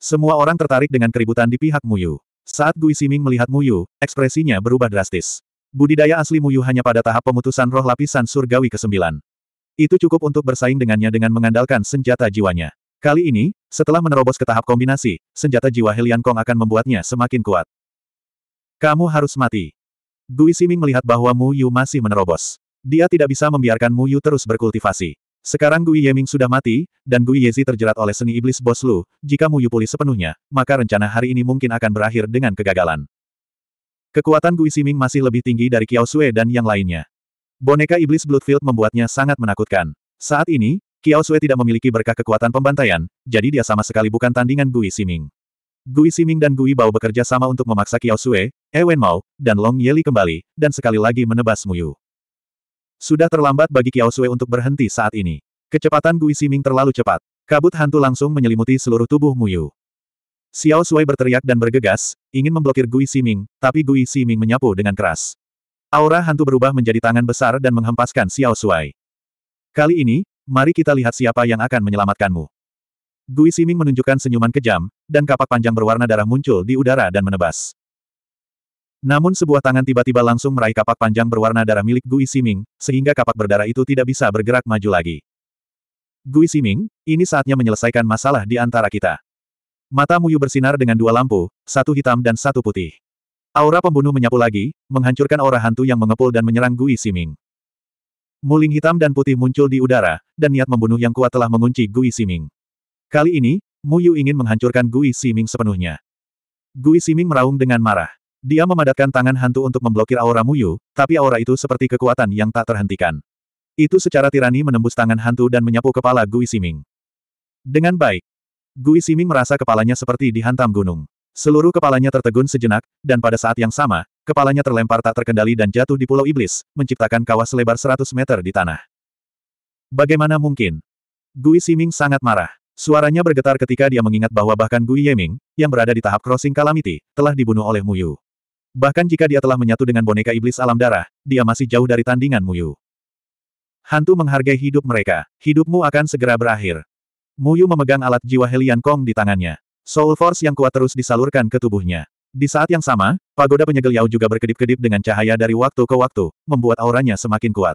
Semua orang tertarik dengan keributan di pihak Muyu. Saat Gui Siming melihat Muyu, ekspresinya berubah drastis. Budidaya asli Muyu hanya pada tahap pemutusan roh lapisan surgawi ke-9. Itu cukup untuk bersaing dengannya dengan mengandalkan senjata jiwanya. Kali ini, setelah menerobos ke tahap kombinasi, senjata jiwa Helian Kong akan membuatnya semakin kuat. Kamu harus mati. Gui Siming melihat bahwa Mu Yu masih menerobos. Dia tidak bisa membiarkan Mu Yu terus berkultivasi. Sekarang Gui Yeming sudah mati, dan Gui Yezi terjerat oleh seni iblis bos Lu, jika Muyu pulih sepenuhnya, maka rencana hari ini mungkin akan berakhir dengan kegagalan. Kekuatan Gui Siming masih lebih tinggi dari Kiao Sue dan yang lainnya. Boneka iblis Bloodfield membuatnya sangat menakutkan. Saat ini, Kiao Sue tidak memiliki berkah kekuatan pembantaian, jadi dia sama sekali bukan tandingan Gui Siming. Gui Siming dan Gui Bao bekerja sama untuk memaksa Kiao Sue, Ewen Mao, dan Long Yeli kembali, dan sekali lagi menebas Muyu. Sudah terlambat bagi Kiao Sui untuk berhenti saat ini. Kecepatan Gui Siming terlalu cepat. Kabut hantu langsung menyelimuti seluruh tubuh Yu. Xiao Sui berteriak dan bergegas, ingin memblokir Gui Siming, tapi Gui Siming menyapu dengan keras. Aura hantu berubah menjadi tangan besar dan menghempaskan Xiao Sui. Kali ini, mari kita lihat siapa yang akan menyelamatkanmu. Gui Siming menunjukkan senyuman kejam, dan kapak panjang berwarna darah muncul di udara dan menebas. Namun sebuah tangan tiba-tiba langsung meraih kapak panjang berwarna darah milik Gui Siming, sehingga kapak berdarah itu tidak bisa bergerak maju lagi. Gui Siming, ini saatnya menyelesaikan masalah di antara kita. Mata Muyu bersinar dengan dua lampu, satu hitam dan satu putih. Aura pembunuh menyapu lagi, menghancurkan aura hantu yang mengepul dan menyerang Gui Siming. Muling hitam dan putih muncul di udara, dan niat membunuh yang kuat telah mengunci Gui Siming. Kali ini, Muyu ingin menghancurkan Gui Siming sepenuhnya. Gui Siming meraung dengan marah. Dia memadatkan tangan hantu untuk memblokir aura Muyu, tapi aura itu seperti kekuatan yang tak terhentikan. Itu secara tirani menembus tangan hantu dan menyapu kepala Gui Siming. Dengan baik, Gui Siming merasa kepalanya seperti dihantam gunung. Seluruh kepalanya tertegun sejenak, dan pada saat yang sama, kepalanya terlempar tak terkendali dan jatuh di Pulau Iblis, menciptakan kawah selebar 100 meter di tanah. Bagaimana mungkin? Gui Siming sangat marah. Suaranya bergetar ketika dia mengingat bahwa bahkan Gui Yeming, yang berada di tahap crossing calamity, telah dibunuh oleh Muyu. Bahkan jika dia telah menyatu dengan boneka iblis alam darah, dia masih jauh dari tandingan Muyu. Hantu menghargai hidup mereka. Hidupmu akan segera berakhir. Muyu memegang alat jiwa Helian Kong di tangannya. Soul Force yang kuat terus disalurkan ke tubuhnya. Di saat yang sama, pagoda penyegel Yao juga berkedip-kedip dengan cahaya dari waktu ke waktu, membuat auranya semakin kuat.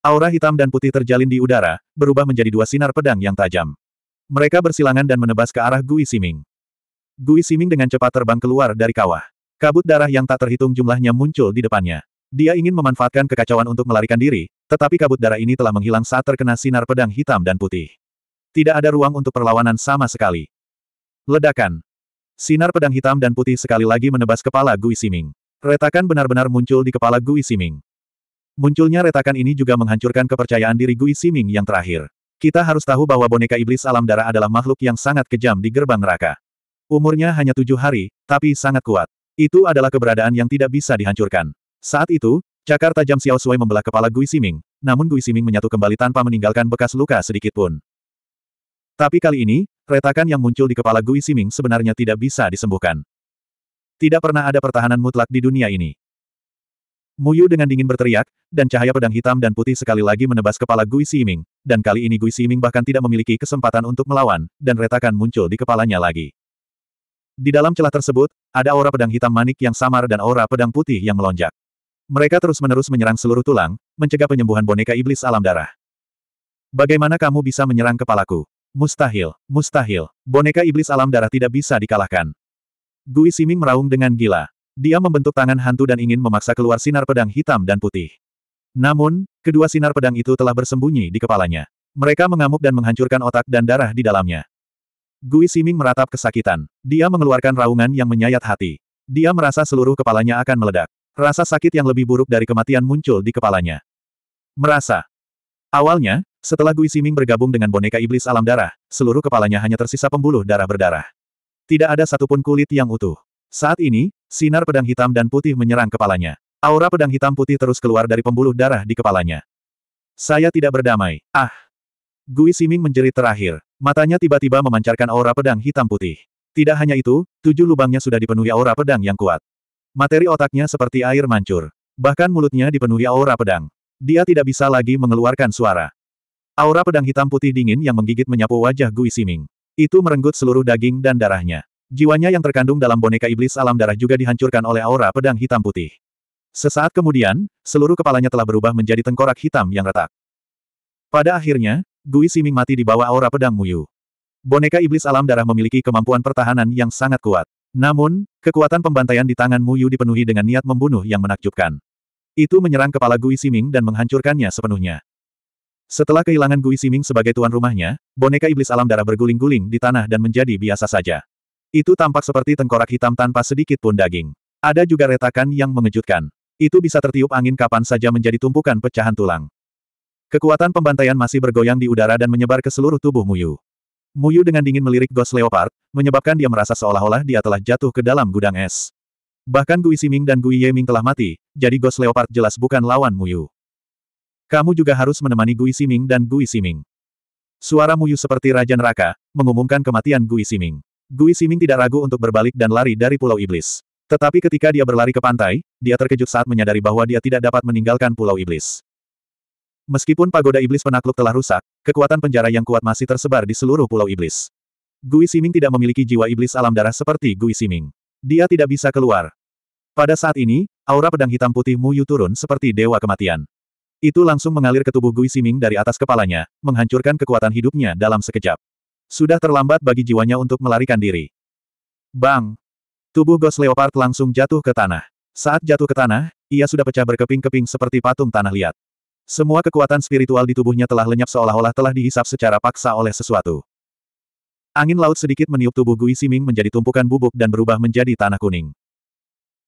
Aura hitam dan putih terjalin di udara, berubah menjadi dua sinar pedang yang tajam. Mereka bersilangan dan menebas ke arah Gui Siming. Gui Siming dengan cepat terbang keluar dari kawah. Kabut darah yang tak terhitung jumlahnya muncul di depannya. Dia ingin memanfaatkan kekacauan untuk melarikan diri, tetapi kabut darah ini telah menghilang saat terkena sinar pedang hitam dan putih. Tidak ada ruang untuk perlawanan sama sekali. Ledakan. Sinar pedang hitam dan putih sekali lagi menebas kepala Gui Siming. Retakan benar-benar muncul di kepala Gui Siming. Munculnya retakan ini juga menghancurkan kepercayaan diri Gui Siming yang terakhir. Kita harus tahu bahwa boneka iblis alam darah adalah makhluk yang sangat kejam di gerbang neraka. Umurnya hanya tujuh hari, tapi sangat kuat. Itu adalah keberadaan yang tidak bisa dihancurkan. Saat itu, cakar tajam Xiao Sui membelah kepala Gui Siming, namun Gui Siming menyatu kembali tanpa meninggalkan bekas luka sedikit pun. Tapi kali ini, retakan yang muncul di kepala Gui Siming sebenarnya tidak bisa disembuhkan. Tidak pernah ada pertahanan mutlak di dunia ini. Muyu dengan dingin berteriak, dan cahaya pedang hitam dan putih sekali lagi menebas kepala Gui Siming, dan kali ini Gui Siming bahkan tidak memiliki kesempatan untuk melawan, dan retakan muncul di kepalanya lagi. Di dalam celah tersebut, ada aura pedang hitam manik yang samar dan aura pedang putih yang melonjak. Mereka terus-menerus menyerang seluruh tulang, mencegah penyembuhan boneka iblis alam darah. Bagaimana kamu bisa menyerang kepalaku? Mustahil, mustahil, boneka iblis alam darah tidak bisa dikalahkan. Gui Siming meraung dengan gila. Dia membentuk tangan hantu dan ingin memaksa keluar sinar pedang hitam dan putih. Namun, kedua sinar pedang itu telah bersembunyi di kepalanya. Mereka mengamuk dan menghancurkan otak dan darah di dalamnya. Gui Siming meratap kesakitan. Dia mengeluarkan raungan yang menyayat hati. Dia merasa seluruh kepalanya akan meledak. Rasa sakit yang lebih buruk dari kematian muncul di kepalanya. Merasa. Awalnya, setelah Gui Siming bergabung dengan boneka iblis alam darah, seluruh kepalanya hanya tersisa pembuluh darah berdarah. Tidak ada satupun kulit yang utuh. Saat ini, sinar pedang hitam dan putih menyerang kepalanya. Aura pedang hitam putih terus keluar dari pembuluh darah di kepalanya. Saya tidak berdamai. Ah! Gui Siming menjerit terakhir. Matanya tiba-tiba memancarkan aura pedang hitam putih. Tidak hanya itu, tujuh lubangnya sudah dipenuhi aura pedang yang kuat. Materi otaknya seperti air mancur. Bahkan mulutnya dipenuhi aura pedang. Dia tidak bisa lagi mengeluarkan suara. Aura pedang hitam putih dingin yang menggigit menyapu wajah Gui Siming. Itu merenggut seluruh daging dan darahnya. Jiwanya yang terkandung dalam boneka iblis alam darah juga dihancurkan oleh aura pedang hitam putih. Sesaat kemudian, seluruh kepalanya telah berubah menjadi tengkorak hitam yang retak. Pada akhirnya, Gui Siming mati di bawah aura pedang Muyu. Boneka iblis alam darah memiliki kemampuan pertahanan yang sangat kuat. Namun, kekuatan pembantaian di tangan Muyu dipenuhi dengan niat membunuh yang menakjubkan. Itu menyerang kepala Gui Siming dan menghancurkannya sepenuhnya. Setelah kehilangan Gui Siming sebagai tuan rumahnya, boneka iblis alam darah berguling-guling di tanah dan menjadi biasa saja. Itu tampak seperti tengkorak hitam tanpa sedikit pun daging. Ada juga retakan yang mengejutkan. Itu bisa tertiup angin kapan saja menjadi tumpukan pecahan tulang. Kekuatan pembantaian masih bergoyang di udara dan menyebar ke seluruh tubuh Muyu. Muyu dengan dingin melirik Ghost Leopard, menyebabkan dia merasa seolah-olah dia telah jatuh ke dalam gudang es. Bahkan Gui Siming dan Gui Yeming telah mati, jadi Ghost Leopard jelas bukan lawan Muyu. Kamu juga harus menemani Gui Siming dan Gui Siming. Suara Muyu seperti Raja Neraka, mengumumkan kematian Gui Siming. Gui Siming tidak ragu untuk berbalik dan lari dari Pulau Iblis. Tetapi ketika dia berlari ke pantai, dia terkejut saat menyadari bahwa dia tidak dapat meninggalkan Pulau Iblis. Meskipun pagoda iblis penakluk telah rusak, kekuatan penjara yang kuat masih tersebar di seluruh pulau iblis. Gui Siming tidak memiliki jiwa iblis alam darah seperti Gui Siming. Dia tidak bisa keluar. Pada saat ini, aura pedang hitam putih Mu Yu turun seperti dewa kematian. Itu langsung mengalir ke tubuh Gui Siming dari atas kepalanya, menghancurkan kekuatan hidupnya dalam sekejap. Sudah terlambat bagi jiwanya untuk melarikan diri. Bang! Tubuh Ghost Leopard langsung jatuh ke tanah. Saat jatuh ke tanah, ia sudah pecah berkeping-keping seperti patung tanah liat. Semua kekuatan spiritual di tubuhnya telah lenyap seolah-olah telah dihisap secara paksa oleh sesuatu. Angin laut sedikit meniup tubuh Gui Siming menjadi tumpukan bubuk dan berubah menjadi tanah kuning.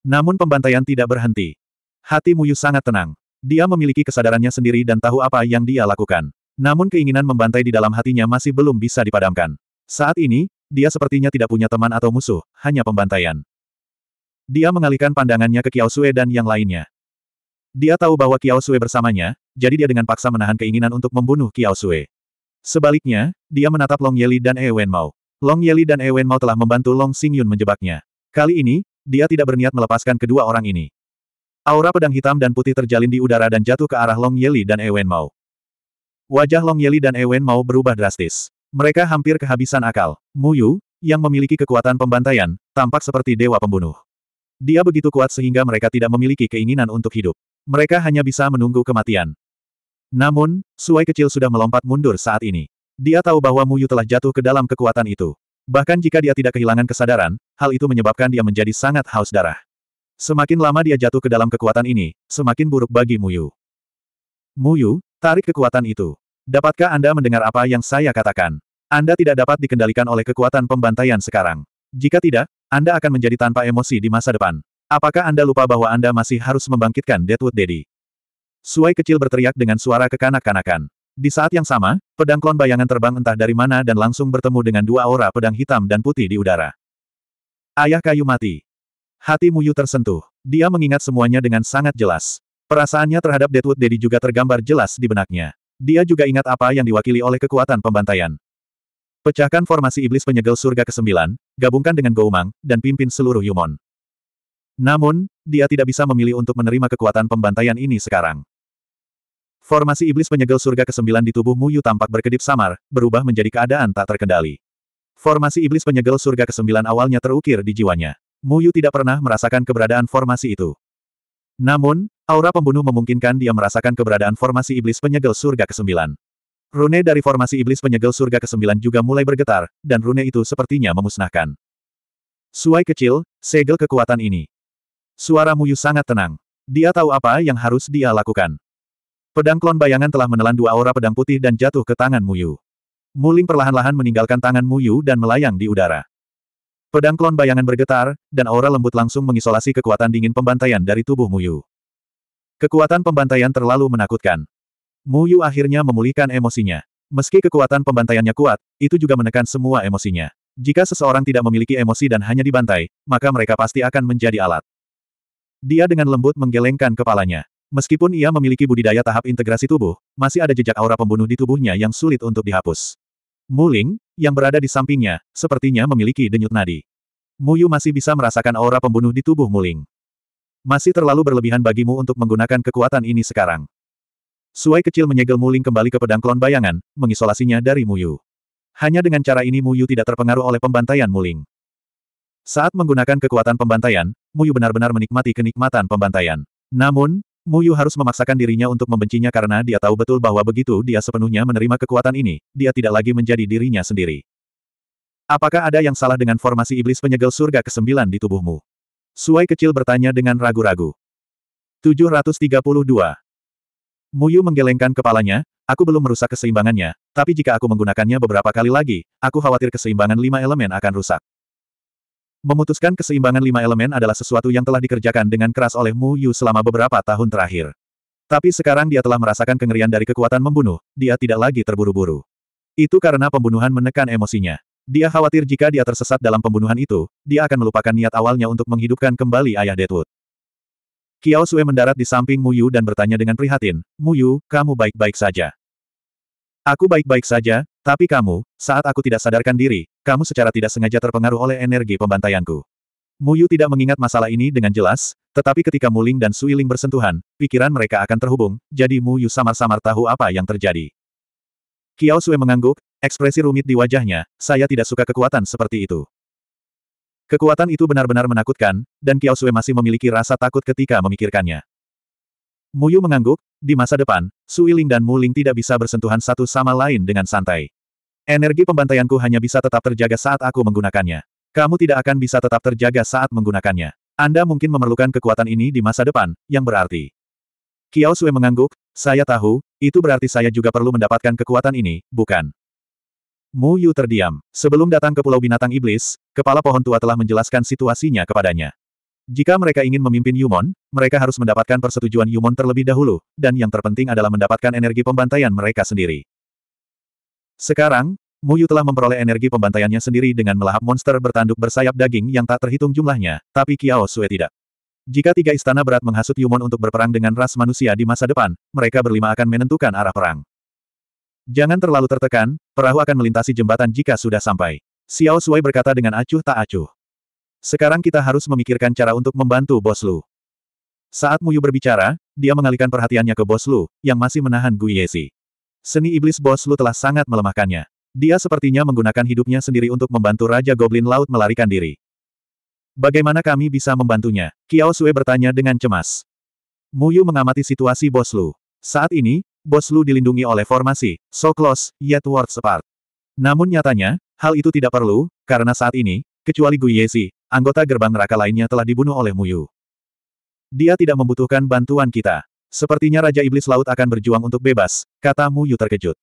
Namun pembantaian tidak berhenti. Hati Muyu sangat tenang. Dia memiliki kesadarannya sendiri dan tahu apa yang dia lakukan. Namun keinginan membantai di dalam hatinya masih belum bisa dipadamkan. Saat ini, dia sepertinya tidak punya teman atau musuh, hanya pembantaian. Dia mengalihkan pandangannya ke Kiao Sue dan yang lainnya. Dia tahu bahwa Kiao Sue bersamanya, jadi dia dengan paksa menahan keinginan untuk membunuh Kiao Sue. Sebaliknya, dia menatap Long Yeli dan Ewen Wen Mao. Long Yeli dan Ewen Wen Mao telah membantu Long Xing Yun menjebaknya. Kali ini, dia tidak berniat melepaskan kedua orang ini. Aura pedang hitam dan putih terjalin di udara dan jatuh ke arah Long Yeli dan Ewen Wen Mao. Wajah Long Yeli dan Ewen Wen Mao berubah drastis. Mereka hampir kehabisan akal. Mu Yu, yang memiliki kekuatan pembantaian, tampak seperti dewa pembunuh. Dia begitu kuat sehingga mereka tidak memiliki keinginan untuk hidup. Mereka hanya bisa menunggu kematian. Namun, Suai kecil sudah melompat mundur saat ini. Dia tahu bahwa Muyu telah jatuh ke dalam kekuatan itu. Bahkan jika dia tidak kehilangan kesadaran, hal itu menyebabkan dia menjadi sangat haus darah. Semakin lama dia jatuh ke dalam kekuatan ini, semakin buruk bagi Muyu. Muyu, tarik kekuatan itu. Dapatkah Anda mendengar apa yang saya katakan? Anda tidak dapat dikendalikan oleh kekuatan pembantaian sekarang. Jika tidak, Anda akan menjadi tanpa emosi di masa depan. Apakah Anda lupa bahwa Anda masih harus membangkitkan Deadwood Daddy? Suai kecil berteriak dengan suara kekanak-kanakan. Di saat yang sama, pedang klon bayangan terbang entah dari mana dan langsung bertemu dengan dua aura pedang hitam dan putih di udara. Ayah kayu mati. Hati Muyu tersentuh. Dia mengingat semuanya dengan sangat jelas. Perasaannya terhadap Deadwood Daddy juga tergambar jelas di benaknya. Dia juga ingat apa yang diwakili oleh kekuatan pembantaian. Pecahkan formasi iblis penyegel surga ke-9, gabungkan dengan Goumang, dan pimpin seluruh Yumon. Namun, dia tidak bisa memilih untuk menerima kekuatan pembantaian ini sekarang. Formasi iblis penyegel surga ke-9 di tubuh Mu Yu tampak berkedip samar, berubah menjadi keadaan tak terkendali. Formasi iblis penyegel surga ke-9 awalnya terukir di jiwanya. Mu Yu tidak pernah merasakan keberadaan formasi itu. Namun, aura pembunuh memungkinkan dia merasakan keberadaan formasi iblis penyegel surga ke-9. Rune dari formasi iblis penyegel surga ke-9 juga mulai bergetar, dan rune itu sepertinya memusnahkan. Suai kecil, segel kekuatan ini. Suara Muyu sangat tenang. Dia tahu apa yang harus dia lakukan. Pedang klon bayangan telah menelan dua aura pedang putih dan jatuh ke tangan Muyu. Muling perlahan-lahan meninggalkan tangan Muyu dan melayang di udara. Pedang klon bayangan bergetar, dan aura lembut langsung mengisolasi kekuatan dingin pembantaian dari tubuh Muyu. Kekuatan pembantaian terlalu menakutkan. Muyu akhirnya memulihkan emosinya. Meski kekuatan pembantaiannya kuat, itu juga menekan semua emosinya. Jika seseorang tidak memiliki emosi dan hanya dibantai, maka mereka pasti akan menjadi alat. Dia dengan lembut menggelengkan kepalanya. Meskipun ia memiliki budidaya tahap integrasi tubuh, masih ada jejak aura pembunuh di tubuhnya yang sulit untuk dihapus. Muling, yang berada di sampingnya, sepertinya memiliki denyut nadi. Muyu masih bisa merasakan aura pembunuh di tubuh Muling. Masih terlalu berlebihan bagimu untuk menggunakan kekuatan ini sekarang. Suai kecil menyegel Muling kembali ke pedang klon bayangan, mengisolasinya dari Muyu. Hanya dengan cara ini Muyu tidak terpengaruh oleh pembantaian Muling. Saat menggunakan kekuatan pembantaian, Muyu benar-benar menikmati kenikmatan pembantaian. Namun, Muyu harus memaksakan dirinya untuk membencinya karena dia tahu betul bahwa begitu dia sepenuhnya menerima kekuatan ini, dia tidak lagi menjadi dirinya sendiri. Apakah ada yang salah dengan formasi iblis penyegel surga ke-9 di tubuhmu? Suai kecil bertanya dengan ragu-ragu. 732. Muyu menggelengkan kepalanya, aku belum merusak keseimbangannya, tapi jika aku menggunakannya beberapa kali lagi, aku khawatir keseimbangan lima elemen akan rusak. Memutuskan keseimbangan lima elemen adalah sesuatu yang telah dikerjakan dengan keras oleh Mu Yu selama beberapa tahun terakhir. Tapi sekarang dia telah merasakan kengerian dari kekuatan membunuh, dia tidak lagi terburu-buru. Itu karena pembunuhan menekan emosinya. Dia khawatir jika dia tersesat dalam pembunuhan itu, dia akan melupakan niat awalnya untuk menghidupkan kembali ayah Deadwood. Kiao Sue mendarat di samping Mu Yu dan bertanya dengan prihatin, Mu Yu, kamu baik-baik saja. Aku baik-baik saja, tapi kamu, saat aku tidak sadarkan diri, kamu secara tidak sengaja terpengaruh oleh energi pembantaianku. Muyu tidak mengingat masalah ini dengan jelas, tetapi ketika Muling dan Suiling bersentuhan, pikiran mereka akan terhubung, jadi Muyu samar-samar tahu apa yang terjadi. Kiao Sue mengangguk, ekspresi rumit di wajahnya, saya tidak suka kekuatan seperti itu. Kekuatan itu benar-benar menakutkan, dan Kiao Sue masih memiliki rasa takut ketika memikirkannya. Muyu mengangguk, di masa depan, Suiling dan Muling tidak bisa bersentuhan satu sama lain dengan santai. Energi pembantaianku hanya bisa tetap terjaga saat aku menggunakannya. Kamu tidak akan bisa tetap terjaga saat menggunakannya. Anda mungkin memerlukan kekuatan ini di masa depan, yang berarti. Kiao Sui mengangguk, saya tahu, itu berarti saya juga perlu mendapatkan kekuatan ini, bukan? Mu Yu terdiam. Sebelum datang ke Pulau Binatang Iblis, kepala pohon tua telah menjelaskan situasinya kepadanya. Jika mereka ingin memimpin Yumon, mereka harus mendapatkan persetujuan Yumon terlebih dahulu, dan yang terpenting adalah mendapatkan energi pembantaian mereka sendiri. Sekarang, Muyu telah memperoleh energi pembantaiannya sendiri dengan melahap monster bertanduk bersayap daging yang tak terhitung jumlahnya, tapi Kiao Sue tidak. Jika tiga istana berat menghasut Yumon untuk berperang dengan ras manusia di masa depan, mereka berlima akan menentukan arah perang. Jangan terlalu tertekan, perahu akan melintasi jembatan jika sudah sampai. Xiao Sui berkata dengan acuh tak acuh. Sekarang kita harus memikirkan cara untuk membantu Bos Lu. Saat Muyu berbicara, dia mengalihkan perhatiannya ke Bos Lu, yang masih menahan Gui Yezi. Seni iblis Bos Lu telah sangat melemahkannya. Dia sepertinya menggunakan hidupnya sendiri untuk membantu Raja Goblin Laut melarikan diri. Bagaimana kami bisa membantunya? Kiao Sue bertanya dengan cemas. Muyu mengamati situasi Bos Lu. Saat ini, Bos Lu dilindungi oleh formasi, so close, yet words apart. Namun nyatanya, hal itu tidak perlu, karena saat ini, Kecuali Gu Yezi, anggota gerbang neraka lainnya telah dibunuh oleh Muyu. Dia tidak membutuhkan bantuan kita. Sepertinya Raja Iblis Laut akan berjuang untuk bebas, kata Muyu terkejut.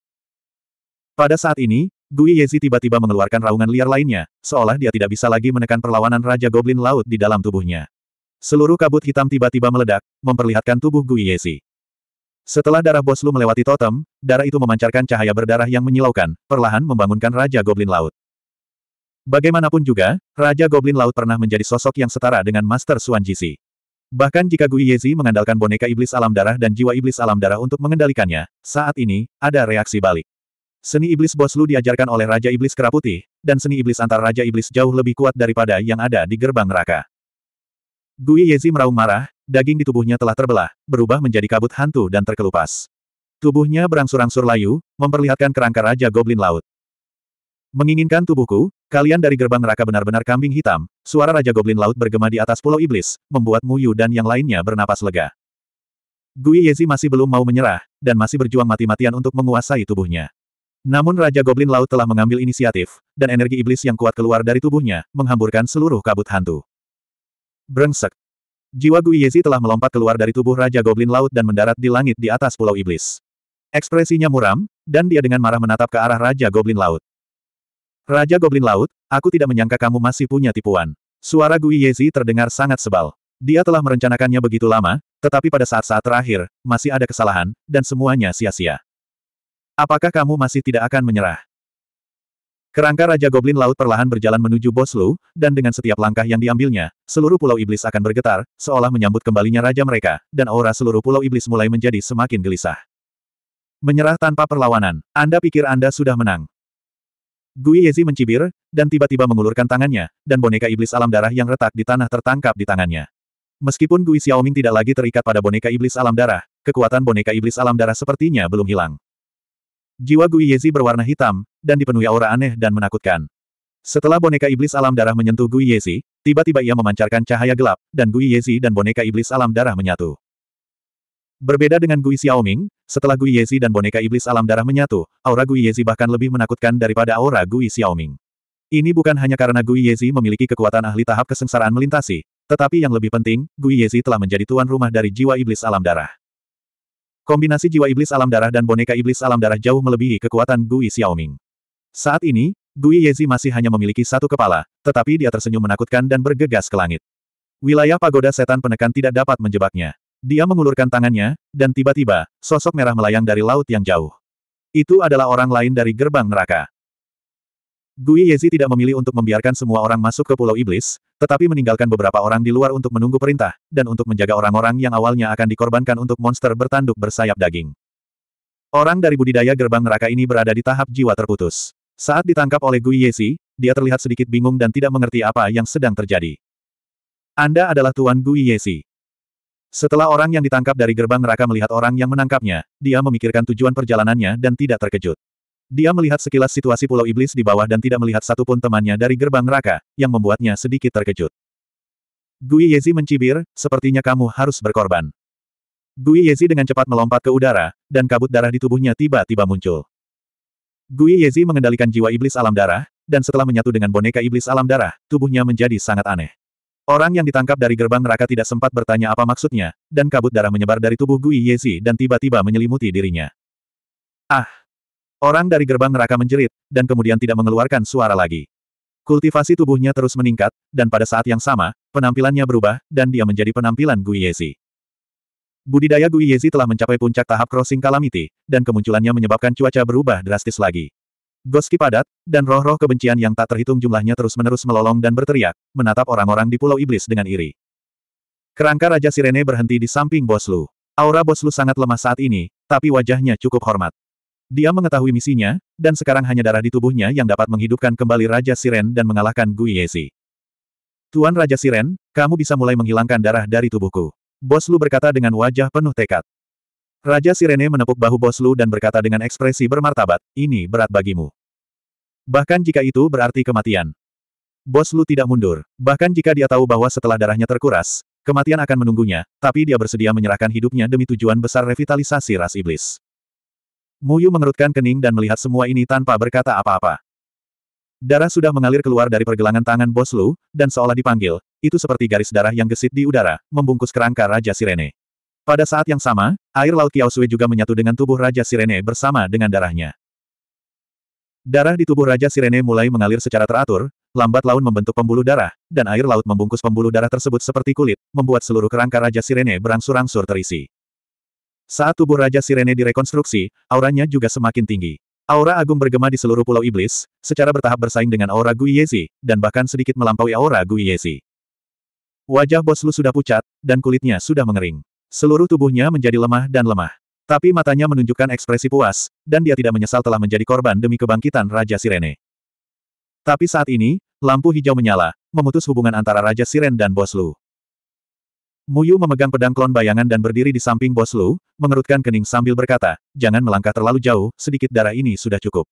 Pada saat ini, Gu Yezi tiba-tiba mengeluarkan raungan liar lainnya, seolah dia tidak bisa lagi menekan perlawanan Raja Goblin Laut di dalam tubuhnya. Seluruh kabut hitam tiba-tiba meledak, memperlihatkan tubuh Gu Yezi. Setelah darah Boslu melewati totem, darah itu memancarkan cahaya berdarah yang menyilaukan, perlahan membangunkan Raja Goblin Laut. Bagaimanapun juga, Raja Goblin Laut pernah menjadi sosok yang setara dengan Master Xuan Jisi. Bahkan jika Gui Yezi mengandalkan boneka iblis alam darah dan jiwa iblis alam darah untuk mengendalikannya, saat ini, ada reaksi balik. Seni iblis bos Lu diajarkan oleh Raja Iblis Keraputi, dan seni iblis antar Raja Iblis jauh lebih kuat daripada yang ada di gerbang neraka. Gui Yezi meraung marah, daging di tubuhnya telah terbelah, berubah menjadi kabut hantu dan terkelupas. Tubuhnya berangsur-angsur layu, memperlihatkan kerangka Raja Goblin Laut. Menginginkan tubuhku, kalian dari gerbang neraka benar-benar kambing hitam, suara Raja Goblin Laut bergema di atas pulau iblis, membuat Yu dan yang lainnya bernapas lega. Gui Yezi masih belum mau menyerah, dan masih berjuang mati-matian untuk menguasai tubuhnya. Namun Raja Goblin Laut telah mengambil inisiatif, dan energi iblis yang kuat keluar dari tubuhnya, menghamburkan seluruh kabut hantu. Brengsek. Jiwa Gui Yezi telah melompat keluar dari tubuh Raja Goblin Laut dan mendarat di langit di atas pulau iblis. Ekspresinya muram, dan dia dengan marah menatap ke arah Raja Goblin Laut. Raja Goblin Laut, aku tidak menyangka kamu masih punya tipuan. Suara Gui Yezi terdengar sangat sebal. Dia telah merencanakannya begitu lama, tetapi pada saat-saat terakhir, masih ada kesalahan, dan semuanya sia-sia. Apakah kamu masih tidak akan menyerah? Kerangka Raja Goblin Laut perlahan berjalan menuju Boslu, dan dengan setiap langkah yang diambilnya, seluruh pulau iblis akan bergetar, seolah menyambut kembalinya raja mereka, dan aura seluruh pulau iblis mulai menjadi semakin gelisah. Menyerah tanpa perlawanan, Anda pikir Anda sudah menang. Gui Yezi mencibir, dan tiba-tiba mengulurkan tangannya, dan boneka iblis alam darah yang retak di tanah tertangkap di tangannya. Meskipun Gui Xiaoming tidak lagi terikat pada boneka iblis alam darah, kekuatan boneka iblis alam darah sepertinya belum hilang. Jiwa Gui Yezi berwarna hitam, dan dipenuhi aura aneh dan menakutkan. Setelah boneka iblis alam darah menyentuh Gui Yezi, tiba-tiba ia memancarkan cahaya gelap, dan Gui Yezi dan boneka iblis alam darah menyatu. Berbeda dengan Gui Xiaoming, setelah Gui Yezi dan boneka iblis alam darah menyatu, aura Gui Yezi bahkan lebih menakutkan daripada aura Gui Xiaoming. Ini bukan hanya karena Gui Yezi memiliki kekuatan ahli tahap kesengsaraan melintasi, tetapi yang lebih penting, Gui Yezi telah menjadi tuan rumah dari jiwa iblis alam darah. Kombinasi jiwa iblis alam darah dan boneka iblis alam darah jauh melebihi kekuatan Gui Xiaoming. Saat ini, Gui Yezi masih hanya memiliki satu kepala, tetapi dia tersenyum menakutkan dan bergegas ke langit. Wilayah pagoda setan penekan tidak dapat menjebaknya. Dia mengulurkan tangannya, dan tiba-tiba, sosok merah melayang dari laut yang jauh. Itu adalah orang lain dari gerbang neraka. Gui Yezi tidak memilih untuk membiarkan semua orang masuk ke Pulau Iblis, tetapi meninggalkan beberapa orang di luar untuk menunggu perintah, dan untuk menjaga orang-orang yang awalnya akan dikorbankan untuk monster bertanduk bersayap daging. Orang dari budidaya gerbang neraka ini berada di tahap jiwa terputus. Saat ditangkap oleh Gui Yezi, dia terlihat sedikit bingung dan tidak mengerti apa yang sedang terjadi. Anda adalah Tuan Gui Yezi. Setelah orang yang ditangkap dari gerbang neraka melihat orang yang menangkapnya, dia memikirkan tujuan perjalanannya dan tidak terkejut. Dia melihat sekilas situasi Pulau Iblis di bawah dan tidak melihat satupun temannya dari gerbang neraka, yang membuatnya sedikit terkejut. Gui Yezi mencibir, sepertinya kamu harus berkorban. Gui Yezi dengan cepat melompat ke udara, dan kabut darah di tubuhnya tiba-tiba muncul. Gui Yezi mengendalikan jiwa iblis alam darah, dan setelah menyatu dengan boneka iblis alam darah, tubuhnya menjadi sangat aneh. Orang yang ditangkap dari gerbang neraka tidak sempat bertanya apa maksudnya, dan kabut darah menyebar dari tubuh Gui Yezi dan tiba-tiba menyelimuti dirinya. Ah! Orang dari gerbang neraka menjerit, dan kemudian tidak mengeluarkan suara lagi. Kultivasi tubuhnya terus meningkat, dan pada saat yang sama, penampilannya berubah, dan dia menjadi penampilan Gui Yezi. Budidaya Gui Yezi telah mencapai puncak tahap crossing calamity, dan kemunculannya menyebabkan cuaca berubah drastis lagi. Goski padat, dan roh-roh kebencian yang tak terhitung jumlahnya terus-menerus melolong dan berteriak, menatap orang-orang di Pulau Iblis dengan iri. Kerangka Raja Sirene berhenti di samping Boslu. Aura Boslu sangat lemah saat ini, tapi wajahnya cukup hormat. Dia mengetahui misinya, dan sekarang hanya darah di tubuhnya yang dapat menghidupkan kembali Raja Siren dan mengalahkan Gui Yezi. Tuan Raja Siren, kamu bisa mulai menghilangkan darah dari tubuhku. Boslu berkata dengan wajah penuh tekad. Raja Sirene menepuk bahu Boslu dan berkata dengan ekspresi bermartabat, ini berat bagimu. Bahkan jika itu berarti kematian. Boslu tidak mundur, bahkan jika dia tahu bahwa setelah darahnya terkuras, kematian akan menunggunya, tapi dia bersedia menyerahkan hidupnya demi tujuan besar revitalisasi ras iblis. Muyu mengerutkan kening dan melihat semua ini tanpa berkata apa-apa. Darah sudah mengalir keluar dari pergelangan tangan Boslu, dan seolah dipanggil, itu seperti garis darah yang gesit di udara, membungkus kerangka Raja Sirene. Pada saat yang sama, air laut Kiaosui juga menyatu dengan tubuh Raja Sirene bersama dengan darahnya. Darah di tubuh Raja Sirene mulai mengalir secara teratur, lambat laun membentuk pembuluh darah, dan air laut membungkus pembuluh darah tersebut seperti kulit, membuat seluruh kerangka Raja Sirene berangsur-angsur terisi. Saat tubuh Raja Sirene direkonstruksi, auranya juga semakin tinggi. Aura agung bergema di seluruh pulau iblis, secara bertahap bersaing dengan aura Gui Yezi, dan bahkan sedikit melampaui aura Gui Yezi. Wajah Bos Lu sudah pucat, dan kulitnya sudah mengering. Seluruh tubuhnya menjadi lemah dan lemah. Tapi matanya menunjukkan ekspresi puas, dan dia tidak menyesal telah menjadi korban demi kebangkitan Raja Sirene. Tapi saat ini, lampu hijau menyala, memutus hubungan antara Raja Siren dan Bos Lu. Muyu memegang pedang klon bayangan dan berdiri di samping Bos Lu, mengerutkan kening sambil berkata, jangan melangkah terlalu jauh, sedikit darah ini sudah cukup.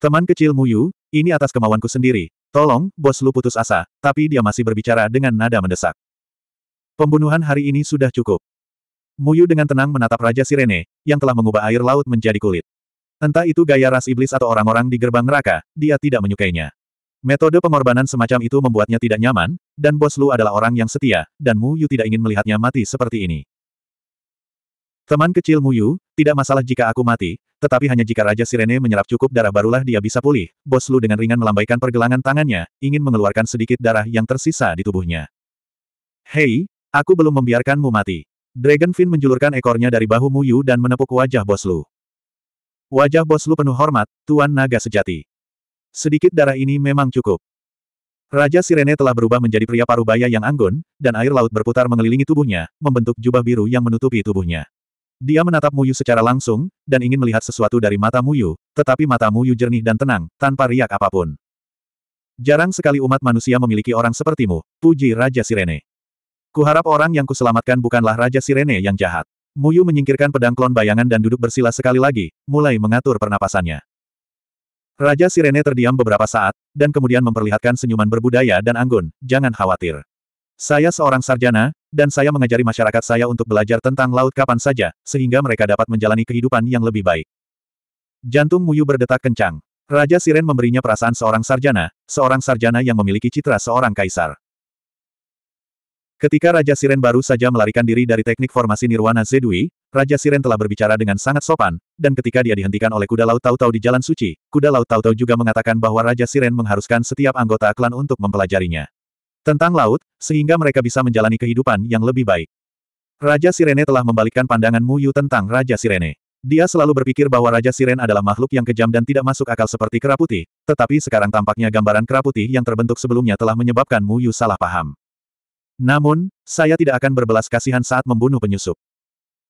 Teman kecil Muyu, ini atas kemauanku sendiri, tolong, Bos Lu putus asa, tapi dia masih berbicara dengan nada mendesak. Pembunuhan hari ini sudah cukup. Muyu dengan tenang menatap Raja Sirene, yang telah mengubah air laut menjadi kulit. Entah itu gaya ras iblis atau orang-orang di gerbang neraka, dia tidak menyukainya. Metode pengorbanan semacam itu membuatnya tidak nyaman, dan Bos Lu adalah orang yang setia, dan Mu Yu tidak ingin melihatnya mati seperti ini. Teman kecil Mu Yu, tidak masalah jika aku mati, tetapi hanya jika Raja Sirene menyerap cukup darah barulah dia bisa pulih. Bos Lu dengan ringan melambaikan pergelangan tangannya, ingin mengeluarkan sedikit darah yang tersisa di tubuhnya. Hei, Aku belum membiarkanmu mati. Dragon Fin menjulurkan ekornya dari bahu Muyu dan menepuk wajah bos Lu. Wajah bos Lu penuh hormat, Tuan Naga sejati. Sedikit darah ini memang cukup. Raja Sirene telah berubah menjadi pria parubaya yang anggun, dan air laut berputar mengelilingi tubuhnya, membentuk jubah biru yang menutupi tubuhnya. Dia menatap Muyu secara langsung, dan ingin melihat sesuatu dari mata Muyu, tetapi mata Muyu jernih dan tenang, tanpa riak apapun. Jarang sekali umat manusia memiliki orang sepertimu, puji Raja Sirene. Kuharap orang yang kuselamatkan bukanlah Raja Sirene yang jahat. Muyu menyingkirkan pedang klon bayangan dan duduk bersila sekali lagi, mulai mengatur pernapasannya. Raja Sirene terdiam beberapa saat, dan kemudian memperlihatkan senyuman berbudaya dan anggun, jangan khawatir. Saya seorang sarjana, dan saya mengajari masyarakat saya untuk belajar tentang laut kapan saja, sehingga mereka dapat menjalani kehidupan yang lebih baik. Jantung Muyu berdetak kencang. Raja Siren memberinya perasaan seorang sarjana, seorang sarjana yang memiliki citra seorang kaisar. Ketika Raja Siren baru saja melarikan diri dari teknik formasi Nirwana Zedui, Raja Siren telah berbicara dengan sangat sopan, dan ketika dia dihentikan oleh kuda laut tahu-tahu di Jalan Suci, kuda laut tahu-tahu juga mengatakan bahwa Raja Siren mengharuskan setiap anggota klan untuk mempelajarinya. Tentang laut, sehingga mereka bisa menjalani kehidupan yang lebih baik. Raja Sirene telah membalikkan pandangan Mu Yu tentang Raja Sirene. Dia selalu berpikir bahwa Raja Siren adalah makhluk yang kejam dan tidak masuk akal seperti kera tetapi sekarang tampaknya gambaran kera yang terbentuk sebelumnya telah menyebabkan Mu Yu salah paham. Namun, saya tidak akan berbelas kasihan saat membunuh penyusup.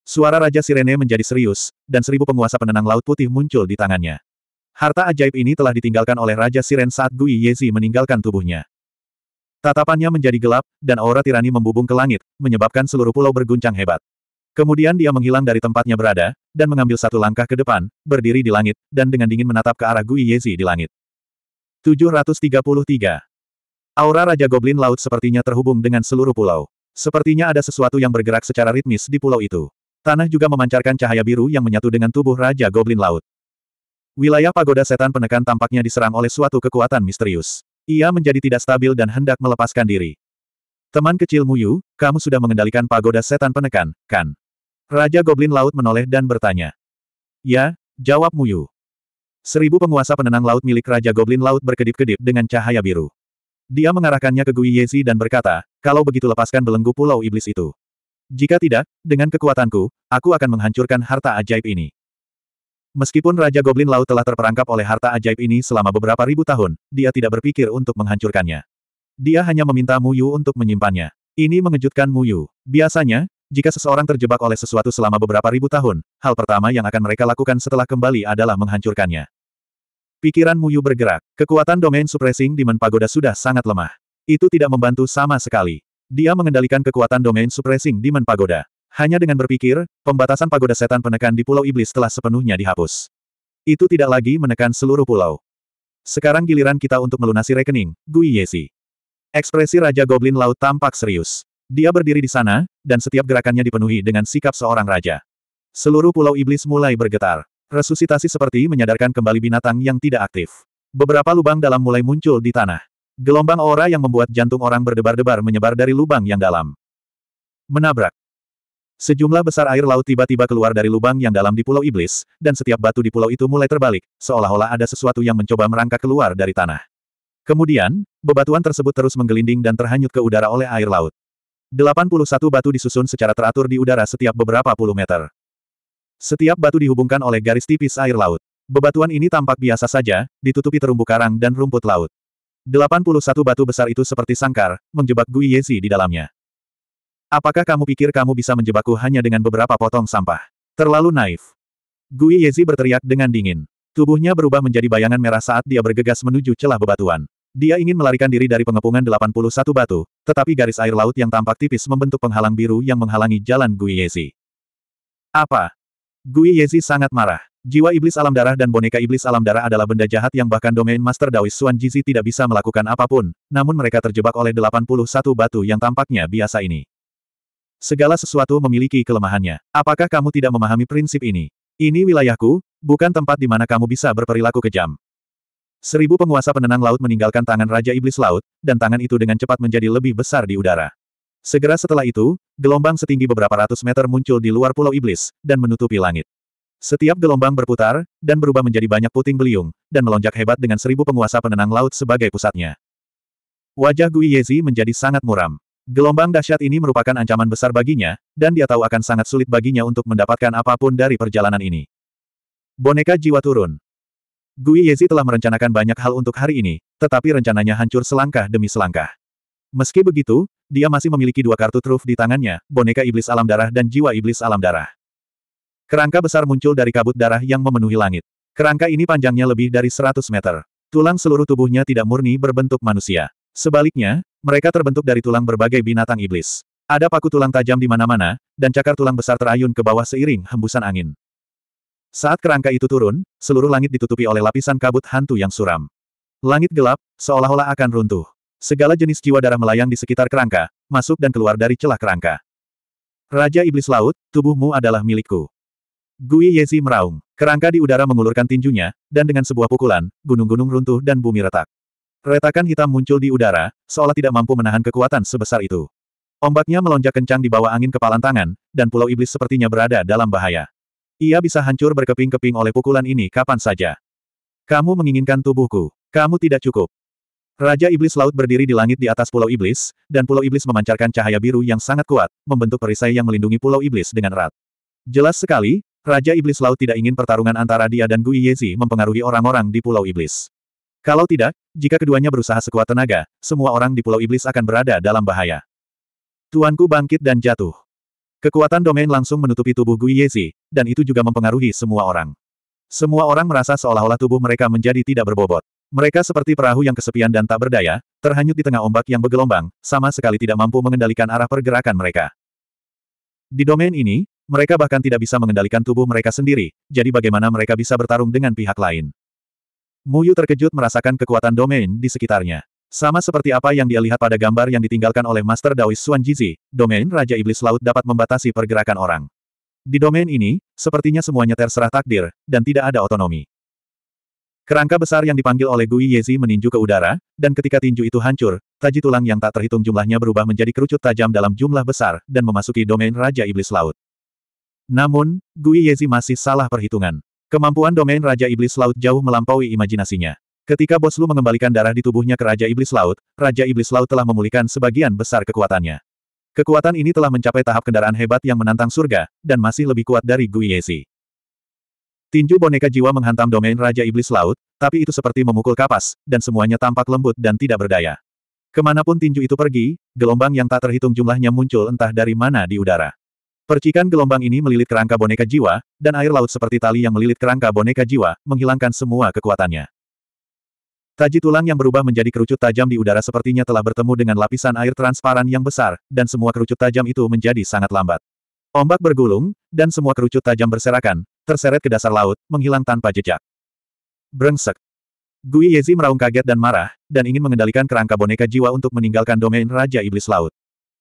Suara Raja Sirene menjadi serius, dan seribu penguasa penenang Laut Putih muncul di tangannya. Harta ajaib ini telah ditinggalkan oleh Raja Siren saat Gui Yezi meninggalkan tubuhnya. Tatapannya menjadi gelap, dan aura tirani membubung ke langit, menyebabkan seluruh pulau berguncang hebat. Kemudian dia menghilang dari tempatnya berada, dan mengambil satu langkah ke depan, berdiri di langit, dan dengan dingin menatap ke arah Gui Yezi di langit. 733 Aura Raja Goblin Laut sepertinya terhubung dengan seluruh pulau. Sepertinya ada sesuatu yang bergerak secara ritmis di pulau itu. Tanah juga memancarkan cahaya biru yang menyatu dengan tubuh Raja Goblin Laut. Wilayah pagoda setan penekan tampaknya diserang oleh suatu kekuatan misterius. Ia menjadi tidak stabil dan hendak melepaskan diri. Teman kecil Muyu, kamu sudah mengendalikan pagoda setan penekan, kan? Raja Goblin Laut menoleh dan bertanya. Ya, jawab Muyu. Seribu penguasa penenang laut milik Raja Goblin Laut berkedip-kedip dengan cahaya biru. Dia mengarahkannya ke Gui Yezi dan berkata, kalau begitu lepaskan belenggu pulau iblis itu. Jika tidak, dengan kekuatanku, aku akan menghancurkan harta ajaib ini. Meskipun Raja Goblin Laut telah terperangkap oleh harta ajaib ini selama beberapa ribu tahun, dia tidak berpikir untuk menghancurkannya. Dia hanya meminta Mu Yu untuk menyimpannya. Ini mengejutkan Mu Yu. Biasanya, jika seseorang terjebak oleh sesuatu selama beberapa ribu tahun, hal pertama yang akan mereka lakukan setelah kembali adalah menghancurkannya. Pikiran Muyu bergerak. Kekuatan domain suppressing di Pagoda sudah sangat lemah. Itu tidak membantu sama sekali. Dia mengendalikan kekuatan domain suppressing di Pagoda. Hanya dengan berpikir, pembatasan pagoda setan penekan di Pulau Iblis telah sepenuhnya dihapus. Itu tidak lagi menekan seluruh pulau. Sekarang giliran kita untuk melunasi rekening, Gui Yesi. Ekspresi Raja Goblin Laut tampak serius. Dia berdiri di sana, dan setiap gerakannya dipenuhi dengan sikap seorang raja. Seluruh pulau iblis mulai bergetar. Resusitasi seperti menyadarkan kembali binatang yang tidak aktif. Beberapa lubang dalam mulai muncul di tanah. Gelombang aura yang membuat jantung orang berdebar-debar menyebar dari lubang yang dalam. Menabrak. Sejumlah besar air laut tiba-tiba keluar dari lubang yang dalam di Pulau Iblis, dan setiap batu di pulau itu mulai terbalik, seolah-olah ada sesuatu yang mencoba merangkak keluar dari tanah. Kemudian, bebatuan tersebut terus menggelinding dan terhanyut ke udara oleh air laut. 81 batu disusun secara teratur di udara setiap beberapa puluh meter. Setiap batu dihubungkan oleh garis tipis air laut. Bebatuan ini tampak biasa saja, ditutupi terumbu karang dan rumput laut. 81 batu besar itu seperti sangkar, menjebak Gui Yezi di dalamnya. Apakah kamu pikir kamu bisa menjebakku hanya dengan beberapa potong sampah? Terlalu naif. Gui Yezi berteriak dengan dingin. Tubuhnya berubah menjadi bayangan merah saat dia bergegas menuju celah bebatuan. Dia ingin melarikan diri dari pengepungan 81 batu, tetapi garis air laut yang tampak tipis membentuk penghalang biru yang menghalangi jalan Gui Yezi. Apa? Gui Yezi sangat marah. Jiwa iblis alam darah dan boneka iblis alam darah adalah benda jahat yang bahkan domain master Daois Suan Jizi tidak bisa melakukan apapun, namun mereka terjebak oleh 81 batu yang tampaknya biasa ini. Segala sesuatu memiliki kelemahannya. Apakah kamu tidak memahami prinsip ini? Ini wilayahku, bukan tempat di mana kamu bisa berperilaku kejam. Seribu penguasa penenang laut meninggalkan tangan Raja Iblis Laut, dan tangan itu dengan cepat menjadi lebih besar di udara. Segera setelah itu, gelombang setinggi beberapa ratus meter muncul di luar pulau iblis, dan menutupi langit. Setiap gelombang berputar, dan berubah menjadi banyak puting beliung, dan melonjak hebat dengan seribu penguasa penenang laut sebagai pusatnya. Wajah Gui Yezi menjadi sangat muram. Gelombang dahsyat ini merupakan ancaman besar baginya, dan dia tahu akan sangat sulit baginya untuk mendapatkan apapun dari perjalanan ini. Boneka jiwa turun. Gui Yezi telah merencanakan banyak hal untuk hari ini, tetapi rencananya hancur selangkah demi selangkah. Meski begitu, dia masih memiliki dua kartu truf di tangannya, boneka iblis alam darah dan jiwa iblis alam darah. Kerangka besar muncul dari kabut darah yang memenuhi langit. Kerangka ini panjangnya lebih dari 100 meter. Tulang seluruh tubuhnya tidak murni berbentuk manusia. Sebaliknya, mereka terbentuk dari tulang berbagai binatang iblis. Ada paku tulang tajam di mana-mana, dan cakar tulang besar terayun ke bawah seiring hembusan angin. Saat kerangka itu turun, seluruh langit ditutupi oleh lapisan kabut hantu yang suram. Langit gelap, seolah-olah akan runtuh. Segala jenis jiwa darah melayang di sekitar kerangka, masuk dan keluar dari celah kerangka. Raja Iblis Laut, tubuhmu adalah milikku. Gui Yezi meraung. Kerangka di udara mengulurkan tinjunya, dan dengan sebuah pukulan, gunung-gunung runtuh dan bumi retak. Retakan hitam muncul di udara, seolah tidak mampu menahan kekuatan sebesar itu. Ombaknya melonjak kencang di bawah angin kepalan tangan, dan pulau iblis sepertinya berada dalam bahaya. Ia bisa hancur berkeping-keping oleh pukulan ini kapan saja. Kamu menginginkan tubuhku. Kamu tidak cukup. Raja Iblis Laut berdiri di langit di atas Pulau Iblis, dan Pulau Iblis memancarkan cahaya biru yang sangat kuat, membentuk perisai yang melindungi Pulau Iblis dengan erat. Jelas sekali, Raja Iblis Laut tidak ingin pertarungan antara dia dan Gui Yezi mempengaruhi orang-orang di Pulau Iblis. Kalau tidak, jika keduanya berusaha sekuat tenaga, semua orang di Pulau Iblis akan berada dalam bahaya. Tuanku bangkit dan jatuh. Kekuatan domain langsung menutupi tubuh Gui Yezi, dan itu juga mempengaruhi semua orang. Semua orang merasa seolah-olah tubuh mereka menjadi tidak berbobot. Mereka seperti perahu yang kesepian dan tak berdaya, terhanyut di tengah ombak yang bergelombang, sama sekali tidak mampu mengendalikan arah pergerakan mereka. Di domain ini, mereka bahkan tidak bisa mengendalikan tubuh mereka sendiri, jadi bagaimana mereka bisa bertarung dengan pihak lain. Muyu terkejut merasakan kekuatan domain di sekitarnya. Sama seperti apa yang dia lihat pada gambar yang ditinggalkan oleh Master Dawis Xuan Jizi, domain Raja Iblis Laut dapat membatasi pergerakan orang. Di domain ini, sepertinya semuanya terserah takdir, dan tidak ada otonomi. Kerangka besar yang dipanggil oleh Gui Yezi meninju ke udara, dan ketika tinju itu hancur, taji tulang yang tak terhitung jumlahnya berubah menjadi kerucut tajam dalam jumlah besar, dan memasuki domain Raja Iblis Laut. Namun, Gui Yezi masih salah perhitungan. Kemampuan domain Raja Iblis Laut jauh melampaui imajinasinya. Ketika Bos Lu mengembalikan darah di tubuhnya ke Raja Iblis Laut, Raja Iblis Laut telah memulihkan sebagian besar kekuatannya. Kekuatan ini telah mencapai tahap kendaraan hebat yang menantang surga, dan masih lebih kuat dari Gui Yezi. Tinju boneka jiwa menghantam domain Raja Iblis Laut, tapi itu seperti memukul kapas, dan semuanya tampak lembut dan tidak berdaya. Kemanapun tinju itu pergi, gelombang yang tak terhitung jumlahnya muncul entah dari mana di udara. Percikan gelombang ini melilit kerangka boneka jiwa, dan air laut seperti tali yang melilit kerangka boneka jiwa, menghilangkan semua kekuatannya. Taji tulang yang berubah menjadi kerucut tajam di udara sepertinya telah bertemu dengan lapisan air transparan yang besar, dan semua kerucut tajam itu menjadi sangat lambat. Ombak bergulung, dan semua kerucut tajam berserakan, terseret ke dasar laut, menghilang tanpa jejak. Brengsek. Gui Yezi meraung kaget dan marah, dan ingin mengendalikan kerangka boneka jiwa untuk meninggalkan domain Raja Iblis Laut.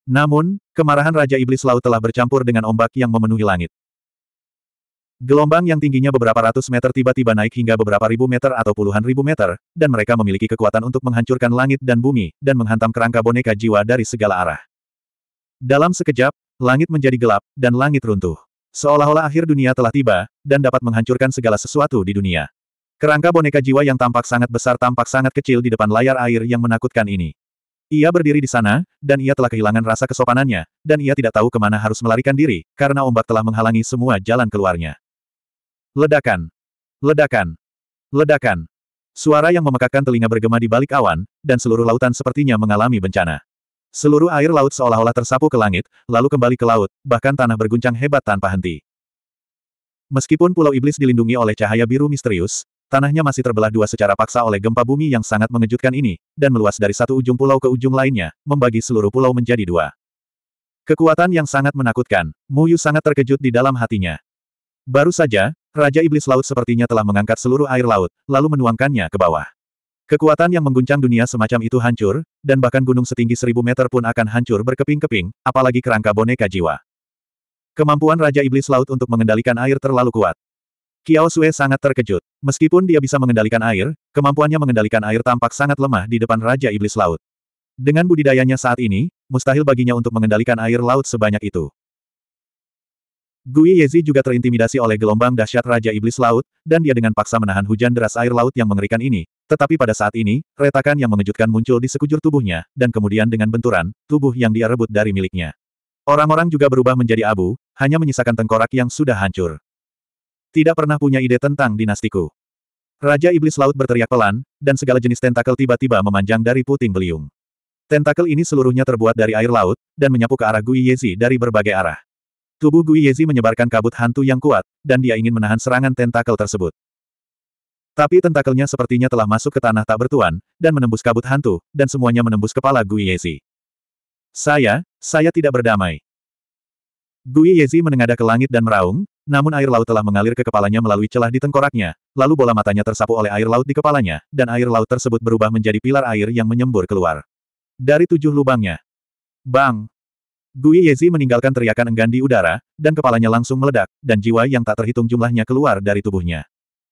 Namun, kemarahan Raja Iblis Laut telah bercampur dengan ombak yang memenuhi langit. Gelombang yang tingginya beberapa ratus meter tiba-tiba naik hingga beberapa ribu meter atau puluhan ribu meter, dan mereka memiliki kekuatan untuk menghancurkan langit dan bumi, dan menghantam kerangka boneka jiwa dari segala arah. Dalam sekejap, langit menjadi gelap, dan langit runtuh. Seolah-olah akhir dunia telah tiba, dan dapat menghancurkan segala sesuatu di dunia. Kerangka boneka jiwa yang tampak sangat besar tampak sangat kecil di depan layar air yang menakutkan ini. Ia berdiri di sana, dan ia telah kehilangan rasa kesopanannya, dan ia tidak tahu kemana harus melarikan diri, karena ombak telah menghalangi semua jalan keluarnya. Ledakan! Ledakan! Ledakan! Suara yang memekakkan telinga bergema di balik awan, dan seluruh lautan sepertinya mengalami bencana. Seluruh air laut seolah-olah tersapu ke langit, lalu kembali ke laut, bahkan tanah berguncang hebat tanpa henti. Meskipun Pulau Iblis dilindungi oleh cahaya biru misterius, tanahnya masih terbelah dua secara paksa oleh gempa bumi yang sangat mengejutkan ini, dan meluas dari satu ujung pulau ke ujung lainnya, membagi seluruh pulau menjadi dua. Kekuatan yang sangat menakutkan, Muyu sangat terkejut di dalam hatinya. Baru saja, Raja Iblis Laut sepertinya telah mengangkat seluruh air laut, lalu menuangkannya ke bawah. Kekuatan yang mengguncang dunia semacam itu hancur, dan bahkan gunung setinggi seribu meter pun akan hancur berkeping-keping, apalagi kerangka boneka jiwa. Kemampuan Raja Iblis Laut untuk mengendalikan air terlalu kuat. Kiao Sue sangat terkejut. Meskipun dia bisa mengendalikan air, kemampuannya mengendalikan air tampak sangat lemah di depan Raja Iblis Laut. Dengan budidayanya saat ini, mustahil baginya untuk mengendalikan air laut sebanyak itu. Gui Yezi juga terintimidasi oleh gelombang dahsyat Raja Iblis Laut, dan dia dengan paksa menahan hujan deras air laut yang mengerikan ini. Tetapi pada saat ini, retakan yang mengejutkan muncul di sekujur tubuhnya, dan kemudian dengan benturan, tubuh yang dia rebut dari miliknya. Orang-orang juga berubah menjadi abu, hanya menyisakan tengkorak yang sudah hancur. Tidak pernah punya ide tentang dinastiku. Raja Iblis Laut berteriak pelan, dan segala jenis tentakel tiba-tiba memanjang dari puting beliung. Tentakel ini seluruhnya terbuat dari air laut, dan menyapu ke arah Gui Yezi dari berbagai arah. Tubuh Gui Yezi menyebarkan kabut hantu yang kuat, dan dia ingin menahan serangan tentakel tersebut. Tapi tentakelnya sepertinya telah masuk ke tanah tak bertuan, dan menembus kabut hantu, dan semuanya menembus kepala Gui Yezi. Saya, saya tidak berdamai. Gui Yezi menengadah ke langit dan meraung, namun air laut telah mengalir ke kepalanya melalui celah di tengkoraknya, lalu bola matanya tersapu oleh air laut di kepalanya, dan air laut tersebut berubah menjadi pilar air yang menyembur keluar. Dari tujuh lubangnya. Bang! Gui Yezi meninggalkan teriakan enggan di udara, dan kepalanya langsung meledak, dan jiwa yang tak terhitung jumlahnya keluar dari tubuhnya.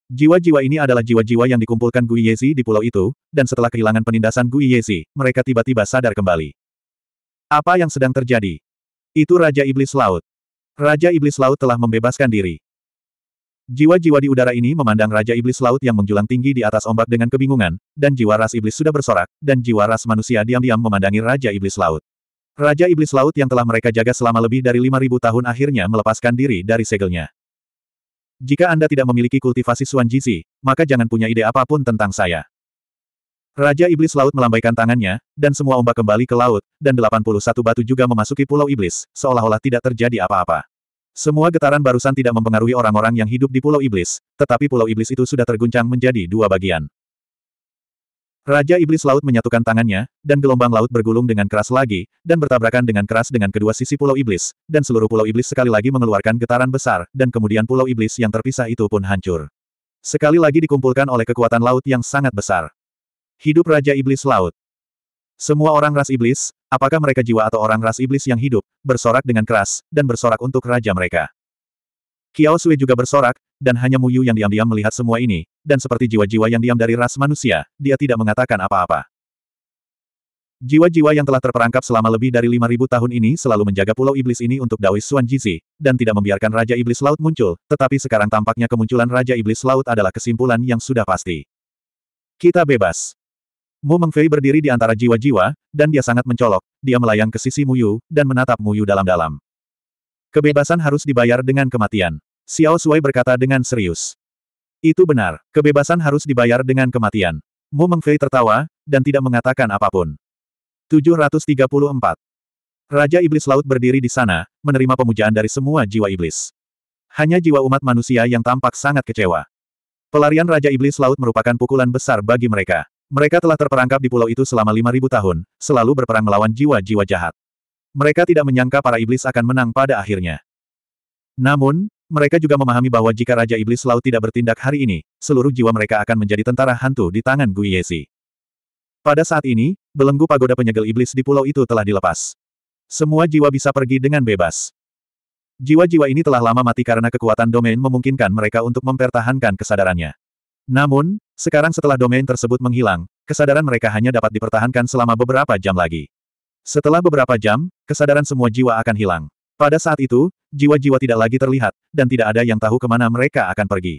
Jiwa-jiwa ini adalah jiwa-jiwa yang dikumpulkan Gui Yezi di pulau itu, dan setelah kehilangan penindasan Gui Yezi, mereka tiba-tiba sadar kembali. Apa yang sedang terjadi? Itu Raja Iblis Laut. Raja Iblis Laut telah membebaskan diri. Jiwa-jiwa di udara ini memandang Raja Iblis Laut yang menjulang tinggi di atas ombak dengan kebingungan, dan jiwa ras iblis sudah bersorak, dan jiwa ras manusia diam-diam memandangi Raja Iblis Laut. Raja Iblis Laut yang telah mereka jaga selama lebih dari 5.000 tahun akhirnya melepaskan diri dari segelnya. Jika Anda tidak memiliki kultivasi Suanjizi, maka jangan punya ide apapun tentang saya. Raja Iblis Laut melambaikan tangannya, dan semua ombak kembali ke laut, dan 81 batu juga memasuki Pulau Iblis, seolah-olah tidak terjadi apa-apa. Semua getaran barusan tidak mempengaruhi orang-orang yang hidup di Pulau Iblis, tetapi Pulau Iblis itu sudah terguncang menjadi dua bagian. Raja Iblis Laut menyatukan tangannya, dan gelombang laut bergulung dengan keras lagi, dan bertabrakan dengan keras dengan kedua sisi Pulau Iblis, dan seluruh Pulau Iblis sekali lagi mengeluarkan getaran besar, dan kemudian Pulau Iblis yang terpisah itu pun hancur. Sekali lagi dikumpulkan oleh kekuatan laut yang sangat besar. Hidup Raja Iblis Laut. Semua orang ras iblis, apakah mereka jiwa atau orang ras iblis yang hidup, bersorak dengan keras, dan bersorak untuk raja mereka. Kiao Sui juga bersorak, dan hanya Mu Yu yang diam-diam melihat semua ini, dan seperti jiwa-jiwa yang diam dari ras manusia, dia tidak mengatakan apa-apa. Jiwa-jiwa yang telah terperangkap selama lebih dari 5.000 tahun ini selalu menjaga pulau iblis ini untuk Dawis Suan Jizi, dan tidak membiarkan Raja Iblis Laut muncul, tetapi sekarang tampaknya kemunculan Raja Iblis Laut adalah kesimpulan yang sudah pasti. Kita bebas. Mu Mengfei berdiri di antara jiwa-jiwa, dan dia sangat mencolok, dia melayang ke sisi Mu Yu dan menatap Mu Yu dalam-dalam. Kebebasan harus dibayar dengan kematian. Xiao Sui berkata dengan serius. Itu benar, kebebasan harus dibayar dengan kematian. Mu Mengfei tertawa, dan tidak mengatakan apapun. 734. Raja Iblis Laut berdiri di sana, menerima pemujaan dari semua jiwa iblis. Hanya jiwa umat manusia yang tampak sangat kecewa. Pelarian Raja Iblis Laut merupakan pukulan besar bagi mereka. Mereka telah terperangkap di pulau itu selama 5.000 tahun, selalu berperang melawan jiwa-jiwa jahat. Mereka tidak menyangka para iblis akan menang pada akhirnya. Namun, mereka juga memahami bahwa jika Raja Iblis Laut tidak bertindak hari ini, seluruh jiwa mereka akan menjadi tentara hantu di tangan Gui Yesi. Pada saat ini, belenggu pagoda penyegel iblis di pulau itu telah dilepas. Semua jiwa bisa pergi dengan bebas. Jiwa-jiwa ini telah lama mati karena kekuatan domain memungkinkan mereka untuk mempertahankan kesadarannya. Namun, sekarang setelah domain tersebut menghilang, kesadaran mereka hanya dapat dipertahankan selama beberapa jam lagi. Setelah beberapa jam, kesadaran semua jiwa akan hilang. Pada saat itu, jiwa-jiwa tidak lagi terlihat, dan tidak ada yang tahu kemana mereka akan pergi.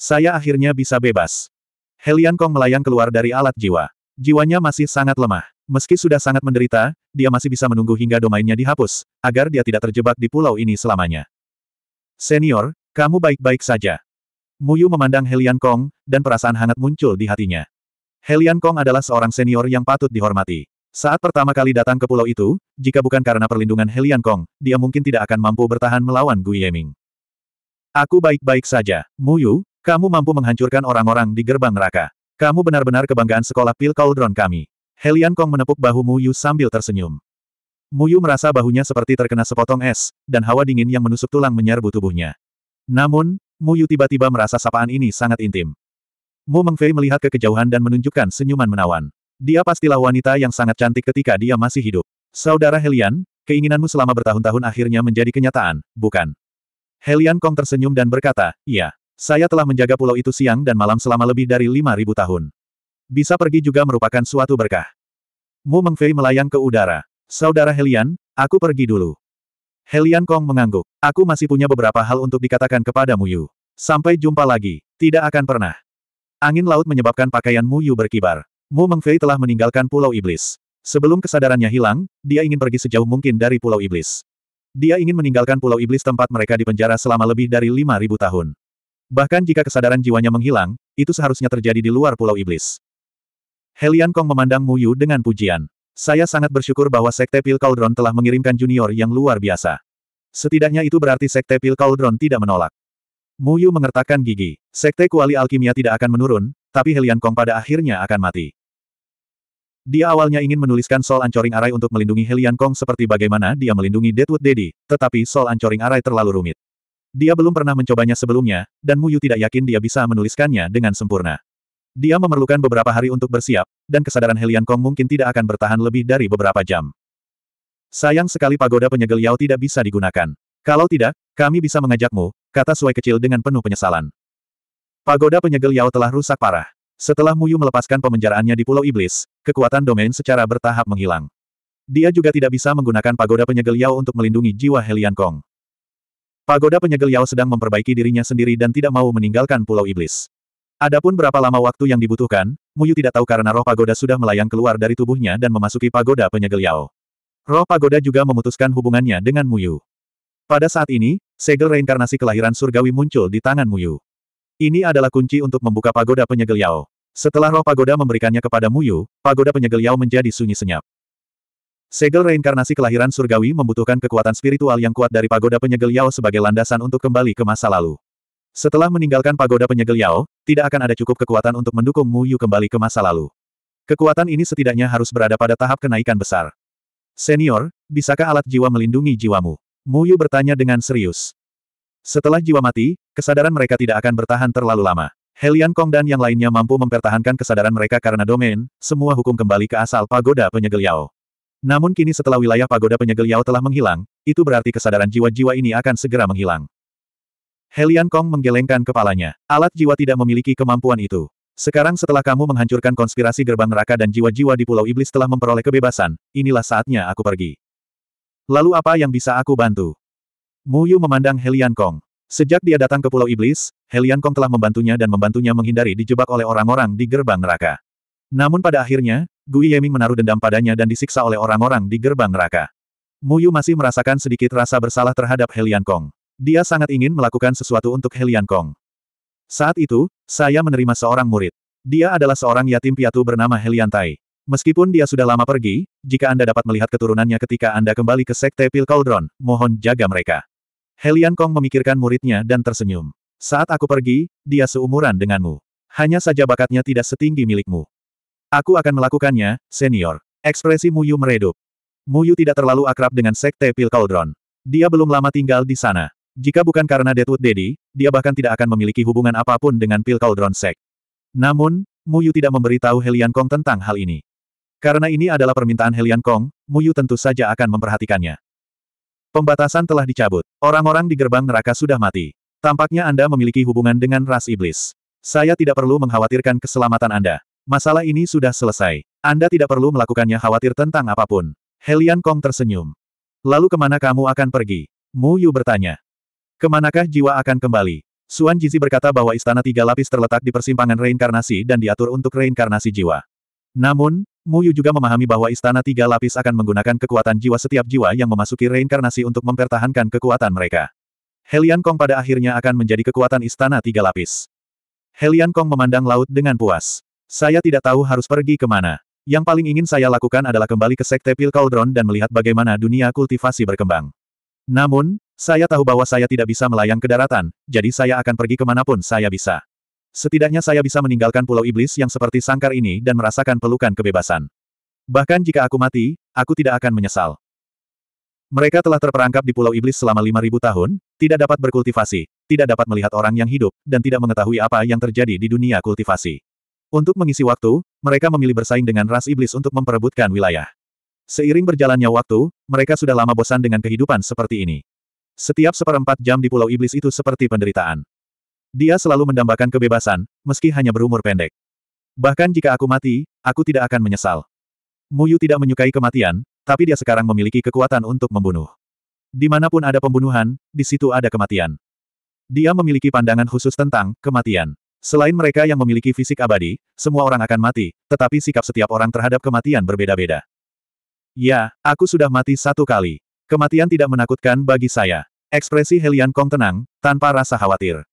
Saya akhirnya bisa bebas. Helian Kong melayang keluar dari alat jiwa. Jiwanya masih sangat lemah. Meski sudah sangat menderita, dia masih bisa menunggu hingga domainnya dihapus, agar dia tidak terjebak di pulau ini selamanya. Senior, kamu baik-baik saja. Muyu memandang Helian Kong, dan perasaan hangat muncul di hatinya. Helian Kong adalah seorang senior yang patut dihormati. Saat pertama kali datang ke pulau itu, jika bukan karena perlindungan Helian Kong, dia mungkin tidak akan mampu bertahan melawan Gu Yeming. Aku baik-baik saja, Muyu, kamu mampu menghancurkan orang-orang di gerbang neraka. Kamu benar-benar kebanggaan sekolah pil Cauldron kami. Helian Kong menepuk bahu Muyu sambil tersenyum. Muyu merasa bahunya seperti terkena sepotong es, dan hawa dingin yang menusuk tulang menyerbu tubuhnya. Namun, Muyu tiba-tiba merasa sapaan ini sangat intim. Mu Mengfei melihat ke kejauhan dan menunjukkan senyuman menawan. Dia pastilah wanita yang sangat cantik ketika dia masih hidup. Saudara Helian, keinginanmu selama bertahun-tahun akhirnya menjadi kenyataan, bukan? Helian Kong tersenyum dan berkata, iya. Saya telah menjaga pulau itu siang dan malam selama lebih dari 5.000 tahun. Bisa pergi juga merupakan suatu berkah. Mu Mengfei melayang ke udara. Saudara Helian, aku pergi dulu. Helian Kong mengangguk. Aku masih punya beberapa hal untuk dikatakan kepada Mu Yu. Sampai jumpa lagi. Tidak akan pernah. Angin laut menyebabkan pakaian Mu Yu berkibar. Mu Mengfei telah meninggalkan Pulau Iblis. Sebelum kesadarannya hilang, dia ingin pergi sejauh mungkin dari Pulau Iblis. Dia ingin meninggalkan Pulau Iblis tempat mereka dipenjara selama lebih dari 5.000 tahun. Bahkan jika kesadaran jiwanya menghilang, itu seharusnya terjadi di luar Pulau Iblis. Helian Kong memandang Mu Yu dengan pujian. Saya sangat bersyukur bahwa Sekte Pil Cauldron telah mengirimkan junior yang luar biasa. Setidaknya itu berarti Sekte Pil Cauldron tidak menolak. Mu Yu mengertakkan gigi. Sekte Kuali Alkimia tidak akan menurun, tapi Helian Kong pada akhirnya akan mati. Dia awalnya ingin menuliskan Soul Anchoring arai untuk melindungi Helian Kong seperti bagaimana dia melindungi Deadwood Daddy, tetapi Soul Anchoring arai terlalu rumit. Dia belum pernah mencobanya sebelumnya, dan Muyu tidak yakin dia bisa menuliskannya dengan sempurna. Dia memerlukan beberapa hari untuk bersiap, dan kesadaran Helian Kong mungkin tidak akan bertahan lebih dari beberapa jam. Sayang sekali pagoda penyegel Yao tidak bisa digunakan. Kalau tidak, kami bisa mengajakmu, kata Suai kecil dengan penuh penyesalan. Pagoda penyegel Yao telah rusak parah. Setelah Muyu melepaskan pemenjaraannya di Pulau Iblis, kekuatan domain secara bertahap menghilang. Dia juga tidak bisa menggunakan pagoda penyegel Yao untuk melindungi jiwa Helian Kong. Pagoda penyegel Yao sedang memperbaiki dirinya sendiri dan tidak mau meninggalkan Pulau Iblis. Adapun berapa lama waktu yang dibutuhkan, Muyu tidak tahu karena roh pagoda sudah melayang keluar dari tubuhnya dan memasuki pagoda penyegel Yao. Roh pagoda juga memutuskan hubungannya dengan Muyu. Pada saat ini, segel reinkarnasi kelahiran surgawi muncul di tangan Muyu. Ini adalah kunci untuk membuka pagoda penyegel Yao. Setelah roh pagoda memberikannya kepada Muyu, pagoda penyegel Yao menjadi sunyi senyap. Segel reinkarnasi kelahiran surgawi membutuhkan kekuatan spiritual yang kuat dari pagoda penyegel Yao sebagai landasan untuk kembali ke masa lalu. Setelah meninggalkan pagoda penyegel Yao, tidak akan ada cukup kekuatan untuk mendukung Muyu kembali ke masa lalu. Kekuatan ini setidaknya harus berada pada tahap kenaikan besar. Senior, bisakah alat jiwa melindungi jiwamu? Muyu bertanya dengan serius. Setelah jiwa mati, kesadaran mereka tidak akan bertahan terlalu lama. Helian Kong dan yang lainnya mampu mempertahankan kesadaran mereka karena domain, semua hukum kembali ke asal pagoda penyegel Yao. Namun kini setelah wilayah pagoda penyegel Yao telah menghilang, itu berarti kesadaran jiwa-jiwa ini akan segera menghilang. Helian Kong menggelengkan kepalanya. Alat jiwa tidak memiliki kemampuan itu. Sekarang setelah kamu menghancurkan konspirasi gerbang neraka dan jiwa-jiwa di Pulau Iblis telah memperoleh kebebasan, inilah saatnya aku pergi. Lalu apa yang bisa aku bantu? Mu Yu memandang Helian Kong. Sejak dia datang ke Pulau Iblis, Helian Kong telah membantunya dan membantunya menghindari dijebak oleh orang-orang di gerbang neraka. Namun pada akhirnya, Gui Yeming menaruh dendam padanya dan disiksa oleh orang-orang di gerbang neraka. Mu Yu masih merasakan sedikit rasa bersalah terhadap Helian Kong. Dia sangat ingin melakukan sesuatu untuk Helian Kong. Saat itu, saya menerima seorang murid. Dia adalah seorang yatim piatu bernama Helian Tai. Meskipun dia sudah lama pergi, jika Anda dapat melihat keturunannya ketika Anda kembali ke Sekte Pil Cauldron, mohon jaga mereka. Helian Kong memikirkan muridnya dan tersenyum. Saat aku pergi, dia seumuran denganmu. Hanya saja bakatnya tidak setinggi milikmu. Aku akan melakukannya, senior. Ekspresi Muyu meredup. Muyu tidak terlalu akrab dengan Sekte Pil Cauldron. Dia belum lama tinggal di sana. Jika bukan karena Deadwood Daddy, dia bahkan tidak akan memiliki hubungan apapun dengan Pil Cauldron Sek. Namun, Muyu tidak memberitahu Helian Kong tentang hal ini. Karena ini adalah permintaan Helian Kong, Muyu tentu saja akan memperhatikannya. Pembatasan telah dicabut. Orang-orang di gerbang neraka sudah mati. Tampaknya Anda memiliki hubungan dengan ras iblis. Saya tidak perlu mengkhawatirkan keselamatan Anda. Masalah ini sudah selesai. Anda tidak perlu melakukannya khawatir tentang apapun. Helian Kong tersenyum. Lalu kemana kamu akan pergi? Mu Yu bertanya. Kemanakah jiwa akan kembali? Suan Jizi berkata bahwa istana tiga lapis terletak di persimpangan reinkarnasi dan diatur untuk reinkarnasi jiwa. Namun, Muyu juga memahami bahwa Istana Tiga Lapis akan menggunakan kekuatan jiwa setiap jiwa yang memasuki reinkarnasi untuk mempertahankan kekuatan mereka. Helian Kong pada akhirnya akan menjadi kekuatan Istana Tiga Lapis. Helian Kong memandang laut dengan puas. Saya tidak tahu harus pergi kemana. Yang paling ingin saya lakukan adalah kembali ke Sekte Pil Cauldron dan melihat bagaimana dunia kultivasi berkembang. Namun, saya tahu bahwa saya tidak bisa melayang ke daratan, jadi saya akan pergi kemanapun saya bisa. Setidaknya saya bisa meninggalkan pulau iblis yang seperti sangkar ini dan merasakan pelukan kebebasan. Bahkan jika aku mati, aku tidak akan menyesal. Mereka telah terperangkap di pulau iblis selama 5000 tahun, tidak dapat berkultivasi, tidak dapat melihat orang yang hidup, dan tidak mengetahui apa yang terjadi di dunia kultivasi. Untuk mengisi waktu, mereka memilih bersaing dengan ras iblis untuk memperebutkan wilayah. Seiring berjalannya waktu, mereka sudah lama bosan dengan kehidupan seperti ini. Setiap seperempat jam di Pulau Iblis itu seperti penderitaan. Dia selalu mendambakan kebebasan, meski hanya berumur pendek. Bahkan jika aku mati, aku tidak akan menyesal. Muyu tidak menyukai kematian, tapi dia sekarang memiliki kekuatan untuk membunuh. Dimanapun ada pembunuhan, di situ ada kematian. Dia memiliki pandangan khusus tentang kematian. Selain mereka yang memiliki fisik abadi, semua orang akan mati, tetapi sikap setiap orang terhadap kematian berbeda-beda. Ya, aku sudah mati satu kali. Kematian tidak menakutkan bagi saya. Ekspresi Helian Kong tenang, tanpa rasa khawatir.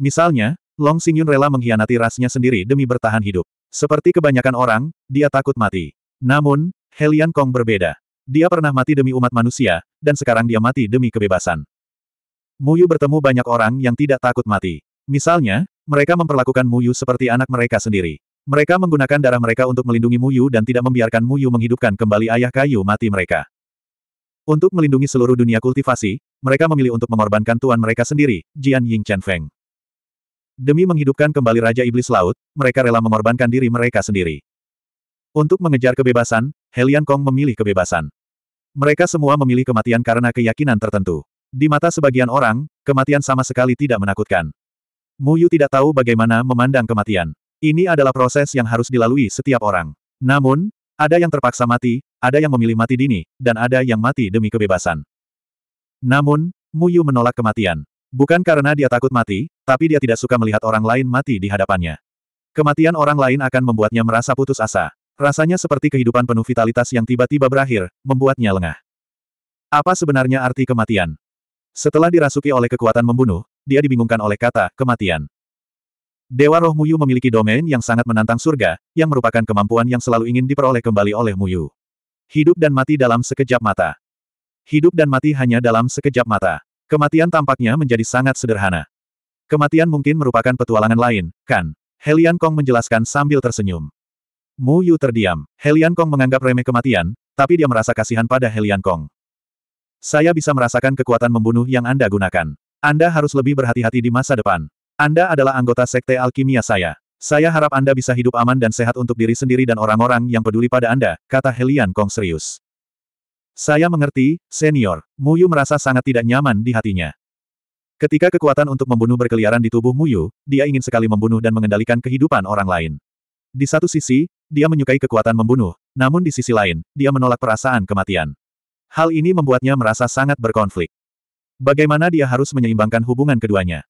Misalnya, Long Xingyun rela mengkhianati rasnya sendiri demi bertahan hidup. Seperti kebanyakan orang, dia takut mati. Namun, Helian Kong berbeda. Dia pernah mati demi umat manusia, dan sekarang dia mati demi kebebasan. Muyu bertemu banyak orang yang tidak takut mati. Misalnya, mereka memperlakukan Muyu seperti anak mereka sendiri. Mereka menggunakan darah mereka untuk melindungi Muyu dan tidak membiarkan Muyu menghidupkan kembali ayah kayu mati mereka. Untuk melindungi seluruh dunia kultivasi, mereka memilih untuk mengorbankan tuan mereka sendiri, Jian Ying Chen Feng. Demi menghidupkan kembali Raja Iblis Laut, mereka rela mengorbankan diri mereka sendiri. Untuk mengejar kebebasan, Helian Kong memilih kebebasan. Mereka semua memilih kematian karena keyakinan tertentu. Di mata sebagian orang, kematian sama sekali tidak menakutkan. Mu Yu tidak tahu bagaimana memandang kematian. Ini adalah proses yang harus dilalui setiap orang. Namun, ada yang terpaksa mati, ada yang memilih mati dini, dan ada yang mati demi kebebasan. Namun, Mu Yu menolak kematian. Bukan karena dia takut mati, tapi dia tidak suka melihat orang lain mati di hadapannya. Kematian orang lain akan membuatnya merasa putus asa. Rasanya seperti kehidupan penuh vitalitas yang tiba-tiba berakhir, membuatnya lengah. Apa sebenarnya arti kematian? Setelah dirasuki oleh kekuatan membunuh, dia dibingungkan oleh kata kematian. Dewa Roh Muyu memiliki domain yang sangat menantang surga, yang merupakan kemampuan yang selalu ingin diperoleh kembali oleh Muyu. Hidup dan mati dalam sekejap mata. Hidup dan mati hanya dalam sekejap mata. Kematian tampaknya menjadi sangat sederhana. Kematian mungkin merupakan petualangan lain, kan? Helian Kong menjelaskan sambil tersenyum. Mu Yu terdiam. Helian Kong menganggap remeh kematian, tapi dia merasa kasihan pada Helian Kong. Saya bisa merasakan kekuatan membunuh yang Anda gunakan. Anda harus lebih berhati-hati di masa depan. Anda adalah anggota Sekte Alkimia saya. Saya harap Anda bisa hidup aman dan sehat untuk diri sendiri dan orang-orang yang peduli pada Anda, kata Helian Kong serius. Saya mengerti, senior. Muyu merasa sangat tidak nyaman di hatinya. Ketika kekuatan untuk membunuh berkeliaran di tubuh Muyu, dia ingin sekali membunuh dan mengendalikan kehidupan orang lain. Di satu sisi, dia menyukai kekuatan membunuh, namun di sisi lain, dia menolak perasaan kematian. Hal ini membuatnya merasa sangat berkonflik. Bagaimana dia harus menyeimbangkan hubungan keduanya?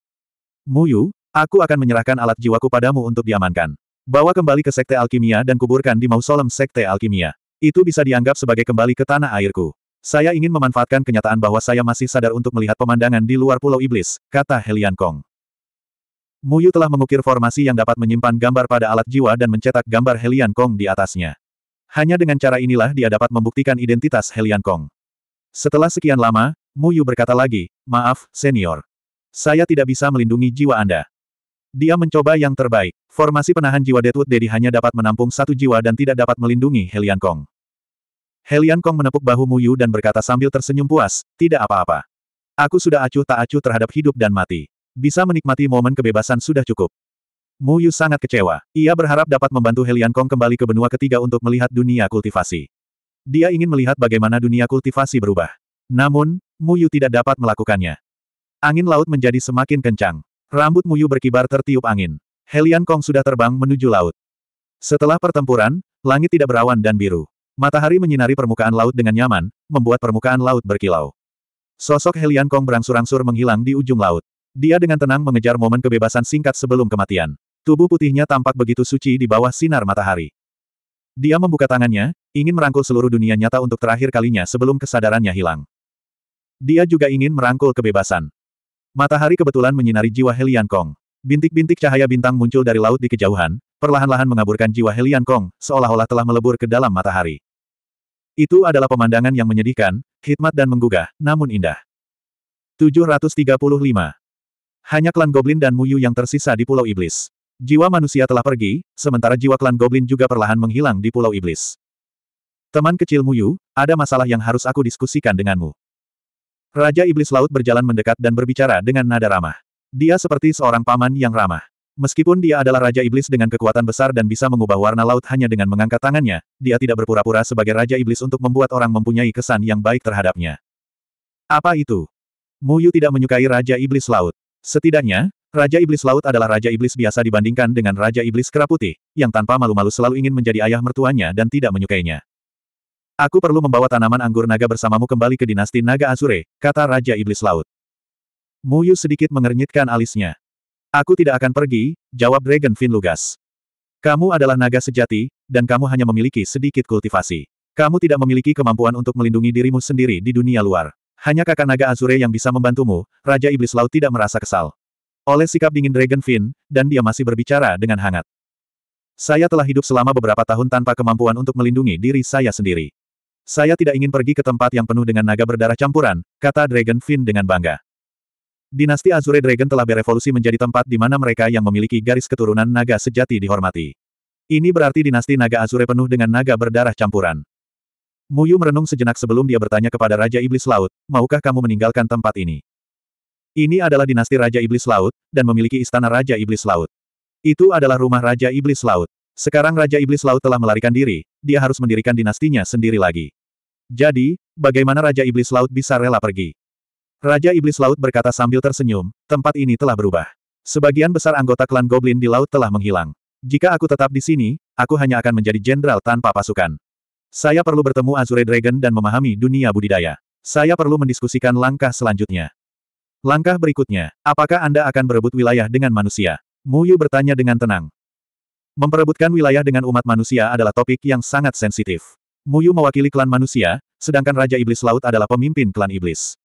Muyu, aku akan menyerahkan alat jiwaku padamu untuk diamankan. Bawa kembali ke Sekte Alkimia dan kuburkan di mausolem Sekte Alkimia. Itu bisa dianggap sebagai kembali ke tanah airku. Saya ingin memanfaatkan kenyataan bahwa saya masih sadar untuk melihat pemandangan di luar Pulau Iblis, kata Helian Kong. Muyu telah mengukir formasi yang dapat menyimpan gambar pada alat jiwa dan mencetak gambar Helian Kong di atasnya. Hanya dengan cara inilah dia dapat membuktikan identitas Helian Kong. Setelah sekian lama, Muyu berkata lagi, maaf, senior. Saya tidak bisa melindungi jiwa Anda. Dia mencoba yang terbaik. Formasi penahan jiwa Detwood Dedi hanya dapat menampung satu jiwa dan tidak dapat melindungi Helian Kong. Helian Kong menepuk bahu Mu Yu dan berkata sambil tersenyum puas, tidak apa-apa. Aku sudah acuh tak acuh terhadap hidup dan mati. Bisa menikmati momen kebebasan sudah cukup. Mu Yu sangat kecewa. Ia berharap dapat membantu Helian Kong kembali ke benua ketiga untuk melihat dunia kultivasi. Dia ingin melihat bagaimana dunia kultivasi berubah. Namun, Mu Yu tidak dapat melakukannya. Angin laut menjadi semakin kencang. Rambut Mu Yu berkibar tertiup angin. Helian Kong sudah terbang menuju laut. Setelah pertempuran, langit tidak berawan dan biru. Matahari menyinari permukaan laut dengan nyaman, membuat permukaan laut berkilau. Sosok Helian Kong berangsur-angsur menghilang di ujung laut. Dia dengan tenang mengejar momen kebebasan singkat sebelum kematian. Tubuh putihnya tampak begitu suci di bawah sinar matahari. Dia membuka tangannya, ingin merangkul seluruh dunia nyata untuk terakhir kalinya sebelum kesadarannya hilang. Dia juga ingin merangkul kebebasan. Matahari kebetulan menyinari jiwa Helian Kong. Bintik-bintik cahaya bintang muncul dari laut di kejauhan, perlahan-lahan mengaburkan jiwa Helian Kong, seolah-olah telah melebur ke dalam matahari. Itu adalah pemandangan yang menyedihkan, hikmat dan menggugah, namun indah. 735. Hanya klan Goblin dan Muyu yang tersisa di Pulau Iblis. Jiwa manusia telah pergi, sementara jiwa klan Goblin juga perlahan menghilang di Pulau Iblis. Teman kecil Muyu, ada masalah yang harus aku diskusikan denganmu. Raja Iblis Laut berjalan mendekat dan berbicara dengan nada ramah. Dia seperti seorang paman yang ramah. Meskipun dia adalah Raja Iblis dengan kekuatan besar dan bisa mengubah warna laut hanya dengan mengangkat tangannya, dia tidak berpura-pura sebagai Raja Iblis untuk membuat orang mempunyai kesan yang baik terhadapnya. Apa itu? Muyu tidak menyukai Raja Iblis Laut. Setidaknya, Raja Iblis Laut adalah Raja Iblis biasa dibandingkan dengan Raja Iblis keraputi, yang tanpa malu-malu selalu ingin menjadi ayah mertuanya dan tidak menyukainya. Aku perlu membawa tanaman anggur naga bersamamu kembali ke dinasti naga asure, kata Raja Iblis Laut. Muyu sedikit mengernyitkan alisnya. Aku tidak akan pergi, jawab Dragon Dragonfin lugas. Kamu adalah naga sejati, dan kamu hanya memiliki sedikit kultivasi. Kamu tidak memiliki kemampuan untuk melindungi dirimu sendiri di dunia luar. Hanya kakak naga Azure yang bisa membantumu, Raja Iblis Laut tidak merasa kesal. Oleh sikap dingin Dragon Dragonfin, dan dia masih berbicara dengan hangat. Saya telah hidup selama beberapa tahun tanpa kemampuan untuk melindungi diri saya sendiri. Saya tidak ingin pergi ke tempat yang penuh dengan naga berdarah campuran, kata Dragon Dragonfin dengan bangga. Dinasti Azure Dragon telah berevolusi menjadi tempat di mana mereka yang memiliki garis keturunan naga sejati dihormati. Ini berarti dinasti naga Azure penuh dengan naga berdarah campuran. Muyu merenung sejenak sebelum dia bertanya kepada Raja Iblis Laut, maukah kamu meninggalkan tempat ini? Ini adalah dinasti Raja Iblis Laut, dan memiliki istana Raja Iblis Laut. Itu adalah rumah Raja Iblis Laut. Sekarang Raja Iblis Laut telah melarikan diri, dia harus mendirikan dinastinya sendiri lagi. Jadi, bagaimana Raja Iblis Laut bisa rela pergi? Raja Iblis Laut berkata sambil tersenyum, tempat ini telah berubah. Sebagian besar anggota klan Goblin di laut telah menghilang. Jika aku tetap di sini, aku hanya akan menjadi jenderal tanpa pasukan. Saya perlu bertemu Azure Dragon dan memahami dunia budidaya. Saya perlu mendiskusikan langkah selanjutnya. Langkah berikutnya, apakah Anda akan berebut wilayah dengan manusia? Muyu bertanya dengan tenang. Memperebutkan wilayah dengan umat manusia adalah topik yang sangat sensitif. Muyu mewakili klan manusia, sedangkan Raja Iblis Laut adalah pemimpin klan Iblis.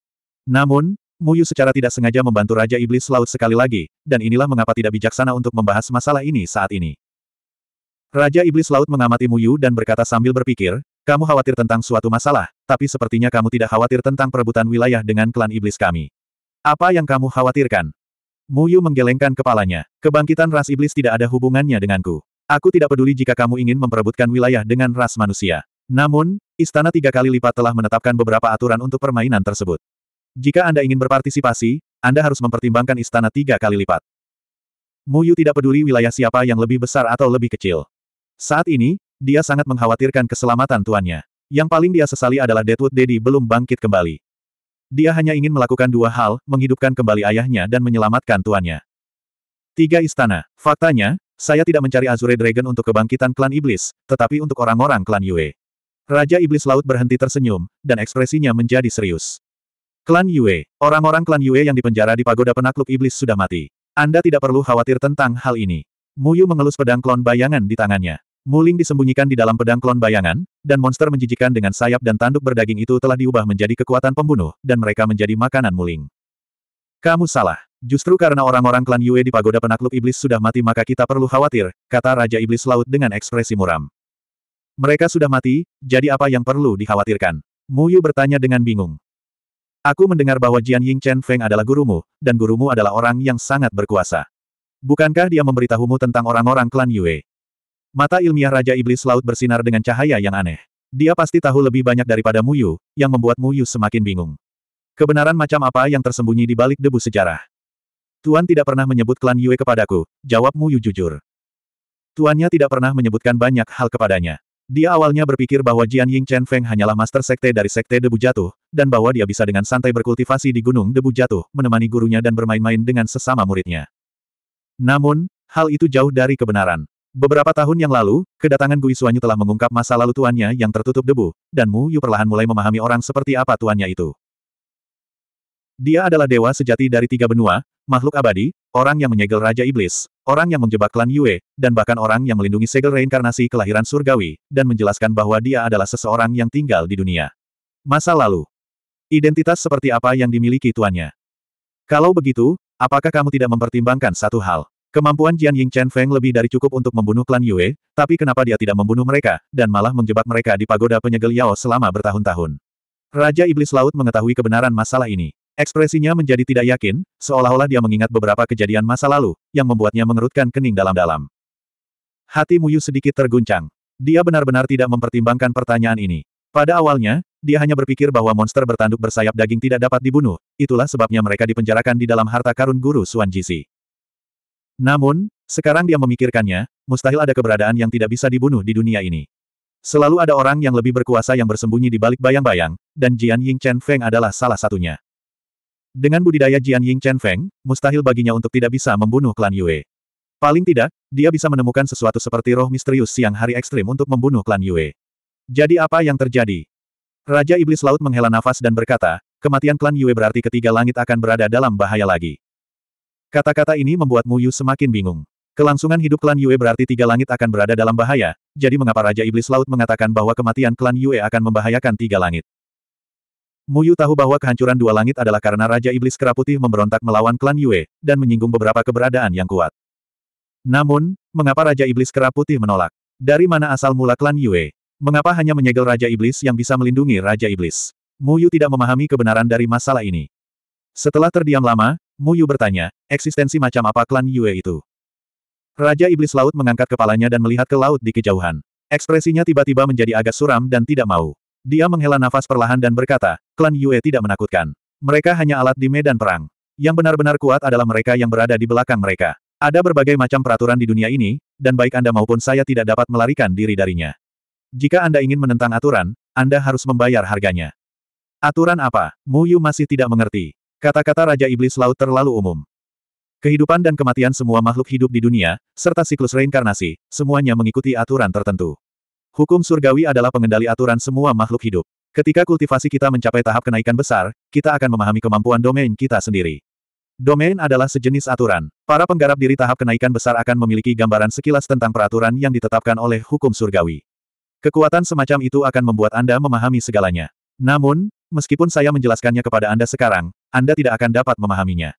Namun, Muyu secara tidak sengaja membantu Raja Iblis Laut sekali lagi, dan inilah mengapa tidak bijaksana untuk membahas masalah ini saat ini. Raja Iblis Laut mengamati Muyu dan berkata sambil berpikir, kamu khawatir tentang suatu masalah, tapi sepertinya kamu tidak khawatir tentang perebutan wilayah dengan klan iblis kami. Apa yang kamu khawatirkan? Muyu menggelengkan kepalanya. Kebangkitan ras iblis tidak ada hubungannya denganku. Aku tidak peduli jika kamu ingin memperebutkan wilayah dengan ras manusia. Namun, Istana tiga kali lipat telah menetapkan beberapa aturan untuk permainan tersebut. Jika Anda ingin berpartisipasi, Anda harus mempertimbangkan istana tiga kali lipat. Mu Yu tidak peduli wilayah siapa yang lebih besar atau lebih kecil. Saat ini, dia sangat mengkhawatirkan keselamatan tuannya. Yang paling dia sesali adalah Deadwood Daddy belum bangkit kembali. Dia hanya ingin melakukan dua hal, menghidupkan kembali ayahnya dan menyelamatkan tuannya. Tiga istana. Faktanya, saya tidak mencari Azure Dragon untuk kebangkitan klan iblis, tetapi untuk orang-orang klan Yue. Raja Iblis Laut berhenti tersenyum, dan ekspresinya menjadi serius. Klan Yue, orang-orang klan Yue yang dipenjara di pagoda penakluk iblis sudah mati. Anda tidak perlu khawatir tentang hal ini. Muyu mengelus pedang klon bayangan di tangannya. Muling disembunyikan di dalam pedang klon bayangan, dan monster menjijikan dengan sayap dan tanduk berdaging itu telah diubah menjadi kekuatan pembunuh, dan mereka menjadi makanan Muling. Kamu salah. Justru karena orang-orang klan Yue di pagoda penakluk iblis sudah mati maka kita perlu khawatir, kata Raja Iblis Laut dengan ekspresi muram. Mereka sudah mati, jadi apa yang perlu dikhawatirkan? Muyu bertanya dengan bingung. Aku mendengar bahwa Jian Ying Chen Feng adalah gurumu, dan gurumu adalah orang yang sangat berkuasa. Bukankah dia memberitahumu tentang orang-orang klan Yue? Mata ilmiah Raja Iblis Laut bersinar dengan cahaya yang aneh. Dia pasti tahu lebih banyak daripada Muyu, yang membuat Muyu semakin bingung. Kebenaran macam apa yang tersembunyi di balik debu sejarah? Tuan tidak pernah menyebut klan Yue kepadaku, jawab Muyu jujur. Tuannya tidak pernah menyebutkan banyak hal kepadanya. Dia awalnya berpikir bahwa Jian Ying Chen Feng hanyalah master sekte dari sekte debu jatuh, dan bahwa dia bisa dengan santai berkultivasi di gunung debu jatuh, menemani gurunya dan bermain-main dengan sesama muridnya. Namun, hal itu jauh dari kebenaran. Beberapa tahun yang lalu, kedatangan Gui Suanyu telah mengungkap masa lalu tuannya yang tertutup debu, dan Mu Yu perlahan mulai memahami orang seperti apa tuannya itu. Dia adalah dewa sejati dari tiga benua, makhluk abadi, orang yang menyegel Raja Iblis, orang yang menjebak klan Yue, dan bahkan orang yang melindungi segel reinkarnasi kelahiran surgawi, dan menjelaskan bahwa dia adalah seseorang yang tinggal di dunia. Masa lalu. Identitas seperti apa yang dimiliki tuannya? Kalau begitu, apakah kamu tidak mempertimbangkan satu hal? Kemampuan Jian Ying Chen Feng lebih dari cukup untuk membunuh klan Yue, tapi kenapa dia tidak membunuh mereka, dan malah menjebak mereka di pagoda penyegel Yao selama bertahun-tahun. Raja Iblis Laut mengetahui kebenaran masalah ini. Ekspresinya menjadi tidak yakin, seolah-olah dia mengingat beberapa kejadian masa lalu, yang membuatnya mengerutkan kening dalam-dalam. Hati Muyu sedikit terguncang. Dia benar-benar tidak mempertimbangkan pertanyaan ini. Pada awalnya, dia hanya berpikir bahwa monster bertanduk bersayap daging tidak dapat dibunuh, itulah sebabnya mereka dipenjarakan di dalam harta karun guru Suan Jisi. Namun, sekarang dia memikirkannya, mustahil ada keberadaan yang tidak bisa dibunuh di dunia ini. Selalu ada orang yang lebih berkuasa yang bersembunyi di balik bayang-bayang, dan Jian Ying Chen Feng adalah salah satunya. Dengan budidaya Jian Ying Chen Feng, mustahil baginya untuk tidak bisa membunuh klan Yue. Paling tidak, dia bisa menemukan sesuatu seperti roh misterius siang hari ekstrim untuk membunuh klan Yue. Jadi apa yang terjadi? Raja Iblis Laut menghela nafas dan berkata, kematian klan Yue berarti ketiga langit akan berada dalam bahaya lagi. Kata-kata ini membuat Mu Yu semakin bingung. Kelangsungan hidup klan Yue berarti tiga langit akan berada dalam bahaya, jadi mengapa Raja Iblis Laut mengatakan bahwa kematian klan Yue akan membahayakan tiga langit? Muyu tahu bahwa kehancuran dua langit adalah karena Raja Iblis Kera Putih memberontak melawan klan Yue, dan menyinggung beberapa keberadaan yang kuat. Namun, mengapa Raja Iblis Kera Putih menolak? Dari mana asal mula klan Yue? Mengapa hanya menyegel Raja Iblis yang bisa melindungi Raja Iblis? Muyu tidak memahami kebenaran dari masalah ini. Setelah terdiam lama, Muyu bertanya, eksistensi macam apa klan Yue itu? Raja Iblis Laut mengangkat kepalanya dan melihat ke laut di kejauhan. Ekspresinya tiba-tiba menjadi agak suram dan tidak mau. Dia menghela nafas perlahan dan berkata, klan Yue tidak menakutkan. Mereka hanya alat di medan perang. Yang benar-benar kuat adalah mereka yang berada di belakang mereka. Ada berbagai macam peraturan di dunia ini, dan baik Anda maupun saya tidak dapat melarikan diri darinya. Jika Anda ingin menentang aturan, Anda harus membayar harganya. Aturan apa? Mu Yu masih tidak mengerti. Kata-kata Raja Iblis Laut terlalu umum. Kehidupan dan kematian semua makhluk hidup di dunia, serta siklus reinkarnasi, semuanya mengikuti aturan tertentu. Hukum surgawi adalah pengendali aturan semua makhluk hidup. Ketika kultivasi kita mencapai tahap kenaikan besar, kita akan memahami kemampuan domain kita sendiri. Domain adalah sejenis aturan. Para penggarap diri tahap kenaikan besar akan memiliki gambaran sekilas tentang peraturan yang ditetapkan oleh hukum surgawi. Kekuatan semacam itu akan membuat Anda memahami segalanya. Namun, meskipun saya menjelaskannya kepada Anda sekarang, Anda tidak akan dapat memahaminya.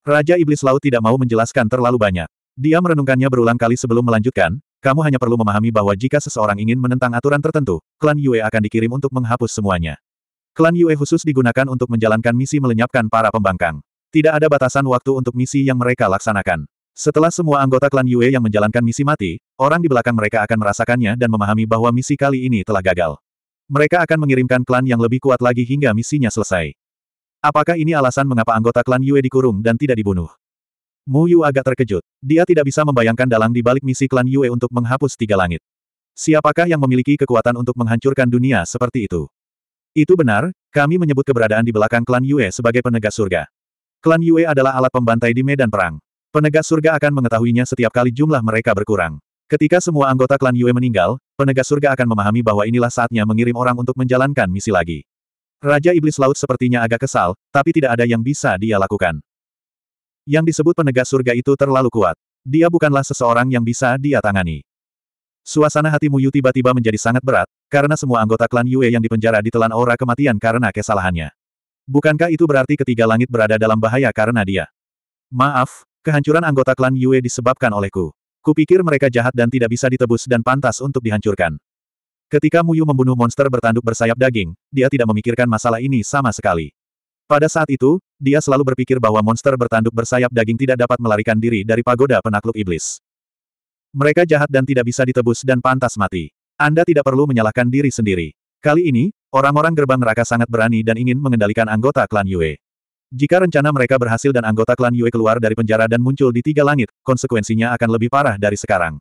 Raja Iblis Laut tidak mau menjelaskan terlalu banyak. Dia merenungkannya berulang kali sebelum melanjutkan, kamu hanya perlu memahami bahwa jika seseorang ingin menentang aturan tertentu, klan Yue akan dikirim untuk menghapus semuanya. Klan Yue khusus digunakan untuk menjalankan misi melenyapkan para pembangkang. Tidak ada batasan waktu untuk misi yang mereka laksanakan. Setelah semua anggota klan Yue yang menjalankan misi mati, orang di belakang mereka akan merasakannya dan memahami bahwa misi kali ini telah gagal. Mereka akan mengirimkan klan yang lebih kuat lagi hingga misinya selesai. Apakah ini alasan mengapa anggota klan Yue dikurung dan tidak dibunuh? Mu Yu agak terkejut. Dia tidak bisa membayangkan dalang di balik misi klan Yue untuk menghapus tiga langit. Siapakah yang memiliki kekuatan untuk menghancurkan dunia seperti itu? Itu benar, kami menyebut keberadaan di belakang klan Yue sebagai penegak surga. Klan Yue adalah alat pembantai di medan perang. Penegak surga akan mengetahuinya setiap kali jumlah mereka berkurang. Ketika semua anggota klan Yue meninggal, penegak surga akan memahami bahwa inilah saatnya mengirim orang untuk menjalankan misi lagi. Raja Iblis Laut sepertinya agak kesal, tapi tidak ada yang bisa dia lakukan. Yang disebut penegak surga itu terlalu kuat. Dia bukanlah seseorang yang bisa dia tangani. Suasana hati Muyu tiba-tiba menjadi sangat berat, karena semua anggota klan Yue yang dipenjara ditelan aura kematian karena kesalahannya. Bukankah itu berarti ketiga langit berada dalam bahaya karena dia? Maaf, kehancuran anggota klan Yue disebabkan olehku. Kupikir mereka jahat dan tidak bisa ditebus dan pantas untuk dihancurkan. Ketika Muyu membunuh monster bertanduk bersayap daging, dia tidak memikirkan masalah ini sama sekali. Pada saat itu, dia selalu berpikir bahwa monster bertanduk bersayap daging tidak dapat melarikan diri dari pagoda penakluk iblis. Mereka jahat dan tidak bisa ditebus dan pantas mati. Anda tidak perlu menyalahkan diri sendiri. Kali ini, orang-orang gerbang neraka sangat berani dan ingin mengendalikan anggota klan Yue. Jika rencana mereka berhasil dan anggota klan Yue keluar dari penjara dan muncul di tiga langit, konsekuensinya akan lebih parah dari sekarang.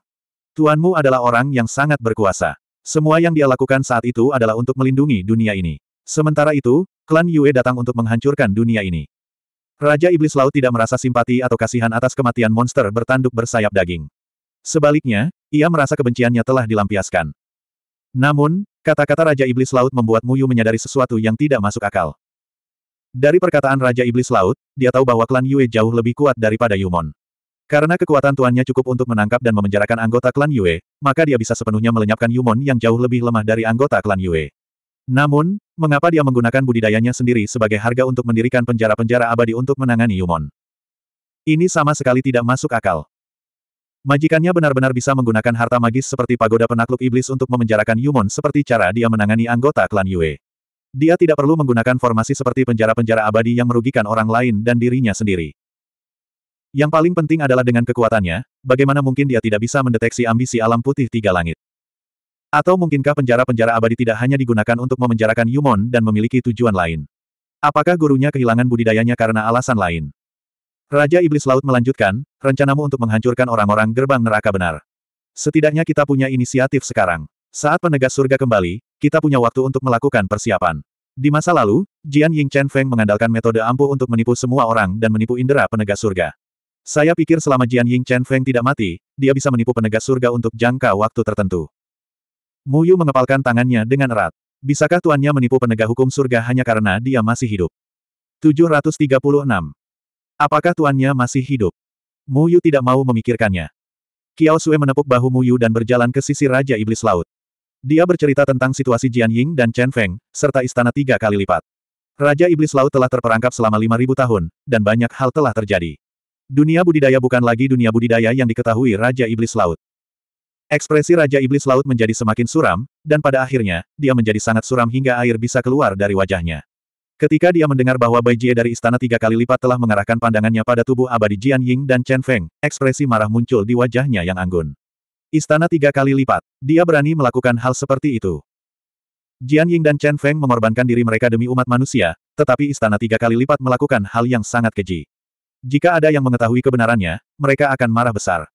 Tuanmu adalah orang yang sangat berkuasa. Semua yang dia lakukan saat itu adalah untuk melindungi dunia ini. Sementara itu, Klan Yue datang untuk menghancurkan dunia ini. Raja Iblis Laut tidak merasa simpati atau kasihan atas kematian monster bertanduk bersayap daging. Sebaliknya, ia merasa kebenciannya telah dilampiaskan. Namun, kata-kata Raja Iblis Laut membuat Muyu menyadari sesuatu yang tidak masuk akal. Dari perkataan Raja Iblis Laut, dia tahu bahwa klan Yue jauh lebih kuat daripada Yumon. Karena kekuatan tuannya cukup untuk menangkap dan memenjarakan anggota klan Yue, maka dia bisa sepenuhnya melenyapkan Yumon yang jauh lebih lemah dari anggota klan Yue. Namun, mengapa dia menggunakan budidayanya sendiri sebagai harga untuk mendirikan penjara-penjara abadi untuk menangani Yumon? Ini sama sekali tidak masuk akal. Majikannya benar-benar bisa menggunakan harta magis seperti pagoda penakluk iblis untuk memenjarakan Yumon seperti cara dia menangani anggota klan Yue. Dia tidak perlu menggunakan formasi seperti penjara-penjara abadi yang merugikan orang lain dan dirinya sendiri. Yang paling penting adalah dengan kekuatannya, bagaimana mungkin dia tidak bisa mendeteksi ambisi alam putih tiga langit. Atau mungkinkah penjara-penjara abadi tidak hanya digunakan untuk memenjarakan Yumon dan memiliki tujuan lain? Apakah gurunya kehilangan budidayanya karena alasan lain? Raja Iblis Laut melanjutkan, rencanamu untuk menghancurkan orang-orang gerbang neraka benar. Setidaknya kita punya inisiatif sekarang. Saat penegas surga kembali, kita punya waktu untuk melakukan persiapan. Di masa lalu, Jian Ying Chen Feng mengandalkan metode ampuh untuk menipu semua orang dan menipu indera penegas surga. Saya pikir selama Jian Ying Chen Feng tidak mati, dia bisa menipu penegas surga untuk jangka waktu tertentu. Muyu mengepalkan tangannya dengan erat. Bisakah tuannya menipu penegak hukum surga hanya karena dia masih hidup? 736. Apakah tuannya masih hidup? Muyu tidak mau memikirkannya. Kiao Sue menepuk bahu Muyu dan berjalan ke sisi Raja Iblis Laut. Dia bercerita tentang situasi Jian Ying dan Chen Feng, serta istana tiga kali lipat. Raja Iblis Laut telah terperangkap selama 5.000 tahun, dan banyak hal telah terjadi. Dunia budidaya bukan lagi dunia budidaya yang diketahui Raja Iblis Laut. Ekspresi Raja Iblis Laut menjadi semakin suram, dan pada akhirnya, dia menjadi sangat suram hingga air bisa keluar dari wajahnya. Ketika dia mendengar bahwa Bai Jie dari istana tiga kali lipat telah mengarahkan pandangannya pada tubuh abadi Jian Ying dan Chen Feng, ekspresi marah muncul di wajahnya yang anggun. Istana tiga kali lipat, dia berani melakukan hal seperti itu. Jian Ying dan Chen Feng mengorbankan diri mereka demi umat manusia, tetapi istana tiga kali lipat melakukan hal yang sangat keji. Jika ada yang mengetahui kebenarannya, mereka akan marah besar.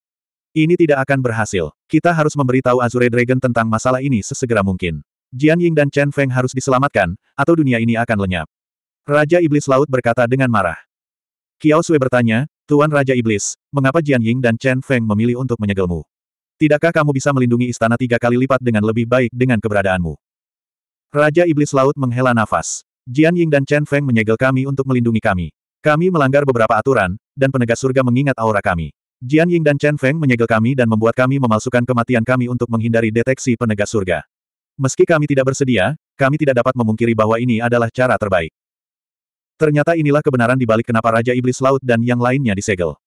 Ini tidak akan berhasil. Kita harus memberitahu Azure Dragon tentang masalah ini sesegera mungkin. Jian Ying dan Chen Feng harus diselamatkan, atau dunia ini akan lenyap. Raja Iblis Laut berkata dengan marah. Kiao Sui bertanya, Tuan Raja Iblis, mengapa Jian Ying dan Chen Feng memilih untuk menyegelmu? Tidakkah kamu bisa melindungi istana tiga kali lipat dengan lebih baik dengan keberadaanmu? Raja Iblis Laut menghela nafas. Jian Ying dan Chen Feng menyegel kami untuk melindungi kami. Kami melanggar beberapa aturan, dan penegak surga mengingat aura kami. Jian Ying dan Chen Feng menyegel kami dan membuat kami memalsukan kematian kami untuk menghindari deteksi penegak surga. Meski kami tidak bersedia, kami tidak dapat memungkiri bahwa ini adalah cara terbaik. Ternyata inilah kebenaran di balik kenapa Raja Iblis Laut dan yang lainnya disegel.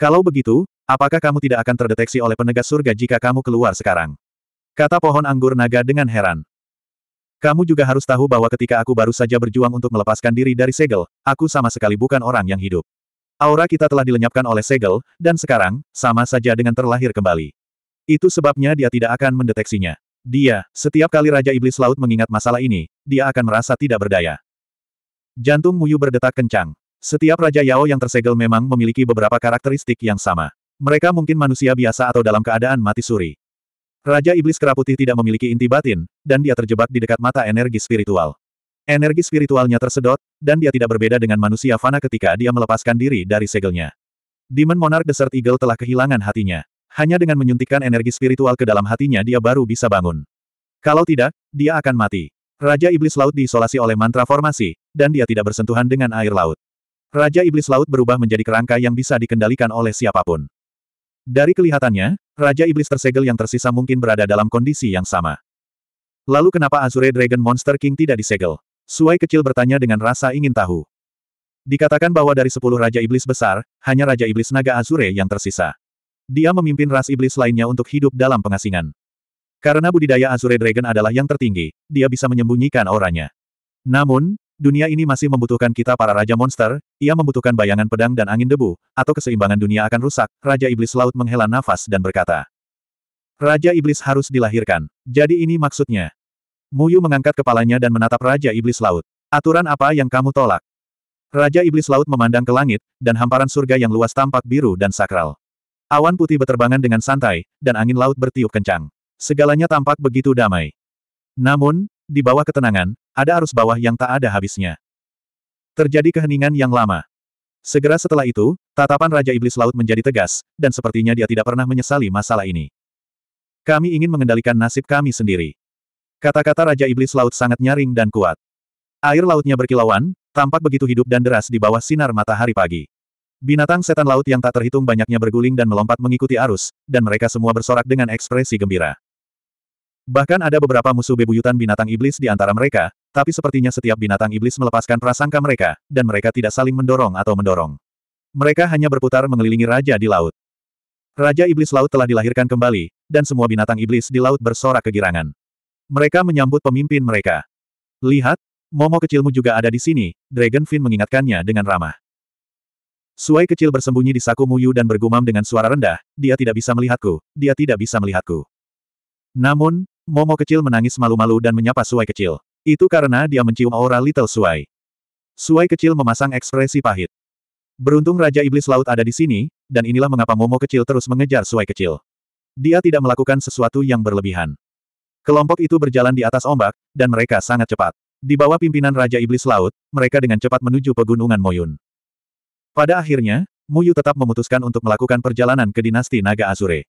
Kalau begitu, apakah kamu tidak akan terdeteksi oleh penegak surga jika kamu keluar sekarang? Kata pohon anggur naga dengan heran. Kamu juga harus tahu bahwa ketika aku baru saja berjuang untuk melepaskan diri dari segel, aku sama sekali bukan orang yang hidup. Aura kita telah dilenyapkan oleh segel, dan sekarang, sama saja dengan terlahir kembali. Itu sebabnya dia tidak akan mendeteksinya. Dia, setiap kali Raja Iblis Laut mengingat masalah ini, dia akan merasa tidak berdaya. Jantung Muyu berdetak kencang. Setiap Raja Yao yang tersegel memang memiliki beberapa karakteristik yang sama. Mereka mungkin manusia biasa atau dalam keadaan mati suri. Raja Iblis Kera Putih tidak memiliki inti batin, dan dia terjebak di dekat mata energi spiritual. Energi spiritualnya tersedot, dan dia tidak berbeda dengan manusia fana ketika dia melepaskan diri dari segelnya. Demon Monarch Desert Eagle telah kehilangan hatinya. Hanya dengan menyuntikkan energi spiritual ke dalam hatinya dia baru bisa bangun. Kalau tidak, dia akan mati. Raja Iblis Laut diisolasi oleh mantra formasi, dan dia tidak bersentuhan dengan air laut. Raja Iblis Laut berubah menjadi kerangka yang bisa dikendalikan oleh siapapun. Dari kelihatannya, Raja Iblis tersegel yang tersisa mungkin berada dalam kondisi yang sama. Lalu kenapa Azure Dragon Monster King tidak disegel? Suai kecil bertanya dengan rasa ingin tahu. Dikatakan bahwa dari sepuluh Raja Iblis besar, hanya Raja Iblis Naga Azure yang tersisa. Dia memimpin ras iblis lainnya untuk hidup dalam pengasingan. Karena budidaya Azure Dragon adalah yang tertinggi, dia bisa menyembunyikan auranya. Namun, dunia ini masih membutuhkan kita para Raja Monster, ia membutuhkan bayangan pedang dan angin debu, atau keseimbangan dunia akan rusak, Raja Iblis Laut menghela nafas dan berkata. Raja Iblis harus dilahirkan. Jadi ini maksudnya. Muyu mengangkat kepalanya dan menatap Raja Iblis Laut. Aturan apa yang kamu tolak? Raja Iblis Laut memandang ke langit, dan hamparan surga yang luas tampak biru dan sakral. Awan putih berterbangan dengan santai, dan angin laut bertiup kencang. Segalanya tampak begitu damai. Namun, di bawah ketenangan, ada arus bawah yang tak ada habisnya. Terjadi keheningan yang lama. Segera setelah itu, tatapan Raja Iblis Laut menjadi tegas, dan sepertinya dia tidak pernah menyesali masalah ini. Kami ingin mengendalikan nasib kami sendiri. Kata-kata Raja Iblis Laut sangat nyaring dan kuat. Air lautnya berkilauan, tampak begitu hidup dan deras di bawah sinar matahari pagi. Binatang setan laut yang tak terhitung banyaknya berguling dan melompat mengikuti arus, dan mereka semua bersorak dengan ekspresi gembira. Bahkan ada beberapa musuh bebuyutan binatang iblis di antara mereka, tapi sepertinya setiap binatang iblis melepaskan prasangka mereka, dan mereka tidak saling mendorong atau mendorong. Mereka hanya berputar mengelilingi raja di laut. Raja iblis laut telah dilahirkan kembali, dan semua binatang iblis di laut bersorak kegirangan. Mereka menyambut pemimpin mereka. Lihat, Momo kecilmu juga ada di sini, Dragonfin mengingatkannya dengan ramah. Suai kecil bersembunyi di saku Muyu dan bergumam dengan suara rendah, dia tidak bisa melihatku, dia tidak bisa melihatku. Namun, Momo kecil menangis malu-malu dan menyapa Suai kecil. Itu karena dia mencium aura Little Suai. Suai kecil memasang ekspresi pahit. Beruntung Raja Iblis Laut ada di sini, dan inilah mengapa Momo kecil terus mengejar Suai kecil. Dia tidak melakukan sesuatu yang berlebihan. Kelompok itu berjalan di atas ombak, dan mereka sangat cepat. Di bawah pimpinan Raja Iblis Laut, mereka dengan cepat menuju pegunungan Moyun. Pada akhirnya, Muyu tetap memutuskan untuk melakukan perjalanan ke dinasti Naga Azure.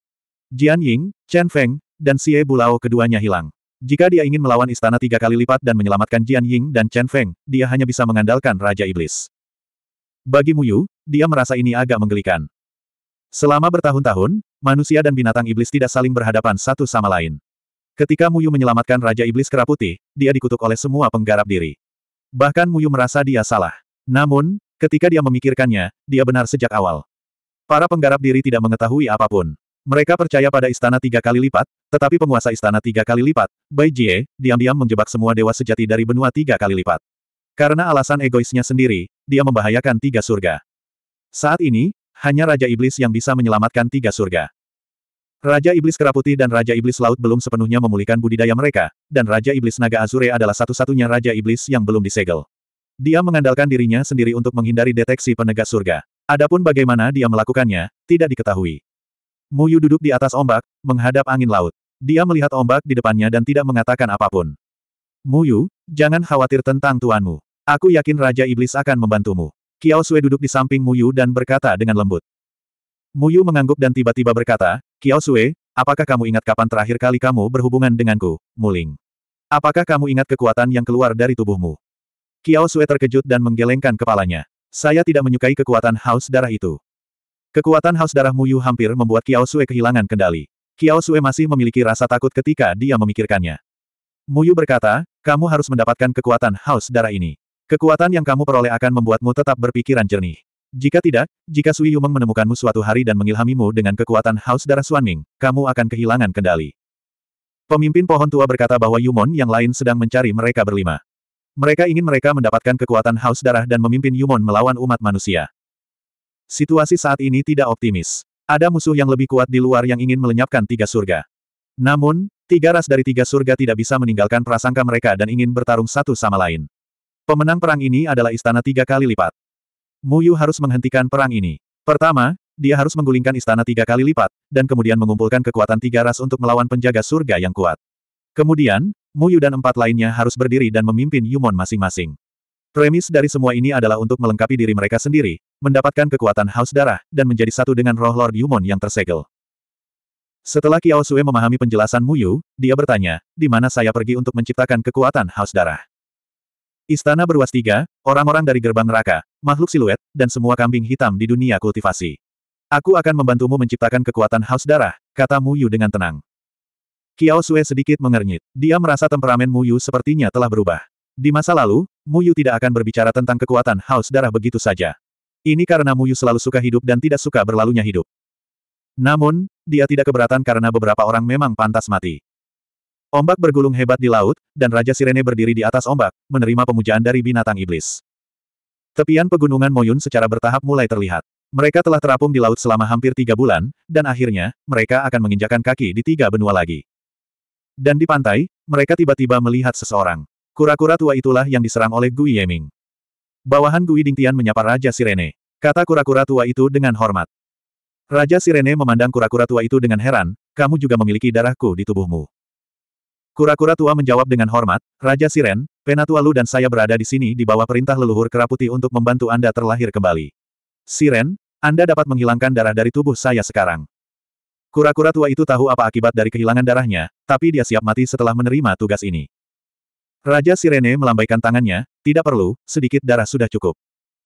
Jian Ying, Chen Feng, dan Xie Bulao keduanya hilang. Jika dia ingin melawan istana tiga kali lipat dan menyelamatkan Jian Ying dan Chen Feng, dia hanya bisa mengandalkan Raja Iblis. Bagi Muyu, dia merasa ini agak menggelikan. Selama bertahun-tahun, manusia dan binatang iblis tidak saling berhadapan satu sama lain. Ketika Muyu menyelamatkan Raja Iblis Keraputi, dia dikutuk oleh semua penggarap diri. Bahkan Muyu merasa dia salah. Namun, ketika dia memikirkannya, dia benar sejak awal. Para penggarap diri tidak mengetahui apapun. Mereka percaya pada istana tiga kali lipat, tetapi penguasa istana tiga kali lipat, Bai Jie, diam-diam menjebak semua dewa sejati dari benua tiga kali lipat. Karena alasan egoisnya sendiri, dia membahayakan tiga surga. Saat ini, hanya Raja Iblis yang bisa menyelamatkan tiga surga. Raja Iblis Keraputi dan Raja Iblis Laut belum sepenuhnya memulihkan budidaya mereka, dan Raja Iblis Naga Azure adalah satu-satunya Raja Iblis yang belum disegel. Dia mengandalkan dirinya sendiri untuk menghindari deteksi penegak surga. Adapun bagaimana dia melakukannya, tidak diketahui. Muyu duduk di atas ombak, menghadap angin laut. Dia melihat ombak di depannya dan tidak mengatakan apapun. Muyu, jangan khawatir tentang tuanmu. Aku yakin Raja Iblis akan membantumu. Kiao Sui duduk di samping Muyu dan berkata dengan lembut. Muyu mengangguk dan tiba-tiba berkata, Kiao Sue, apakah kamu ingat kapan terakhir kali kamu berhubungan denganku, Muling? Apakah kamu ingat kekuatan yang keluar dari tubuhmu? Kiao Sue terkejut dan menggelengkan kepalanya. Saya tidak menyukai kekuatan haus darah itu. Kekuatan haus darah Muyu hampir membuat Kiao Sue kehilangan kendali. Kiao Sue masih memiliki rasa takut ketika dia memikirkannya. Muyu berkata, kamu harus mendapatkan kekuatan haus darah ini. Kekuatan yang kamu peroleh akan membuatmu tetap berpikiran jernih. Jika tidak, jika Sui Yumeng menemukanmu suatu hari dan mengilhamimu dengan kekuatan haus darah Suanming, kamu akan kehilangan kendali. Pemimpin pohon tua berkata bahwa Yumon yang lain sedang mencari mereka berlima. Mereka ingin mereka mendapatkan kekuatan haus darah dan memimpin Yumon melawan umat manusia. Situasi saat ini tidak optimis. Ada musuh yang lebih kuat di luar yang ingin melenyapkan tiga surga. Namun, tiga ras dari tiga surga tidak bisa meninggalkan prasangka mereka dan ingin bertarung satu sama lain. Pemenang perang ini adalah istana tiga kali lipat. Muyu harus menghentikan perang ini. Pertama, dia harus menggulingkan istana tiga kali lipat, dan kemudian mengumpulkan kekuatan tiga ras untuk melawan penjaga surga yang kuat. Kemudian, Muyu dan empat lainnya harus berdiri dan memimpin Yumon masing-masing. Premis dari semua ini adalah untuk melengkapi diri mereka sendiri, mendapatkan kekuatan haus darah, dan menjadi satu dengan roh Lord Yumon yang tersegel. Setelah Kiao Sue memahami penjelasan Muyu, dia bertanya, di mana saya pergi untuk menciptakan kekuatan haus darah? Istana berluas tiga, orang-orang dari gerbang neraka, makhluk siluet, dan semua kambing hitam di dunia kultivasi. Aku akan membantumu menciptakan kekuatan haus darah, kata Mu Yu dengan tenang. Kiao Sue sedikit mengernyit. Dia merasa temperamen Mu Yu sepertinya telah berubah. Di masa lalu, Mu Yu tidak akan berbicara tentang kekuatan haus darah begitu saja. Ini karena Mu Yu selalu suka hidup dan tidak suka berlalunya hidup. Namun, dia tidak keberatan karena beberapa orang memang pantas mati. Ombak bergulung hebat di laut, dan Raja Sirene berdiri di atas ombak, menerima pemujaan dari binatang iblis. Tepian pegunungan Moyun secara bertahap mulai terlihat. Mereka telah terapung di laut selama hampir tiga bulan, dan akhirnya, mereka akan menginjakan kaki di tiga benua lagi. Dan di pantai, mereka tiba-tiba melihat seseorang. Kura-kura tua itulah yang diserang oleh Gui Yeming. Bawahan Gui Dingtian menyapa Raja Sirene. Kata kura-kura tua itu dengan hormat. Raja Sirene memandang kura-kura tua itu dengan heran, kamu juga memiliki darahku di tubuhmu. Kura-kura tua menjawab dengan hormat, Raja Siren, Penatua dan saya berada di sini di bawah perintah leluhur keraputi untuk membantu Anda terlahir kembali. Siren, Anda dapat menghilangkan darah dari tubuh saya sekarang. Kura-kura tua itu tahu apa akibat dari kehilangan darahnya, tapi dia siap mati setelah menerima tugas ini. Raja Sirene melambaikan tangannya, tidak perlu, sedikit darah sudah cukup.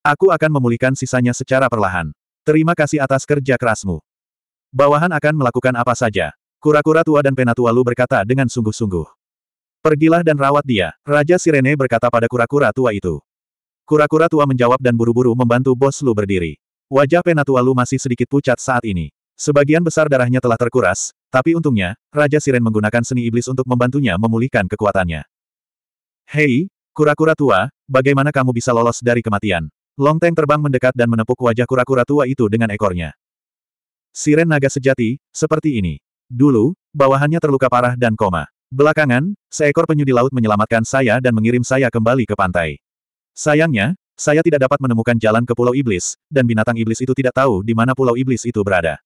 Aku akan memulihkan sisanya secara perlahan. Terima kasih atas kerja kerasmu. Bawahan akan melakukan apa saja. Kura-kura tua dan penatua Lu berkata dengan sungguh-sungguh. Pergilah dan rawat dia, Raja Sirene berkata pada kura-kura tua itu. Kura-kura tua menjawab dan buru-buru membantu bos Lu berdiri. Wajah penatua Lu masih sedikit pucat saat ini. Sebagian besar darahnya telah terkuras, tapi untungnya, Raja Siren menggunakan seni iblis untuk membantunya memulihkan kekuatannya. Hei, kura-kura tua, bagaimana kamu bisa lolos dari kematian? Long Longteng terbang mendekat dan menepuk wajah kura-kura tua itu dengan ekornya. Siren naga sejati, seperti ini. Dulu, bawahannya terluka parah dan koma. Belakangan, seekor penyu di laut menyelamatkan saya dan mengirim saya kembali ke pantai. Sayangnya, saya tidak dapat menemukan jalan ke Pulau Iblis, dan binatang iblis itu tidak tahu di mana Pulau Iblis itu berada.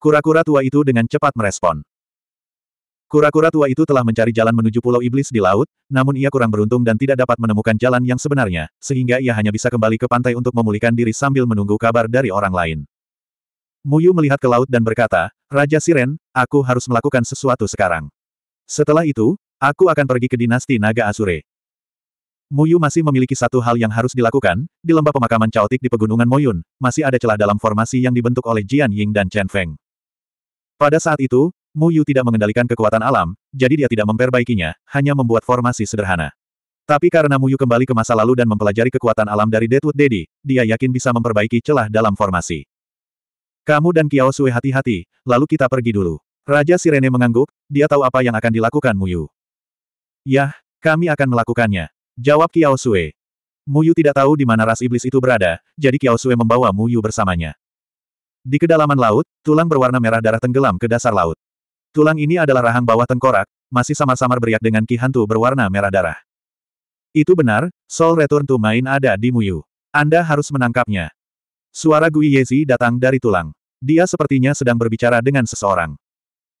Kura-kura tua itu dengan cepat merespon. Kura-kura tua itu telah mencari jalan menuju Pulau Iblis di laut, namun ia kurang beruntung dan tidak dapat menemukan jalan yang sebenarnya, sehingga ia hanya bisa kembali ke pantai untuk memulihkan diri sambil menunggu kabar dari orang lain. Muyu melihat ke laut dan berkata, Raja Siren, aku harus melakukan sesuatu sekarang. Setelah itu, aku akan pergi ke dinasti Naga Asure. Muyu masih memiliki satu hal yang harus dilakukan, di lembah pemakaman caotik di pegunungan Moyun, masih ada celah dalam formasi yang dibentuk oleh Jian Ying dan Chen Feng. Pada saat itu, Muyu tidak mengendalikan kekuatan alam, jadi dia tidak memperbaikinya, hanya membuat formasi sederhana. Tapi karena Muyu kembali ke masa lalu dan mempelajari kekuatan alam dari Deadwood Daddy, dia yakin bisa memperbaiki celah dalam formasi. Kamu dan Kiao Sui hati-hati, lalu kita pergi dulu. Raja Sirene mengangguk, dia tahu apa yang akan dilakukan Muyu. Yah, kami akan melakukannya. Jawab Kiao Sui. Muyu tidak tahu di mana ras iblis itu berada, jadi Kiao Sui membawa Muyu bersamanya. Di kedalaman laut, tulang berwarna merah darah tenggelam ke dasar laut. Tulang ini adalah rahang bawah tengkorak, masih samar-samar beriak dengan ki hantu berwarna merah darah. Itu benar, Soul Return to Main ada di Muyu. Anda harus menangkapnya. Suara Gui Yezi datang dari tulang. Dia sepertinya sedang berbicara dengan seseorang.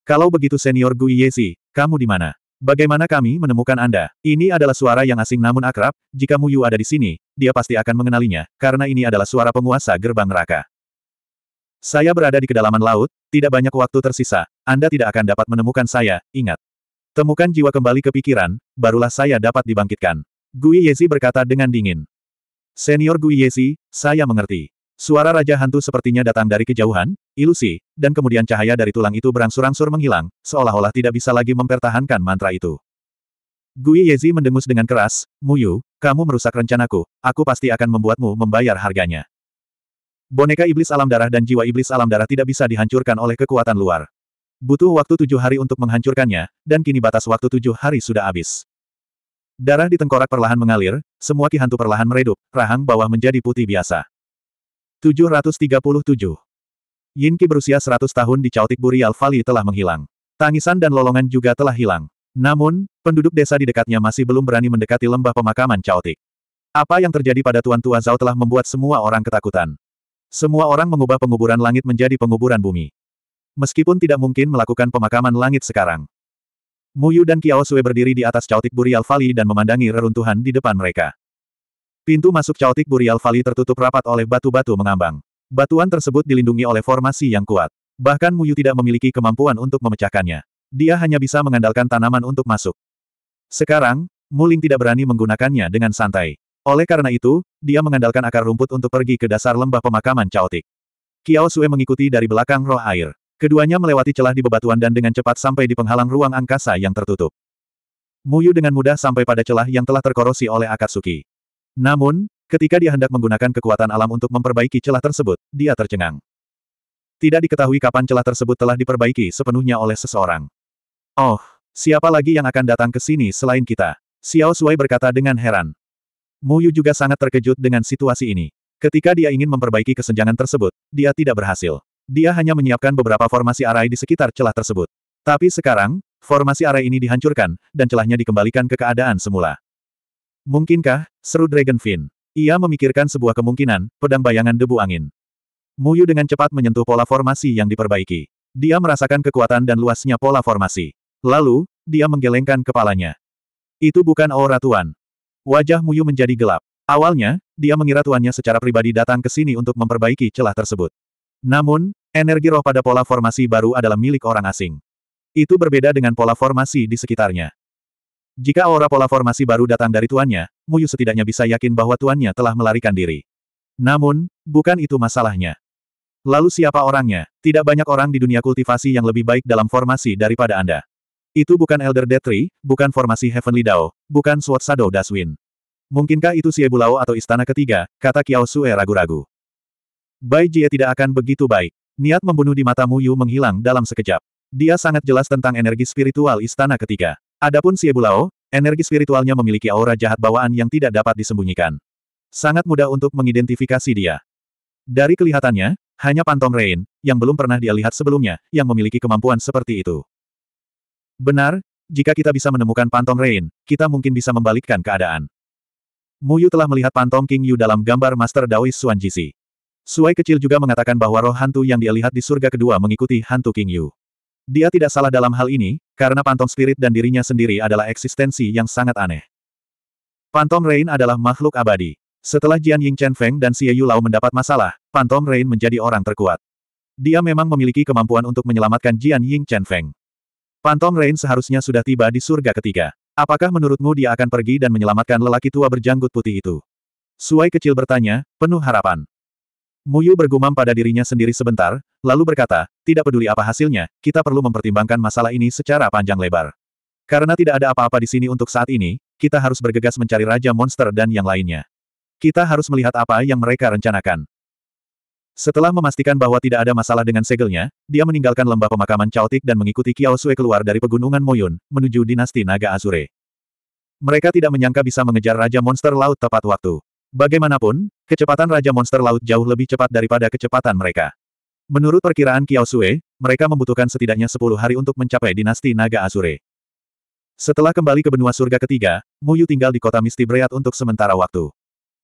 Kalau begitu senior Gui Yezi, kamu di mana? Bagaimana kami menemukan Anda? Ini adalah suara yang asing namun akrab, jika Muyu ada di sini, dia pasti akan mengenalinya, karena ini adalah suara penguasa gerbang neraka. Saya berada di kedalaman laut, tidak banyak waktu tersisa, Anda tidak akan dapat menemukan saya, ingat. Temukan jiwa kembali ke pikiran, barulah saya dapat dibangkitkan. Gui Yezi berkata dengan dingin. Senior Gui Yezi, saya mengerti. Suara Raja Hantu sepertinya datang dari kejauhan, ilusi, dan kemudian cahaya dari tulang itu berangsur-angsur menghilang, seolah-olah tidak bisa lagi mempertahankan mantra itu. Gui Yezi mendengus dengan keras, Muyu, kamu merusak rencanaku, aku pasti akan membuatmu membayar harganya. Boneka iblis alam darah dan jiwa iblis alam darah tidak bisa dihancurkan oleh kekuatan luar. Butuh waktu tujuh hari untuk menghancurkannya, dan kini batas waktu tujuh hari sudah habis. Darah di tengkorak perlahan mengalir, semua ki hantu perlahan meredup, rahang bawah menjadi putih biasa. 737. Yin Qi berusia 100 tahun di Chaotic Burial Valley telah menghilang. Tangisan dan lolongan juga telah hilang. Namun, penduduk desa di dekatnya masih belum berani mendekati lembah pemakaman Chaotic. Apa yang terjadi pada Tuan Tua Zhao telah membuat semua orang ketakutan. Semua orang mengubah penguburan langit menjadi penguburan bumi. Meskipun tidak mungkin melakukan pemakaman langit sekarang. Muyu dan Kiao Sui berdiri di atas Chaotic Burial Valley dan memandangi reruntuhan di depan mereka. Pintu masuk Chaotic Burial Valley tertutup rapat oleh batu-batu mengambang. Batuan tersebut dilindungi oleh formasi yang kuat. Bahkan Muyu tidak memiliki kemampuan untuk memecahkannya. Dia hanya bisa mengandalkan tanaman untuk masuk. Sekarang, Muling tidak berani menggunakannya dengan santai. Oleh karena itu, dia mengandalkan akar rumput untuk pergi ke dasar lembah pemakaman Chaotic. Kiao Sue mengikuti dari belakang roh air. Keduanya melewati celah di bebatuan dan dengan cepat sampai di penghalang ruang angkasa yang tertutup. Muyu dengan mudah sampai pada celah yang telah terkorosi oleh akatsuki. Namun, ketika dia hendak menggunakan kekuatan alam untuk memperbaiki celah tersebut, dia tercengang. Tidak diketahui kapan celah tersebut telah diperbaiki sepenuhnya oleh seseorang. Oh, siapa lagi yang akan datang ke sini selain kita? Xiao Sui berkata dengan heran. Mu Yu juga sangat terkejut dengan situasi ini. Ketika dia ingin memperbaiki kesenjangan tersebut, dia tidak berhasil. Dia hanya menyiapkan beberapa formasi arai di sekitar celah tersebut. Tapi sekarang, formasi arai ini dihancurkan, dan celahnya dikembalikan ke keadaan semula. Mungkinkah, seru Dragonfin. Ia memikirkan sebuah kemungkinan, pedang bayangan debu angin. Muyu dengan cepat menyentuh pola formasi yang diperbaiki. Dia merasakan kekuatan dan luasnya pola formasi. Lalu, dia menggelengkan kepalanya. Itu bukan aura Tuan. Wajah Muyu menjadi gelap. Awalnya, dia mengira tuannya secara pribadi datang ke sini untuk memperbaiki celah tersebut. Namun, energi roh pada pola formasi baru adalah milik orang asing. Itu berbeda dengan pola formasi di sekitarnya. Jika aura pola formasi baru datang dari tuannya, Muyu setidaknya bisa yakin bahwa tuannya telah melarikan diri. Namun, bukan itu masalahnya. Lalu siapa orangnya? Tidak banyak orang di dunia kultivasi yang lebih baik dalam formasi daripada Anda. Itu bukan Elder Detri, bukan formasi Heavenly Dao, bukan Sword Shadow Daswin. Mungkinkah itu Xie Bulao atau Istana Ketiga, kata Kiao Sue ragu-ragu. Bai Jie tidak akan begitu baik. Niat membunuh di mata Muyu menghilang dalam sekejap. Dia sangat jelas tentang energi spiritual Istana Ketiga. Adapun Siebulao, energi spiritualnya memiliki aura jahat bawaan yang tidak dapat disembunyikan. Sangat mudah untuk mengidentifikasi dia. Dari kelihatannya, hanya Pantong Rain, yang belum pernah dia lihat sebelumnya, yang memiliki kemampuan seperti itu. Benar, jika kita bisa menemukan Pantong Rain, kita mungkin bisa membalikkan keadaan. Muyu telah melihat Pantong King Yu dalam gambar Master Dawei Suan Jisi. Suai kecil juga mengatakan bahwa roh hantu yang dia lihat di surga kedua mengikuti hantu King Yu. Dia tidak salah dalam hal ini, karena pantong spirit dan dirinya sendiri adalah eksistensi yang sangat aneh. Pantong Rain adalah makhluk abadi. Setelah Jian Ying Chen Feng dan Xie Yu Lao mendapat masalah, pantong Rain menjadi orang terkuat. Dia memang memiliki kemampuan untuk menyelamatkan Jian Ying Chen Feng. Pantong Rain seharusnya sudah tiba di surga ketiga. Apakah menurutmu dia akan pergi dan menyelamatkan lelaki tua berjanggut putih itu? Suai kecil bertanya, penuh harapan. Muyu bergumam pada dirinya sendiri sebentar, lalu berkata, tidak peduli apa hasilnya, kita perlu mempertimbangkan masalah ini secara panjang lebar. Karena tidak ada apa-apa di sini untuk saat ini, kita harus bergegas mencari Raja Monster dan yang lainnya. Kita harus melihat apa yang mereka rencanakan. Setelah memastikan bahwa tidak ada masalah dengan segelnya, dia meninggalkan lembah pemakaman Chaotic dan mengikuti Kiao Sui keluar dari pegunungan Moyun, menuju dinasti Naga Azure. Mereka tidak menyangka bisa mengejar Raja Monster Laut tepat waktu. Bagaimanapun, kecepatan Raja Monster Laut jauh lebih cepat daripada kecepatan mereka. Menurut perkiraan Kiao Sue, mereka membutuhkan setidaknya 10 hari untuk mencapai dinasti Naga Azure. Setelah kembali ke benua surga ketiga, Muyu tinggal di kota Misti Breat untuk sementara waktu.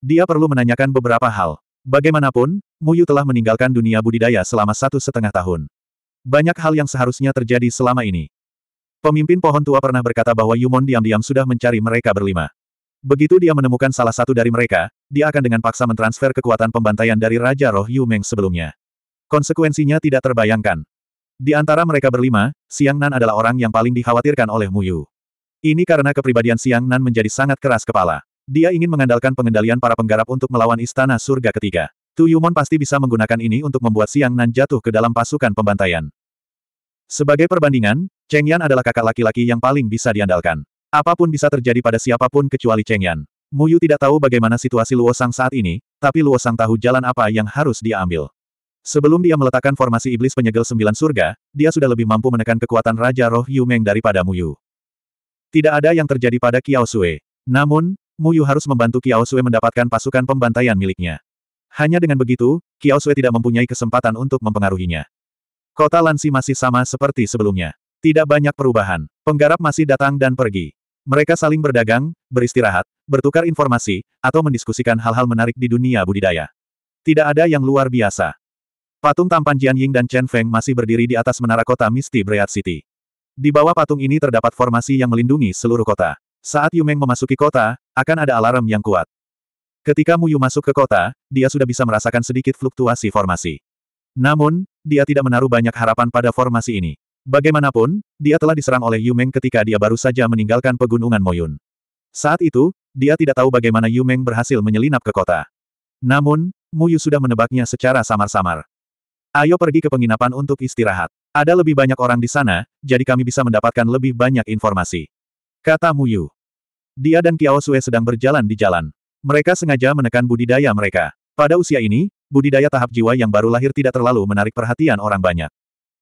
Dia perlu menanyakan beberapa hal. Bagaimanapun, Muyu telah meninggalkan dunia budidaya selama satu setengah tahun. Banyak hal yang seharusnya terjadi selama ini. Pemimpin pohon tua pernah berkata bahwa Yumon diam-diam sudah mencari mereka berlima. Begitu dia menemukan salah satu dari mereka, dia akan dengan paksa mentransfer kekuatan pembantaian dari Raja Roh Yumeng sebelumnya. Konsekuensinya tidak terbayangkan. Di antara mereka berlima, Siang Nan adalah orang yang paling dikhawatirkan oleh Muyu. Ini karena kepribadian Siang Nan menjadi sangat keras kepala. Dia ingin mengandalkan pengendalian para penggarap untuk melawan istana surga ketiga. Tu Yumon pasti bisa menggunakan ini untuk membuat Siang Nan jatuh ke dalam pasukan pembantaian. Sebagai perbandingan, Cheng Yan adalah kakak laki-laki yang paling bisa diandalkan. Apapun bisa terjadi pada siapapun kecuali Cheng Yan. Mu Yu tidak tahu bagaimana situasi Luo Sang saat ini, tapi Luo Sang tahu jalan apa yang harus dia ambil. Sebelum dia meletakkan formasi iblis penyegel sembilan surga, dia sudah lebih mampu menekan kekuatan Raja Roh Yu Meng daripada Mu Yu. Tidak ada yang terjadi pada Kiao Sui, Namun, Mu Yu harus membantu Kiao Sui mendapatkan pasukan pembantaian miliknya. Hanya dengan begitu, Kiao Sui tidak mempunyai kesempatan untuk mempengaruhinya. Kota Lansi masih sama seperti sebelumnya. Tidak banyak perubahan. Penggarap masih datang dan pergi. Mereka saling berdagang, beristirahat, bertukar informasi, atau mendiskusikan hal-hal menarik di dunia budidaya. Tidak ada yang luar biasa. Patung tampan Jian Ying dan Chen Feng masih berdiri di atas menara kota Misty Breat City. Di bawah patung ini terdapat formasi yang melindungi seluruh kota. Saat Yu Meng memasuki kota, akan ada alarm yang kuat. Ketika Mu Yu masuk ke kota, dia sudah bisa merasakan sedikit fluktuasi formasi. Namun, dia tidak menaruh banyak harapan pada formasi ini. Bagaimanapun, dia telah diserang oleh Yu Meng ketika dia baru saja meninggalkan pegunungan Moyun. Saat itu, dia tidak tahu bagaimana Yu Meng berhasil menyelinap ke kota. Namun, Muyu sudah menebaknya secara samar-samar. Ayo pergi ke penginapan untuk istirahat. Ada lebih banyak orang di sana, jadi kami bisa mendapatkan lebih banyak informasi. Kata Muyu. Dia dan Kiao Sue sedang berjalan di jalan. Mereka sengaja menekan budidaya mereka. Pada usia ini, budidaya tahap jiwa yang baru lahir tidak terlalu menarik perhatian orang banyak.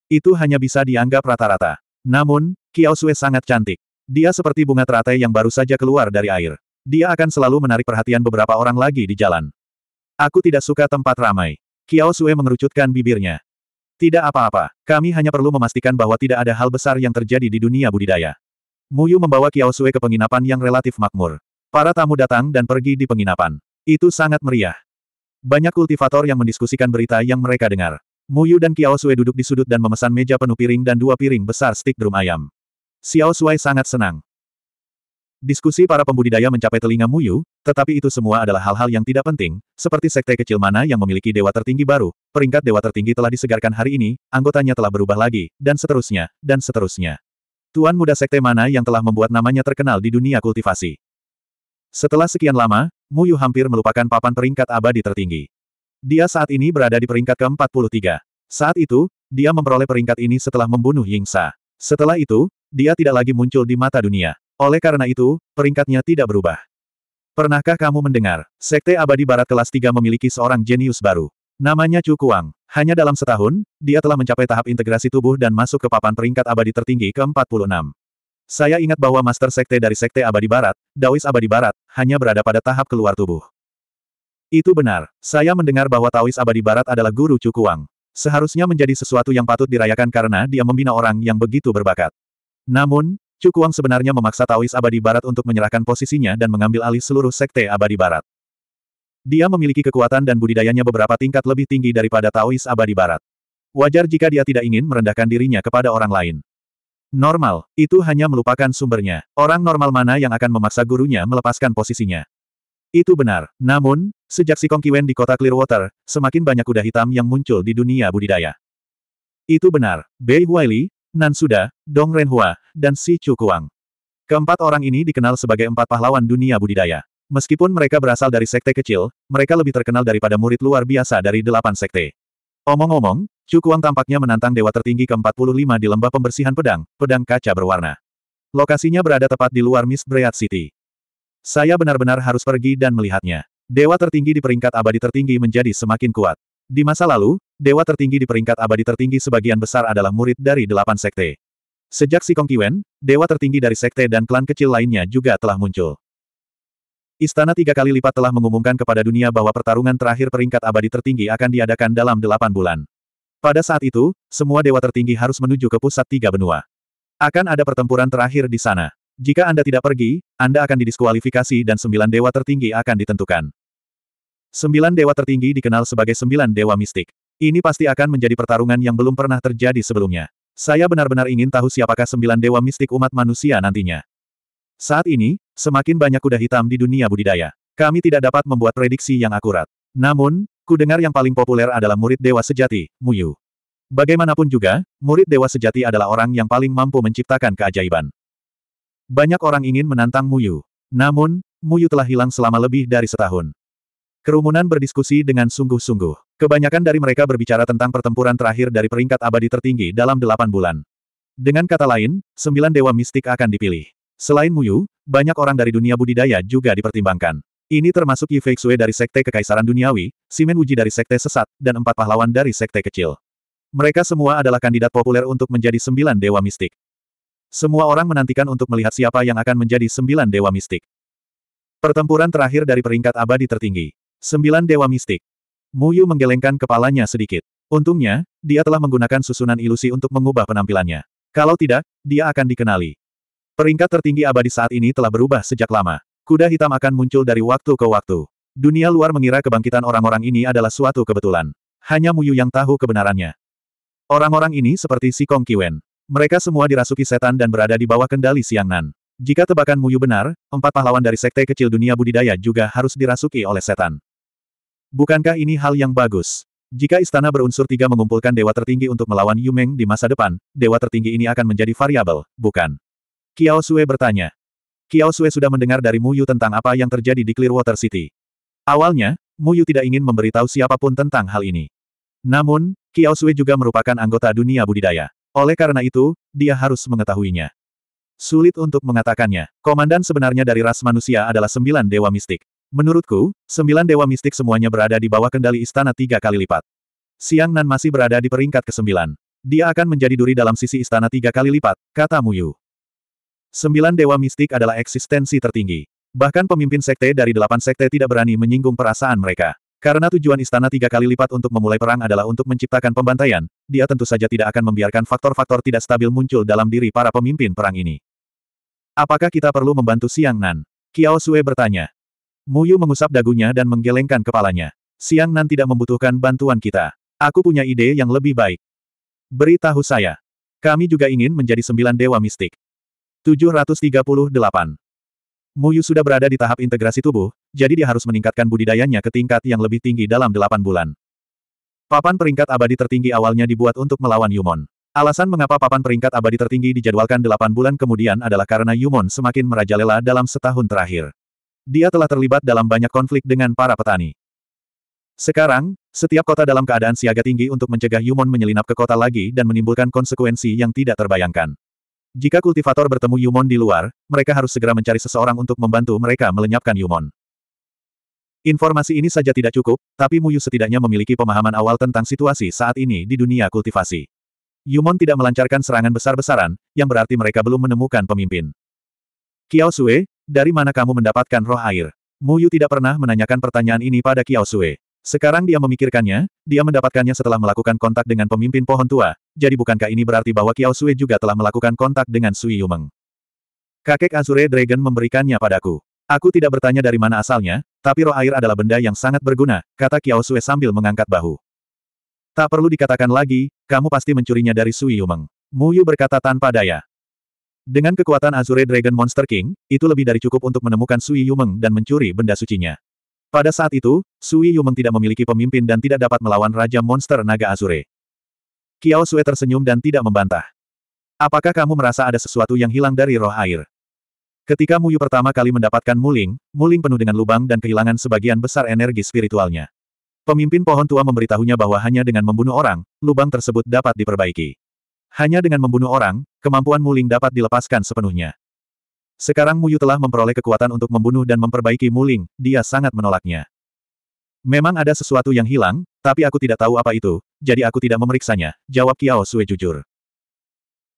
Itu hanya bisa dianggap rata-rata. Namun, Kiao Sue sangat cantik. Dia seperti bunga teratai yang baru saja keluar dari air. Dia akan selalu menarik perhatian beberapa orang lagi di jalan. Aku tidak suka tempat ramai. Kiao Sue mengerucutkan bibirnya. Tidak apa-apa, kami hanya perlu memastikan bahwa tidak ada hal besar yang terjadi di dunia budidaya. Muyu membawa Kiao Sue ke penginapan yang relatif makmur. Para tamu datang dan pergi di penginapan. Itu sangat meriah. Banyak kultivator yang mendiskusikan berita yang mereka dengar. Muyu dan Xiao Sui duduk di sudut dan memesan meja penuh piring dan dua piring besar stik drum ayam. Xiao Sui sangat senang. Diskusi para pembudidaya mencapai telinga Muyu, tetapi itu semua adalah hal-hal yang tidak penting, seperti sekte kecil mana yang memiliki dewa tertinggi baru, peringkat dewa tertinggi telah disegarkan hari ini, anggotanya telah berubah lagi, dan seterusnya, dan seterusnya. Tuan muda sekte mana yang telah membuat namanya terkenal di dunia kultivasi. Setelah sekian lama, Muyu hampir melupakan papan peringkat abadi tertinggi. Dia saat ini berada di peringkat ke-43. Saat itu, dia memperoleh peringkat ini setelah membunuh Ying Yingsa. Setelah itu, dia tidak lagi muncul di mata dunia. Oleh karena itu, peringkatnya tidak berubah. Pernahkah kamu mendengar, Sekte Abadi Barat kelas 3 memiliki seorang jenius baru. Namanya Chu Kuang. Hanya dalam setahun, dia telah mencapai tahap integrasi tubuh dan masuk ke papan peringkat abadi tertinggi ke-46. Saya ingat bahwa Master Sekte dari Sekte Abadi Barat, Dawis Abadi Barat, hanya berada pada tahap keluar tubuh. Itu benar. Saya mendengar bahwa Taois abadi barat adalah guru Cukuang. Seharusnya menjadi sesuatu yang patut dirayakan karena dia membina orang yang begitu berbakat. Namun, Cukuang sebenarnya memaksa Taois abadi barat untuk menyerahkan posisinya dan mengambil alih seluruh sekte abadi barat. Dia memiliki kekuatan dan budidayanya beberapa tingkat lebih tinggi daripada Taois abadi barat. Wajar jika dia tidak ingin merendahkan dirinya kepada orang lain. Normal, itu hanya melupakan sumbernya. Orang normal mana yang akan memaksa gurunya melepaskan posisinya? Itu benar. Namun, sejak si Kong Kongkiwen di kota Clearwater, semakin banyak kuda hitam yang muncul di dunia budidaya. Itu benar. Bei Huaili, Nan Suda, Dong Renhua, dan Si Chu Kuang. Keempat orang ini dikenal sebagai empat pahlawan dunia budidaya. Meskipun mereka berasal dari sekte kecil, mereka lebih terkenal daripada murid luar biasa dari delapan sekte. Omong-omong, Chu Kuang tampaknya menantang dewa tertinggi ke-45 di lembah pembersihan pedang, pedang kaca berwarna. Lokasinya berada tepat di luar Miss Breat City. Saya benar-benar harus pergi dan melihatnya. Dewa tertinggi di peringkat abadi tertinggi menjadi semakin kuat. Di masa lalu, dewa tertinggi di peringkat abadi tertinggi sebagian besar adalah murid dari delapan sekte. Sejak Si Kong Kiwen, dewa tertinggi dari sekte dan klan kecil lainnya juga telah muncul. Istana tiga kali lipat telah mengumumkan kepada dunia bahwa pertarungan terakhir peringkat abadi tertinggi akan diadakan dalam delapan bulan. Pada saat itu, semua dewa tertinggi harus menuju ke pusat tiga benua. Akan ada pertempuran terakhir di sana. Jika Anda tidak pergi, Anda akan didiskualifikasi dan sembilan dewa tertinggi akan ditentukan. Sembilan dewa tertinggi dikenal sebagai sembilan dewa mistik. Ini pasti akan menjadi pertarungan yang belum pernah terjadi sebelumnya. Saya benar-benar ingin tahu siapakah sembilan dewa mistik umat manusia nantinya. Saat ini, semakin banyak kuda hitam di dunia budidaya. Kami tidak dapat membuat prediksi yang akurat. Namun, kudengar yang paling populer adalah murid dewa sejati, Muyu. Bagaimanapun juga, murid dewa sejati adalah orang yang paling mampu menciptakan keajaiban. Banyak orang ingin menantang Muyu. Namun, Muyu telah hilang selama lebih dari setahun. Kerumunan berdiskusi dengan sungguh-sungguh. Kebanyakan dari mereka berbicara tentang pertempuran terakhir dari peringkat abadi tertinggi dalam delapan bulan. Dengan kata lain, sembilan dewa mistik akan dipilih. Selain Muyu, banyak orang dari dunia budidaya juga dipertimbangkan. Ini termasuk Yi Feixue dari Sekte Kekaisaran Duniawi, Simen Wuji dari Sekte Sesat, dan empat pahlawan dari Sekte Kecil. Mereka semua adalah kandidat populer untuk menjadi sembilan dewa mistik. Semua orang menantikan untuk melihat siapa yang akan menjadi sembilan dewa mistik. Pertempuran terakhir dari peringkat abadi tertinggi. Sembilan dewa mistik. Muyu menggelengkan kepalanya sedikit. Untungnya, dia telah menggunakan susunan ilusi untuk mengubah penampilannya. Kalau tidak, dia akan dikenali. Peringkat tertinggi abadi saat ini telah berubah sejak lama. Kuda hitam akan muncul dari waktu ke waktu. Dunia luar mengira kebangkitan orang-orang ini adalah suatu kebetulan. Hanya Muyu yang tahu kebenarannya. Orang-orang ini seperti si Kong Kiwen. Mereka semua dirasuki setan dan berada di bawah kendali Siang Nan. Jika tebakan Muyu benar, empat pahlawan dari sekte kecil dunia budidaya juga harus dirasuki oleh setan. Bukankah ini hal yang bagus? Jika istana berunsur tiga mengumpulkan dewa tertinggi untuk melawan Yu Meng di masa depan, dewa tertinggi ini akan menjadi variabel, bukan? Kiao Sue bertanya. Kiao Sue sudah mendengar dari Muyu tentang apa yang terjadi di Clearwater City. Awalnya, Muyu tidak ingin memberitahu siapapun tentang hal ini. Namun, Kiao Sue juga merupakan anggota dunia budidaya. Oleh karena itu, dia harus mengetahuinya. Sulit untuk mengatakannya. Komandan sebenarnya dari ras manusia adalah sembilan dewa mistik. Menurutku, sembilan dewa mistik semuanya berada di bawah kendali istana tiga kali lipat. Siang Nan masih berada di peringkat kesembilan. Dia akan menjadi duri dalam sisi istana tiga kali lipat, kata Muyu. Sembilan dewa mistik adalah eksistensi tertinggi. Bahkan pemimpin sekte dari delapan sekte tidak berani menyinggung perasaan mereka. Karena tujuan istana tiga kali lipat untuk memulai perang adalah untuk menciptakan pembantaian, dia tentu saja tidak akan membiarkan faktor-faktor tidak stabil muncul dalam diri para pemimpin perang ini. Apakah kita perlu membantu Siang Nan? Kiao Sue bertanya. Muyu mengusap dagunya dan menggelengkan kepalanya. Siang Nan tidak membutuhkan bantuan kita. Aku punya ide yang lebih baik. Beritahu saya. Kami juga ingin menjadi sembilan dewa mistik. 738. Muyu sudah berada di tahap integrasi tubuh, jadi dia harus meningkatkan budidayanya ke tingkat yang lebih tinggi dalam delapan bulan. Papan peringkat abadi tertinggi awalnya dibuat untuk melawan Yumon. Alasan mengapa papan peringkat abadi tertinggi dijadwalkan delapan bulan kemudian adalah karena Yumon semakin merajalela dalam setahun terakhir. Dia telah terlibat dalam banyak konflik dengan para petani. Sekarang, setiap kota dalam keadaan siaga tinggi untuk mencegah Yumon menyelinap ke kota lagi dan menimbulkan konsekuensi yang tidak terbayangkan. Jika kultivator bertemu Yumon di luar, mereka harus segera mencari seseorang untuk membantu mereka melenyapkan Yumon. Informasi ini saja tidak cukup, tapi Muyu setidaknya memiliki pemahaman awal tentang situasi saat ini di dunia kultivasi. Yumon tidak melancarkan serangan besar-besaran, yang berarti mereka belum menemukan pemimpin. Kiao Sue, dari mana kamu mendapatkan roh air? Muyu tidak pernah menanyakan pertanyaan ini pada Kiao Sue. Sekarang dia memikirkannya, dia mendapatkannya setelah melakukan kontak dengan pemimpin pohon tua, jadi bukankah ini berarti bahwa Kiao Sui juga telah melakukan kontak dengan Sui Yumeng? Kakek Azure Dragon memberikannya padaku. Aku tidak bertanya dari mana asalnya, tapi roh air adalah benda yang sangat berguna, kata Kiao Sui sambil mengangkat bahu. Tak perlu dikatakan lagi, kamu pasti mencurinya dari Sui Yumeng. Muyu berkata tanpa daya. Dengan kekuatan Azure Dragon Monster King, itu lebih dari cukup untuk menemukan Sui Yumeng dan mencuri benda sucinya. Pada saat itu, Sui Yumeng tidak memiliki pemimpin dan tidak dapat melawan Raja Monster Naga Azure. Kiao Sui tersenyum dan tidak membantah. Apakah kamu merasa ada sesuatu yang hilang dari roh air? Ketika Muyu pertama kali mendapatkan Muling, Muling penuh dengan lubang dan kehilangan sebagian besar energi spiritualnya. Pemimpin pohon tua memberitahunya bahwa hanya dengan membunuh orang, lubang tersebut dapat diperbaiki. Hanya dengan membunuh orang, kemampuan Muling dapat dilepaskan sepenuhnya. Sekarang Muyu telah memperoleh kekuatan untuk membunuh dan memperbaiki Muling, dia sangat menolaknya. Memang ada sesuatu yang hilang, tapi aku tidak tahu apa itu, jadi aku tidak memeriksanya, jawab Kiao Sui jujur.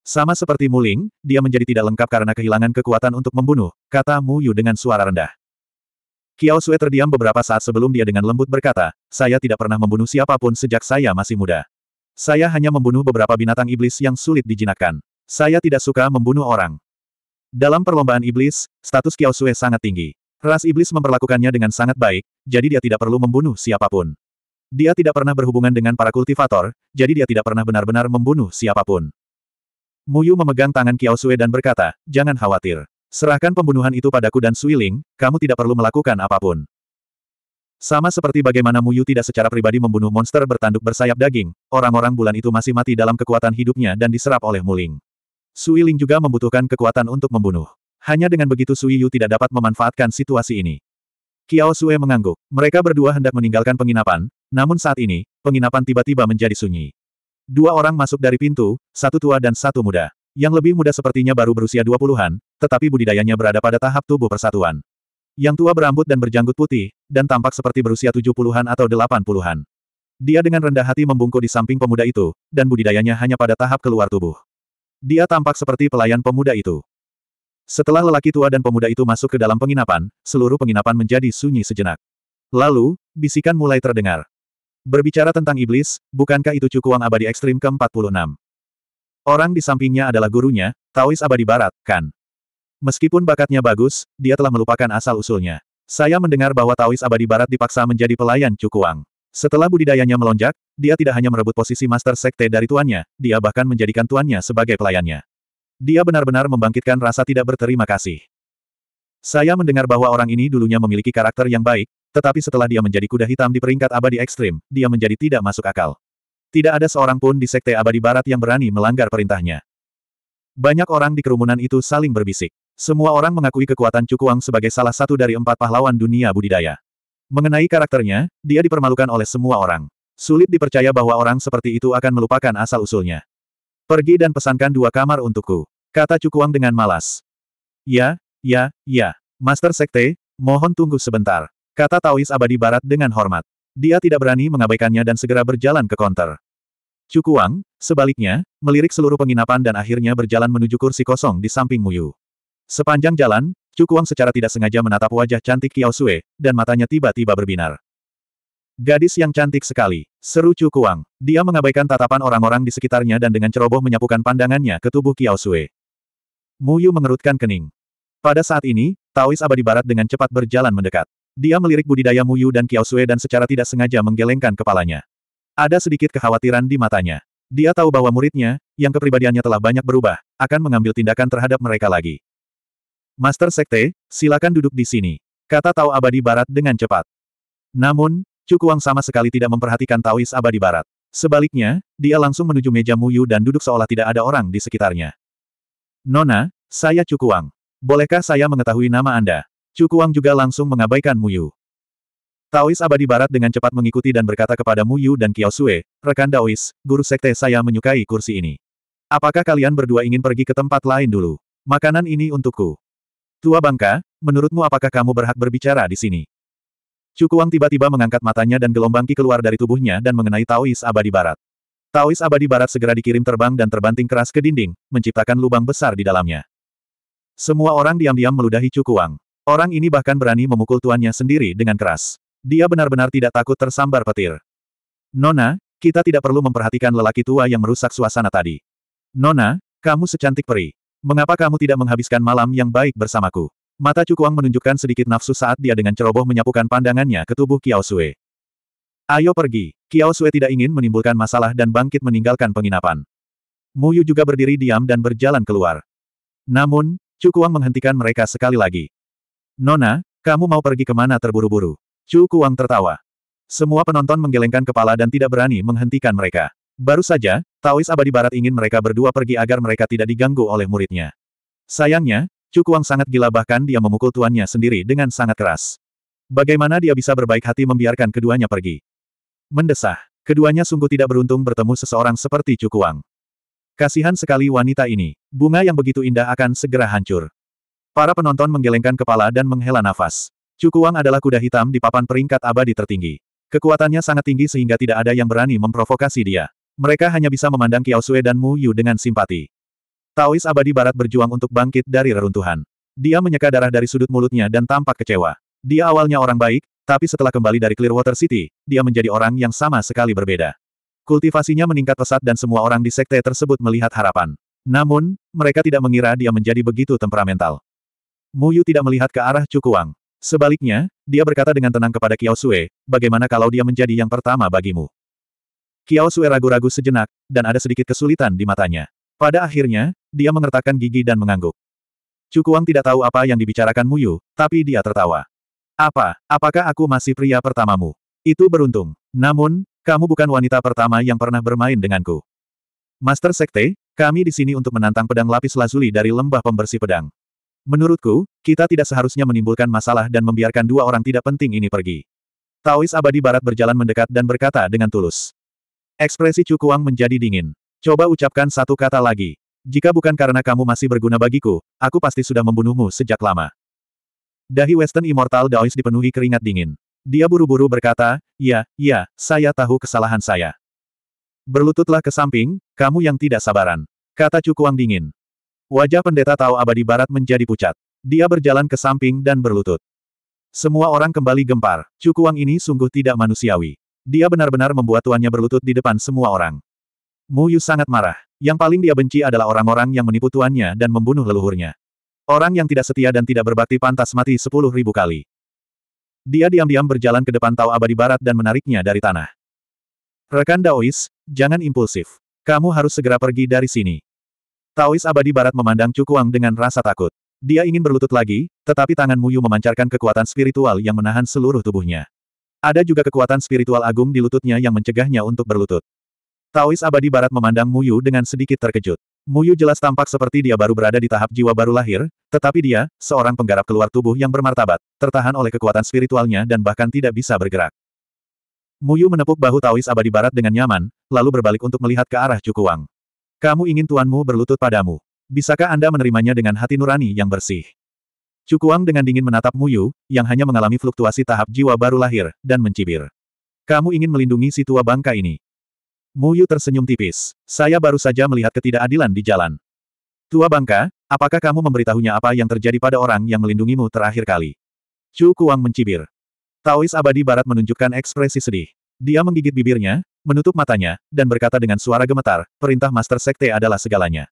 Sama seperti Muling, dia menjadi tidak lengkap karena kehilangan kekuatan untuk membunuh, kata Muyu dengan suara rendah. Kiao Sui terdiam beberapa saat sebelum dia dengan lembut berkata, saya tidak pernah membunuh siapapun sejak saya masih muda. Saya hanya membunuh beberapa binatang iblis yang sulit dijinakkan. Saya tidak suka membunuh orang. Dalam perlombaan iblis, status Qiao Sue sangat tinggi. Ras iblis memperlakukannya dengan sangat baik, jadi dia tidak perlu membunuh siapapun. Dia tidak pernah berhubungan dengan para kultivator, jadi dia tidak pernah benar-benar membunuh siapapun. Muyu memegang tangan Qiao Sue dan berkata, jangan khawatir. Serahkan pembunuhan itu padaku dan Suiling, kamu tidak perlu melakukan apapun. Sama seperti bagaimana Muyu tidak secara pribadi membunuh monster bertanduk bersayap daging, orang-orang bulan itu masih mati dalam kekuatan hidupnya dan diserap oleh Muling. Sui Ling juga membutuhkan kekuatan untuk membunuh. Hanya dengan begitu Sui Yu tidak dapat memanfaatkan situasi ini. Kiao Sue mengangguk. Mereka berdua hendak meninggalkan penginapan, namun saat ini, penginapan tiba-tiba menjadi sunyi. Dua orang masuk dari pintu, satu tua dan satu muda. Yang lebih muda sepertinya baru berusia dua puluhan, tetapi budidayanya berada pada tahap tubuh persatuan. Yang tua berambut dan berjanggut putih, dan tampak seperti berusia tujuh puluhan atau delapan puluhan. Dia dengan rendah hati membungkuk di samping pemuda itu, dan budidayanya hanya pada tahap keluar tubuh. Dia tampak seperti pelayan pemuda itu. Setelah lelaki tua dan pemuda itu masuk ke dalam penginapan, seluruh penginapan menjadi sunyi sejenak. Lalu, bisikan mulai terdengar. Berbicara tentang iblis, bukankah itu cukuang abadi ekstrim ke-46? Orang di sampingnya adalah gurunya, Taois abadi barat, kan? Meskipun bakatnya bagus, dia telah melupakan asal-usulnya. Saya mendengar bahwa Taois abadi barat dipaksa menjadi pelayan cukuang. Setelah budidayanya melonjak, dia tidak hanya merebut posisi Master Sekte dari tuannya, dia bahkan menjadikan tuannya sebagai pelayannya. Dia benar-benar membangkitkan rasa tidak berterima kasih. Saya mendengar bahwa orang ini dulunya memiliki karakter yang baik, tetapi setelah dia menjadi kuda hitam di peringkat abadi ekstrim, dia menjadi tidak masuk akal. Tidak ada seorang pun di Sekte Abadi Barat yang berani melanggar perintahnya. Banyak orang di kerumunan itu saling berbisik. Semua orang mengakui kekuatan Cukuang sebagai salah satu dari empat pahlawan dunia budidaya. Mengenai karakternya, dia dipermalukan oleh semua orang. Sulit dipercaya bahwa orang seperti itu akan melupakan asal-usulnya. Pergi dan pesankan dua kamar untukku. Kata Cukuang dengan malas. Ya, ya, ya. Master Sekte, mohon tunggu sebentar. Kata Taois abadi barat dengan hormat. Dia tidak berani mengabaikannya dan segera berjalan ke konter. Cukuang, sebaliknya, melirik seluruh penginapan dan akhirnya berjalan menuju kursi kosong di samping Muyu. Sepanjang jalan, Cukuang secara tidak sengaja menatap wajah cantik Kiao Sue, dan matanya tiba-tiba berbinar. Gadis yang cantik sekali, seru Cukuang. Dia mengabaikan tatapan orang-orang di sekitarnya dan dengan ceroboh menyapukan pandangannya ke tubuh Kiao Sue. Yu mengerutkan kening. Pada saat ini, Taois abadi barat dengan cepat berjalan mendekat. Dia melirik budidaya Mu Yu dan Kiao Sue dan secara tidak sengaja menggelengkan kepalanya. Ada sedikit kekhawatiran di matanya. Dia tahu bahwa muridnya, yang kepribadiannya telah banyak berubah, akan mengambil tindakan terhadap mereka lagi. Master Sekte, silakan duduk di sini. Kata Tao Abadi Barat dengan cepat. Namun, Cukuang sama sekali tidak memperhatikan Taois Abadi Barat. Sebaliknya, dia langsung menuju meja Muyu dan duduk seolah tidak ada orang di sekitarnya. Nona, saya Cukuang. Bolehkah saya mengetahui nama Anda? Cukuang juga langsung mengabaikan Muyu. Taois Abadi Barat dengan cepat mengikuti dan berkata kepada Muyu dan Kiao Sue, rekan Daois, guru sekte saya menyukai kursi ini. Apakah kalian berdua ingin pergi ke tempat lain dulu? Makanan ini untukku. Tua bangka, menurutmu apakah kamu berhak berbicara di sini? Cukuang tiba-tiba mengangkat matanya dan gelombang ki keluar dari tubuhnya dan mengenai Taois abadi barat. Taois abadi barat segera dikirim terbang dan terbanting keras ke dinding, menciptakan lubang besar di dalamnya. Semua orang diam-diam meludahi Cukuang. Orang ini bahkan berani memukul tuannya sendiri dengan keras. Dia benar-benar tidak takut tersambar petir. Nona, kita tidak perlu memperhatikan lelaki tua yang merusak suasana tadi. Nona, kamu secantik peri. Mengapa kamu tidak menghabiskan malam yang baik bersamaku? Mata Cukuang menunjukkan sedikit nafsu saat dia dengan ceroboh menyapukan pandangannya ke tubuh Kiao Sue. Ayo pergi. Kiao Sue tidak ingin menimbulkan masalah dan bangkit meninggalkan penginapan. Mu Yu juga berdiri diam dan berjalan keluar. Namun, Cukuang menghentikan mereka sekali lagi. Nona, kamu mau pergi kemana terburu-buru? Cukuang tertawa. Semua penonton menggelengkan kepala dan tidak berani menghentikan mereka. Baru saja, Taois abadi barat ingin mereka berdua pergi agar mereka tidak diganggu oleh muridnya. Sayangnya, Cukuang sangat gila bahkan dia memukul tuannya sendiri dengan sangat keras. Bagaimana dia bisa berbaik hati membiarkan keduanya pergi? Mendesah, keduanya sungguh tidak beruntung bertemu seseorang seperti Cukuang. Kasihan sekali wanita ini, bunga yang begitu indah akan segera hancur. Para penonton menggelengkan kepala dan menghela nafas. Cukuang adalah kuda hitam di papan peringkat abadi tertinggi. Kekuatannya sangat tinggi sehingga tidak ada yang berani memprovokasi dia. Mereka hanya bisa memandang Kiao Sue dan Mu Yu dengan simpati. Taois abadi barat berjuang untuk bangkit dari reruntuhan. Dia menyeka darah dari sudut mulutnya dan tampak kecewa. Dia awalnya orang baik, tapi setelah kembali dari Clearwater City, dia menjadi orang yang sama sekali berbeda. Kultivasinya meningkat pesat dan semua orang di sekte tersebut melihat harapan. Namun, mereka tidak mengira dia menjadi begitu temperamental. Mu Yu tidak melihat ke arah Chu Kuang. Sebaliknya, dia berkata dengan tenang kepada Kiao Sue, bagaimana kalau dia menjadi yang pertama bagimu? Kiao Sue ragu-ragu sejenak, dan ada sedikit kesulitan di matanya. Pada akhirnya, dia mengertakkan gigi dan mengangguk. Cukuang tidak tahu apa yang dibicarakan Muyu, tapi dia tertawa. Apa, apakah aku masih pria pertamamu? Itu beruntung. Namun, kamu bukan wanita pertama yang pernah bermain denganku. Master Sekte, kami di sini untuk menantang pedang lapis lazuli dari lembah pembersih pedang. Menurutku, kita tidak seharusnya menimbulkan masalah dan membiarkan dua orang tidak penting ini pergi. Taois abadi barat berjalan mendekat dan berkata dengan tulus. Ekspresi Cukuang menjadi dingin. Coba ucapkan satu kata lagi. Jika bukan karena kamu masih berguna bagiku, aku pasti sudah membunuhmu sejak lama. Dahi Western Immortal Daois dipenuhi keringat dingin. Dia buru-buru berkata, ya, ya, saya tahu kesalahan saya. Berlututlah ke samping, kamu yang tidak sabaran. Kata Cukuang dingin. Wajah pendeta Tao Abadi Barat menjadi pucat. Dia berjalan ke samping dan berlutut. Semua orang kembali gempar. Cukuang ini sungguh tidak manusiawi. Dia benar-benar membuat tuannya berlutut di depan semua orang. Mu Yu sangat marah. Yang paling dia benci adalah orang-orang yang menipu tuannya dan membunuh leluhurnya. Orang yang tidak setia dan tidak berbakti pantas mati sepuluh ribu kali. Dia diam-diam berjalan ke depan Tau Abadi Barat dan menariknya dari tanah. Rekan Daois, jangan impulsif. Kamu harus segera pergi dari sini. Taois Abadi Barat memandang Cukuang dengan rasa takut. Dia ingin berlutut lagi, tetapi tangan Muyu memancarkan kekuatan spiritual yang menahan seluruh tubuhnya. Ada juga kekuatan spiritual agung di lututnya yang mencegahnya untuk berlutut. Taois abadi barat memandang Muyu dengan sedikit terkejut. Muyu jelas tampak seperti dia baru berada di tahap jiwa baru lahir, tetapi dia, seorang penggarap keluar tubuh yang bermartabat, tertahan oleh kekuatan spiritualnya dan bahkan tidak bisa bergerak. Muyu menepuk bahu Taois abadi barat dengan nyaman, lalu berbalik untuk melihat ke arah Cukuang. Kamu ingin tuanmu berlutut padamu. Bisakah Anda menerimanya dengan hati nurani yang bersih? Cukuang dengan dingin menatap Muyu, yang hanya mengalami fluktuasi tahap jiwa baru lahir, dan mencibir. Kamu ingin melindungi si tua bangka ini. Muyu tersenyum tipis. Saya baru saja melihat ketidakadilan di jalan. Tua bangka, apakah kamu memberitahunya apa yang terjadi pada orang yang melindungimu terakhir kali? Chu Kuang mencibir. Taois abadi barat menunjukkan ekspresi sedih. Dia menggigit bibirnya, menutup matanya, dan berkata dengan suara gemetar, perintah Master Sekte adalah segalanya.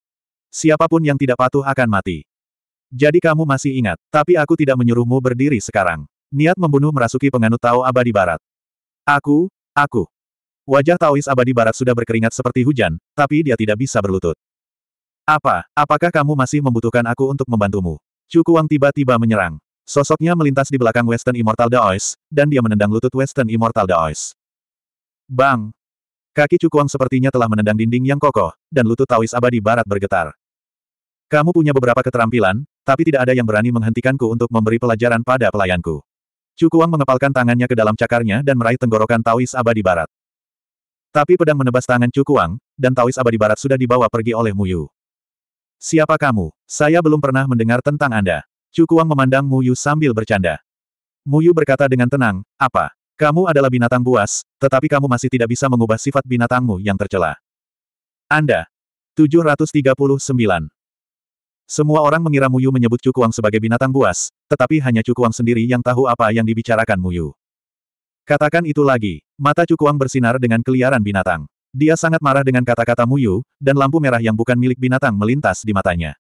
Siapapun yang tidak patuh akan mati. Jadi kamu masih ingat, tapi aku tidak menyuruhmu berdiri sekarang. Niat membunuh merasuki penganut Tao Abadi Barat. Aku, aku. Wajah Taois Abadi Barat sudah berkeringat seperti hujan, tapi dia tidak bisa berlutut. Apa, apakah kamu masih membutuhkan aku untuk membantumu? Cukuang tiba-tiba menyerang. Sosoknya melintas di belakang Western Immortal Daois, dan dia menendang lutut Western Immortal Daois. Bang! Kaki Cukuang sepertinya telah menendang dinding yang kokoh, dan lutut Taois Abadi Barat bergetar. Kamu punya beberapa keterampilan, tapi tidak ada yang berani menghentikanku untuk memberi pelajaran pada pelayanku. Cukuang mengepalkan tangannya ke dalam cakarnya dan meraih tenggorokan Tawis Abadi Barat. Tapi pedang menebas tangan Cukuang, dan Tawis Abadi Barat sudah dibawa pergi oleh Muyu. Siapa kamu? Saya belum pernah mendengar tentang Anda. Cukuang memandang Muyu sambil bercanda. Muyu berkata dengan tenang, apa? Kamu adalah binatang buas, tetapi kamu masih tidak bisa mengubah sifat binatangmu yang tercela. Anda. 739. Semua orang mengira Muyu menyebut Cukuang sebagai binatang buas, tetapi hanya Cukuang sendiri yang tahu apa yang dibicarakan Muyu. Katakan itu lagi, mata Cukuang bersinar dengan keliaran binatang. Dia sangat marah dengan kata-kata Muyu, dan lampu merah yang bukan milik binatang melintas di matanya.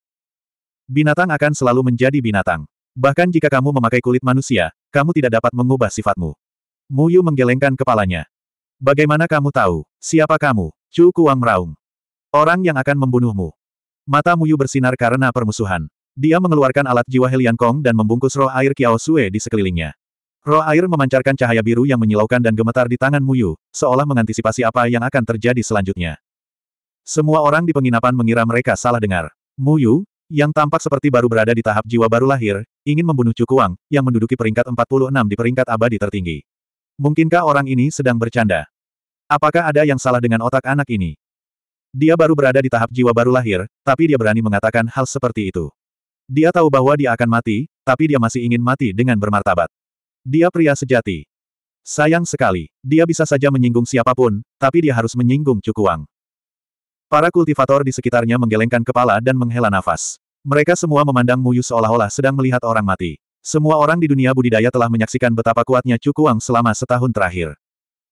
Binatang akan selalu menjadi binatang. Bahkan jika kamu memakai kulit manusia, kamu tidak dapat mengubah sifatmu. Muyu menggelengkan kepalanya. Bagaimana kamu tahu, siapa kamu, Cukuang Kuang Raung? Orang yang akan membunuhmu. Mata Muyu bersinar karena permusuhan. Dia mengeluarkan alat jiwa Helian Kong dan membungkus roh air Kiao Sue di sekelilingnya. Roh air memancarkan cahaya biru yang menyilaukan dan gemetar di tangan Muyu, seolah mengantisipasi apa yang akan terjadi selanjutnya. Semua orang di penginapan mengira mereka salah dengar. Muyu, yang tampak seperti baru berada di tahap jiwa baru lahir, ingin membunuh Cukuang, yang menduduki peringkat 46 di peringkat abadi tertinggi. Mungkinkah orang ini sedang bercanda? Apakah ada yang salah dengan otak anak ini? Dia baru berada di tahap jiwa baru lahir, tapi dia berani mengatakan hal seperti itu. Dia tahu bahwa dia akan mati, tapi dia masih ingin mati dengan bermartabat. Dia pria sejati. Sayang sekali, dia bisa saja menyinggung siapapun, tapi dia harus menyinggung Cukuang. Para kultivator di sekitarnya menggelengkan kepala dan menghela nafas. Mereka semua memandang Muyu seolah-olah sedang melihat orang mati. Semua orang di dunia budidaya telah menyaksikan betapa kuatnya Cukuang selama setahun terakhir.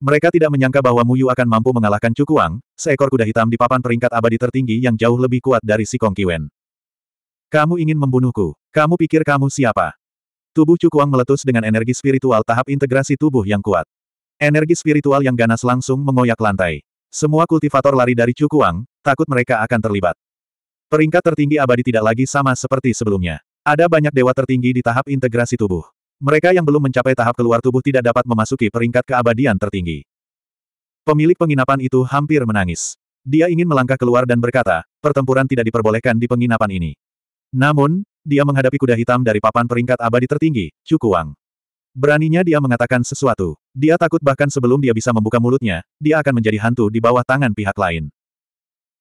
Mereka tidak menyangka bahwa Mu Yu akan mampu mengalahkan Cukuang, seekor kuda hitam di papan peringkat abadi tertinggi yang jauh lebih kuat dari si Kong Kiwen. Kamu ingin membunuhku. Kamu pikir kamu siapa? Tubuh Cukuang meletus dengan energi spiritual tahap integrasi tubuh yang kuat. Energi spiritual yang ganas langsung mengoyak lantai. Semua kultivator lari dari Cukuang, takut mereka akan terlibat. Peringkat tertinggi abadi tidak lagi sama seperti sebelumnya. Ada banyak dewa tertinggi di tahap integrasi tubuh. Mereka yang belum mencapai tahap keluar tubuh tidak dapat memasuki peringkat keabadian tertinggi. Pemilik penginapan itu hampir menangis. Dia ingin melangkah keluar dan berkata, pertempuran tidak diperbolehkan di penginapan ini. Namun, dia menghadapi kuda hitam dari papan peringkat abadi tertinggi, Cukuang. Beraninya dia mengatakan sesuatu. Dia takut bahkan sebelum dia bisa membuka mulutnya, dia akan menjadi hantu di bawah tangan pihak lain.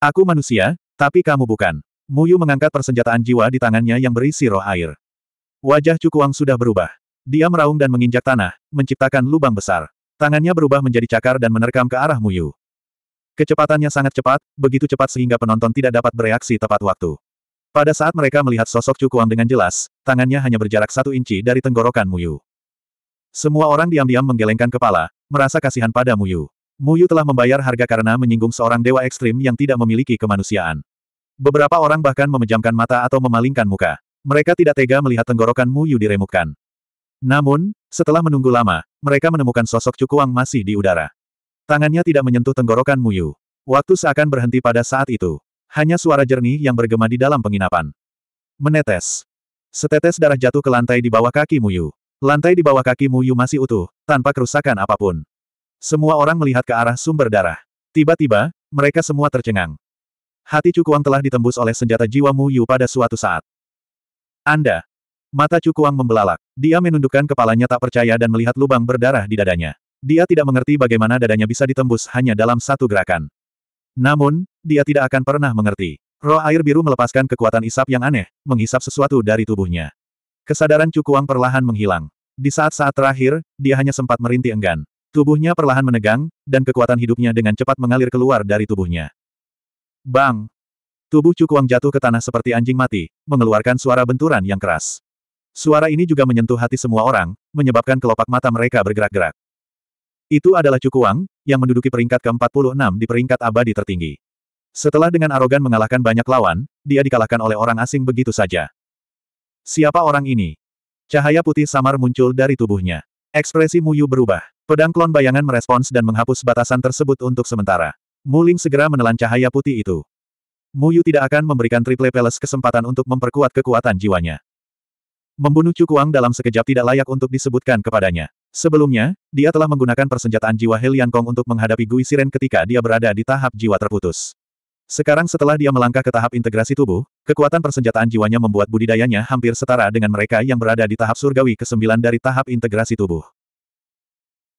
Aku manusia, tapi kamu bukan. Muyu mengangkat persenjataan jiwa di tangannya yang berisi roh air. Wajah Cukuang sudah berubah. Dia meraung dan menginjak tanah, menciptakan lubang besar. Tangannya berubah menjadi cakar dan menerkam ke arah Muyu. Kecepatannya sangat cepat, begitu cepat sehingga penonton tidak dapat bereaksi tepat waktu. Pada saat mereka melihat sosok Cukuang dengan jelas, tangannya hanya berjarak satu inci dari tenggorokan Muyu. Semua orang diam-diam menggelengkan kepala, merasa kasihan pada Muyu. Muyu telah membayar harga karena menyinggung seorang dewa ekstrim yang tidak memiliki kemanusiaan. Beberapa orang bahkan memejamkan mata atau memalingkan muka. Mereka tidak tega melihat tenggorokan Muyu diremukkan. Namun, setelah menunggu lama, mereka menemukan sosok Cukuang masih di udara. Tangannya tidak menyentuh tenggorokan Muyu. Waktu seakan berhenti pada saat itu. Hanya suara jernih yang bergema di dalam penginapan. Menetes. Setetes darah jatuh ke lantai di bawah kaki Muyu. Lantai di bawah kaki Muyu masih utuh, tanpa kerusakan apapun. Semua orang melihat ke arah sumber darah. Tiba-tiba, mereka semua tercengang. Hati Cukuang telah ditembus oleh senjata jiwa Muyu pada suatu saat. Anda, Mata Cukuang membelalak. Dia menundukkan kepalanya tak percaya dan melihat lubang berdarah di dadanya. Dia tidak mengerti bagaimana dadanya bisa ditembus hanya dalam satu gerakan. Namun, dia tidak akan pernah mengerti. Roh air biru melepaskan kekuatan isap yang aneh, menghisap sesuatu dari tubuhnya. Kesadaran Cukuang perlahan menghilang. Di saat-saat terakhir, dia hanya sempat merintih enggan. Tubuhnya perlahan menegang, dan kekuatan hidupnya dengan cepat mengalir keluar dari tubuhnya. Bang! Tubuh Cukuang jatuh ke tanah seperti anjing mati, mengeluarkan suara benturan yang keras. Suara ini juga menyentuh hati semua orang, menyebabkan kelopak mata mereka bergerak-gerak. Itu adalah Cukuang, yang menduduki peringkat ke-46 di peringkat abadi tertinggi. Setelah dengan arogan mengalahkan banyak lawan, dia dikalahkan oleh orang asing begitu saja. Siapa orang ini? Cahaya putih samar muncul dari tubuhnya. Ekspresi Muyu berubah. Pedang klon bayangan merespons dan menghapus batasan tersebut untuk sementara. Muling segera menelan cahaya putih itu. Muyu tidak akan memberikan Triple Palace kesempatan untuk memperkuat kekuatan jiwanya. Membunuh Cukuang dalam sekejap tidak layak untuk disebutkan kepadanya. Sebelumnya, dia telah menggunakan persenjataan jiwa Helian Kong untuk menghadapi Gui Siren ketika dia berada di tahap jiwa terputus. Sekarang setelah dia melangkah ke tahap integrasi tubuh, kekuatan persenjataan jiwanya membuat budidayanya hampir setara dengan mereka yang berada di tahap surgawi ke-9 dari tahap integrasi tubuh.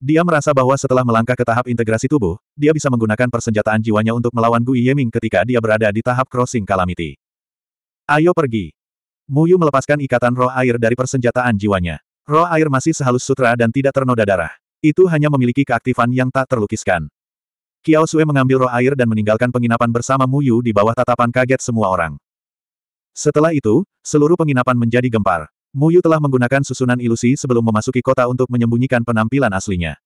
Dia merasa bahwa setelah melangkah ke tahap integrasi tubuh, dia bisa menggunakan persenjataan jiwanya untuk melawan Gui Yeming ketika dia berada di tahap crossing calamity. Ayo pergi. Muyu melepaskan ikatan roh air dari persenjataan jiwanya. Roh air masih sehalus sutra dan tidak ternoda darah. Itu hanya memiliki keaktifan yang tak terlukiskan. Kiao Sue mengambil roh air dan meninggalkan penginapan bersama Muyu di bawah tatapan kaget semua orang. Setelah itu, seluruh penginapan menjadi gempar. Muyu telah menggunakan susunan ilusi sebelum memasuki kota untuk menyembunyikan penampilan aslinya.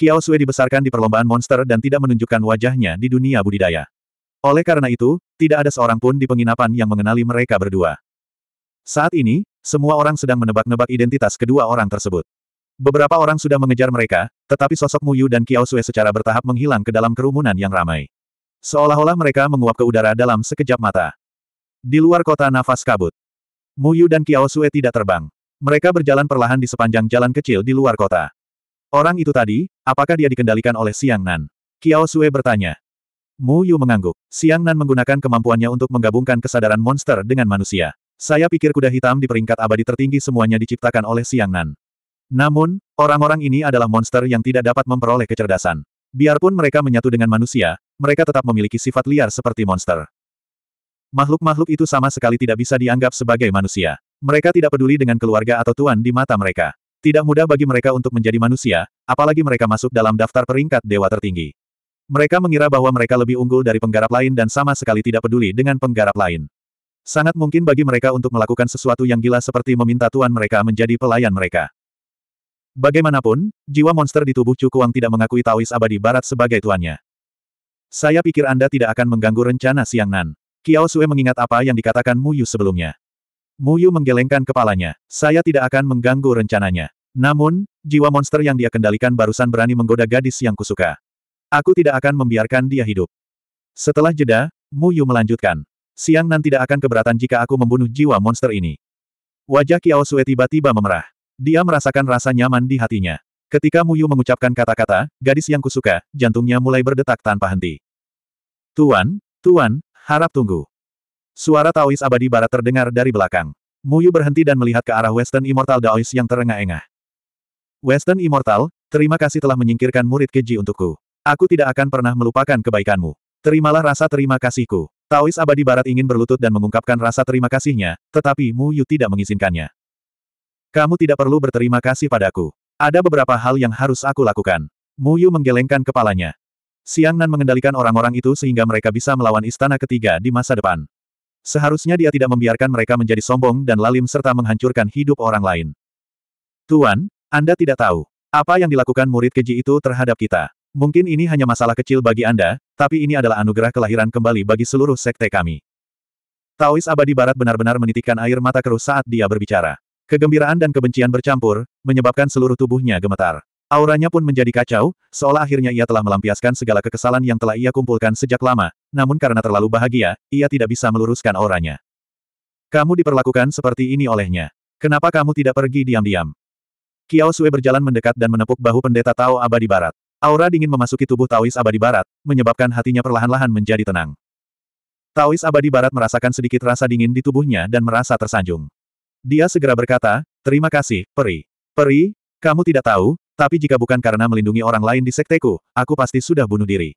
Kiao Sue dibesarkan di perlombaan monster dan tidak menunjukkan wajahnya di dunia budidaya. Oleh karena itu, tidak ada seorang pun di penginapan yang mengenali mereka berdua. Saat ini, semua orang sedang menebak-nebak identitas kedua orang tersebut. Beberapa orang sudah mengejar mereka, tetapi sosok Muyu dan Kiao Sui secara bertahap menghilang ke dalam kerumunan yang ramai. Seolah-olah mereka menguap ke udara dalam sekejap mata. Di luar kota nafas kabut. Muyu dan Kiao Sui tidak terbang. Mereka berjalan perlahan di sepanjang jalan kecil di luar kota. Orang itu tadi, apakah dia dikendalikan oleh Siang Nan? Kiao Sue bertanya. Mu Yu mengangguk. Siang Nan menggunakan kemampuannya untuk menggabungkan kesadaran monster dengan manusia. Saya pikir kuda hitam di peringkat abadi tertinggi semuanya diciptakan oleh Siang Nan. Namun, orang-orang ini adalah monster yang tidak dapat memperoleh kecerdasan. Biarpun mereka menyatu dengan manusia, mereka tetap memiliki sifat liar seperti monster. Makhluk-makhluk itu sama sekali tidak bisa dianggap sebagai manusia. Mereka tidak peduli dengan keluarga atau tuan di mata mereka. Tidak mudah bagi mereka untuk menjadi manusia, apalagi mereka masuk dalam daftar peringkat dewa tertinggi. Mereka mengira bahwa mereka lebih unggul dari penggarap lain dan sama sekali tidak peduli dengan penggarap lain. Sangat mungkin bagi mereka untuk melakukan sesuatu yang gila seperti meminta tuan mereka menjadi pelayan mereka. Bagaimanapun, jiwa monster di tubuh Cukuang tidak mengakui Taois abadi barat sebagai tuannya. Saya pikir Anda tidak akan mengganggu rencana siang Nan. Kiao Sue mengingat apa yang dikatakan Mu Yu sebelumnya. Mu Yu menggelengkan kepalanya. Saya tidak akan mengganggu rencananya. Namun, jiwa monster yang dia kendalikan barusan berani menggoda gadis yang kusuka. Aku tidak akan membiarkan dia hidup. Setelah jeda, Mu Yu melanjutkan. Siang Nan tidak akan keberatan jika aku membunuh jiwa monster ini. Wajah Kiao Sue tiba-tiba memerah. Dia merasakan rasa nyaman di hatinya. Ketika Muyu mengucapkan kata-kata, gadis yang kusuka, jantungnya mulai berdetak tanpa henti. Tuan, Tuan, harap tunggu. Suara Taois abadi barat terdengar dari belakang. Muyu berhenti dan melihat ke arah Western Immortal Daois yang terengah-engah. Western Immortal, terima kasih telah menyingkirkan murid keji untukku. Aku tidak akan pernah melupakan kebaikanmu. Terimalah rasa terima kasihku. Taois abadi barat ingin berlutut dan mengungkapkan rasa terima kasihnya, tetapi Mu Yu tidak mengizinkannya. Kamu tidak perlu berterima kasih padaku. Ada beberapa hal yang harus aku lakukan. Mu Yu menggelengkan kepalanya. Siang Nan mengendalikan orang-orang itu sehingga mereka bisa melawan istana ketiga di masa depan. Seharusnya dia tidak membiarkan mereka menjadi sombong dan lalim serta menghancurkan hidup orang lain. Tuan, Anda tidak tahu apa yang dilakukan murid keji itu terhadap kita. Mungkin ini hanya masalah kecil bagi Anda, tapi ini adalah anugerah kelahiran kembali bagi seluruh sekte kami. Taois abadi barat benar-benar menitikkan air mata keruh saat dia berbicara. Kegembiraan dan kebencian bercampur, menyebabkan seluruh tubuhnya gemetar. Auranya pun menjadi kacau, seolah akhirnya ia telah melampiaskan segala kekesalan yang telah ia kumpulkan sejak lama, namun karena terlalu bahagia, ia tidak bisa meluruskan auranya. Kamu diperlakukan seperti ini olehnya. Kenapa kamu tidak pergi diam-diam? Kiao Sue berjalan mendekat dan menepuk bahu pendeta Tao abadi barat. Aura dingin memasuki tubuh Taois abadi barat, menyebabkan hatinya perlahan-lahan menjadi tenang. Taois abadi barat merasakan sedikit rasa dingin di tubuhnya dan merasa tersanjung. Dia segera berkata, terima kasih, peri. Peri, kamu tidak tahu, tapi jika bukan karena melindungi orang lain di sekteku, aku pasti sudah bunuh diri.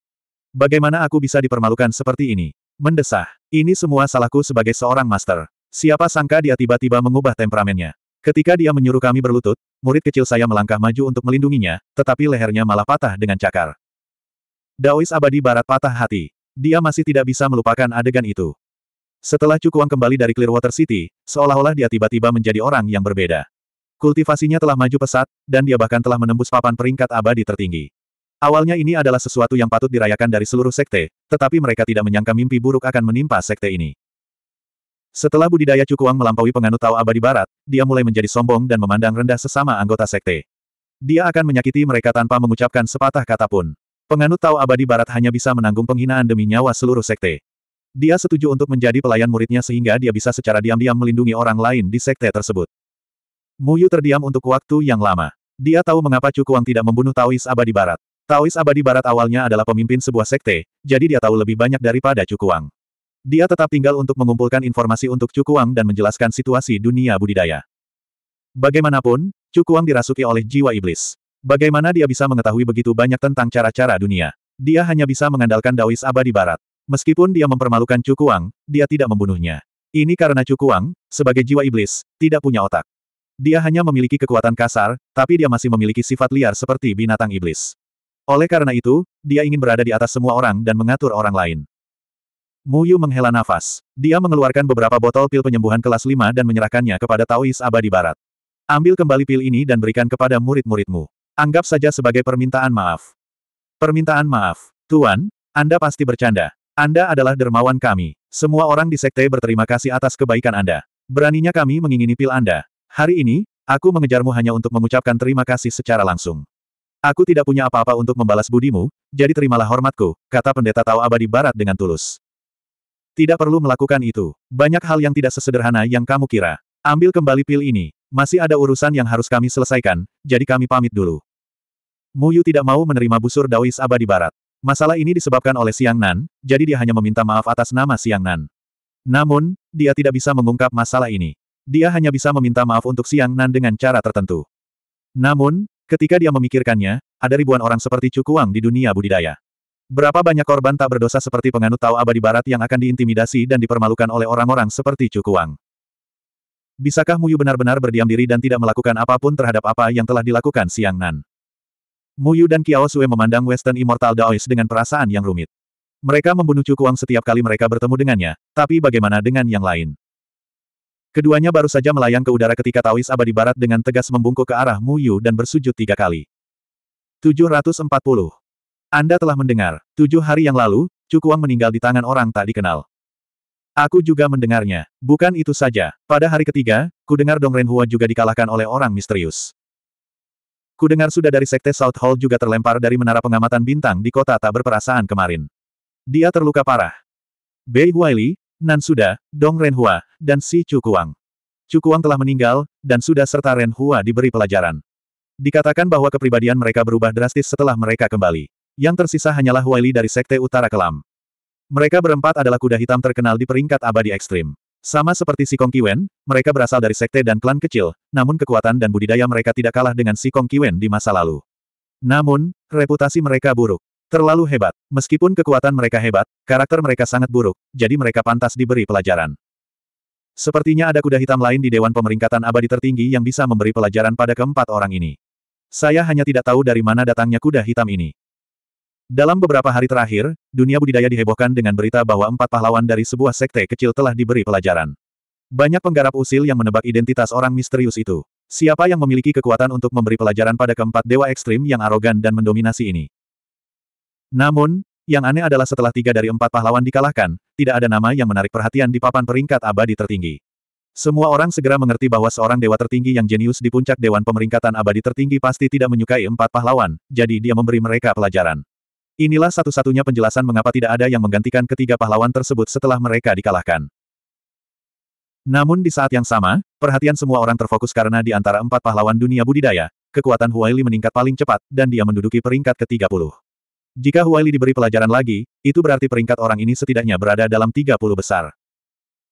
Bagaimana aku bisa dipermalukan seperti ini? Mendesah. Ini semua salahku sebagai seorang master. Siapa sangka dia tiba-tiba mengubah temperamennya. Ketika dia menyuruh kami berlutut, murid kecil saya melangkah maju untuk melindunginya, tetapi lehernya malah patah dengan cakar. Daois abadi barat patah hati. Dia masih tidak bisa melupakan adegan itu. Setelah Cukuang kembali dari Clearwater City, seolah-olah dia tiba-tiba menjadi orang yang berbeda. Kultivasinya telah maju pesat, dan dia bahkan telah menembus papan peringkat abadi tertinggi. Awalnya ini adalah sesuatu yang patut dirayakan dari seluruh sekte, tetapi mereka tidak menyangka mimpi buruk akan menimpa sekte ini. Setelah budidaya Cukuang melampaui penganut Tao Abadi Barat, dia mulai menjadi sombong dan memandang rendah sesama anggota sekte. Dia akan menyakiti mereka tanpa mengucapkan sepatah kata pun. Penganut Tao Abadi Barat hanya bisa menanggung penghinaan demi nyawa seluruh sekte. Dia setuju untuk menjadi pelayan muridnya sehingga dia bisa secara diam-diam melindungi orang lain di sekte tersebut. Muyu terdiam untuk waktu yang lama. Dia tahu mengapa Cukuang tidak membunuh Taois Abadi Barat. Taois Abadi Barat awalnya adalah pemimpin sebuah sekte, jadi dia tahu lebih banyak daripada Cukuang. Dia tetap tinggal untuk mengumpulkan informasi untuk Cukuang dan menjelaskan situasi dunia budidaya. Bagaimanapun, Cukuang dirasuki oleh jiwa iblis. Bagaimana dia bisa mengetahui begitu banyak tentang cara-cara dunia? Dia hanya bisa mengandalkan Daois abadi barat. Meskipun dia mempermalukan Cukuang, dia tidak membunuhnya. Ini karena Cukuang, sebagai jiwa iblis, tidak punya otak. Dia hanya memiliki kekuatan kasar, tapi dia masih memiliki sifat liar seperti binatang iblis. Oleh karena itu, dia ingin berada di atas semua orang dan mengatur orang lain. Muyu menghela nafas. Dia mengeluarkan beberapa botol pil penyembuhan kelas 5 dan menyerahkannya kepada Taois Abadi Barat. Ambil kembali pil ini dan berikan kepada murid-muridmu. Anggap saja sebagai permintaan maaf. Permintaan maaf. Tuan, Anda pasti bercanda. Anda adalah dermawan kami. Semua orang di sekte berterima kasih atas kebaikan Anda. Beraninya kami mengingini pil Anda. Hari ini, aku mengejarmu hanya untuk mengucapkan terima kasih secara langsung. Aku tidak punya apa-apa untuk membalas budimu, jadi terimalah hormatku, kata pendeta Tao Abadi Barat dengan tulus. Tidak perlu melakukan itu. Banyak hal yang tidak sesederhana yang kamu kira. Ambil kembali pil ini. Masih ada urusan yang harus kami selesaikan, jadi kami pamit dulu. Muyu tidak mau menerima busur Daois abadi barat. Masalah ini disebabkan oleh Siang Nan, jadi dia hanya meminta maaf atas nama Siang Nan. Namun, dia tidak bisa mengungkap masalah ini. Dia hanya bisa meminta maaf untuk Siang Nan dengan cara tertentu. Namun, ketika dia memikirkannya, ada ribuan orang seperti Cukuang di dunia budidaya. Berapa banyak korban tak berdosa seperti penganut Tao Abadi Barat yang akan diintimidasi dan dipermalukan oleh orang-orang seperti Cukuang? Bisakah Muyu benar-benar berdiam diri dan tidak melakukan apapun terhadap apa yang telah dilakukan Siang Nan? Muyu dan Kiao Sue memandang Western Immortal Daois dengan perasaan yang rumit. Mereka membunuh Cukuang setiap kali mereka bertemu dengannya, tapi bagaimana dengan yang lain? Keduanya baru saja melayang ke udara ketika Taois abadi barat dengan tegas membungkuk ke arah Muyu dan bersujud tiga kali. 740. Anda telah mendengar, tujuh hari yang lalu, Cukuang meninggal di tangan orang tak dikenal. Aku juga mendengarnya. Bukan itu saja. Pada hari ketiga, kudengar Dong Renhua juga dikalahkan oleh orang misterius. Kudengar sudah dari Sekte South Hall juga terlempar dari menara pengamatan bintang di kota tak berperasaan kemarin. Dia terluka parah. Bei Huaili, Nan Suda, Dong Renhua, dan Si Cukuang. Cukuang telah meninggal, dan sudah serta Renhua diberi pelajaran. Dikatakan bahwa kepribadian mereka berubah drastis setelah mereka kembali. Yang tersisa hanyalah Wiley dari Sekte Utara Kelam. Mereka berempat adalah kuda hitam terkenal di peringkat abadi ekstrim. Sama seperti si Kong Kiwen, mereka berasal dari sekte dan klan kecil, namun kekuatan dan budidaya mereka tidak kalah dengan si Kong Kiwen di masa lalu. Namun, reputasi mereka buruk. Terlalu hebat. Meskipun kekuatan mereka hebat, karakter mereka sangat buruk, jadi mereka pantas diberi pelajaran. Sepertinya ada kuda hitam lain di Dewan Pemeringkatan Abadi Tertinggi yang bisa memberi pelajaran pada keempat orang ini. Saya hanya tidak tahu dari mana datangnya kuda hitam ini. Dalam beberapa hari terakhir, dunia budidaya dihebohkan dengan berita bahwa empat pahlawan dari sebuah sekte kecil telah diberi pelajaran. Banyak penggarap usil yang menebak identitas orang misterius itu. Siapa yang memiliki kekuatan untuk memberi pelajaran pada keempat dewa ekstrim yang arogan dan mendominasi ini? Namun, yang aneh adalah setelah tiga dari empat pahlawan dikalahkan, tidak ada nama yang menarik perhatian di papan peringkat abadi tertinggi. Semua orang segera mengerti bahwa seorang dewa tertinggi yang jenius di puncak Dewan Pemeringkatan Abadi tertinggi pasti tidak menyukai empat pahlawan, jadi dia memberi mereka pelajaran. Inilah satu-satunya penjelasan mengapa tidak ada yang menggantikan ketiga pahlawan tersebut setelah mereka dikalahkan. Namun di saat yang sama, perhatian semua orang terfokus karena di antara empat pahlawan dunia budidaya, kekuatan Huaili meningkat paling cepat, dan dia menduduki peringkat ke-30. Jika Huaili diberi pelajaran lagi, itu berarti peringkat orang ini setidaknya berada dalam 30 besar.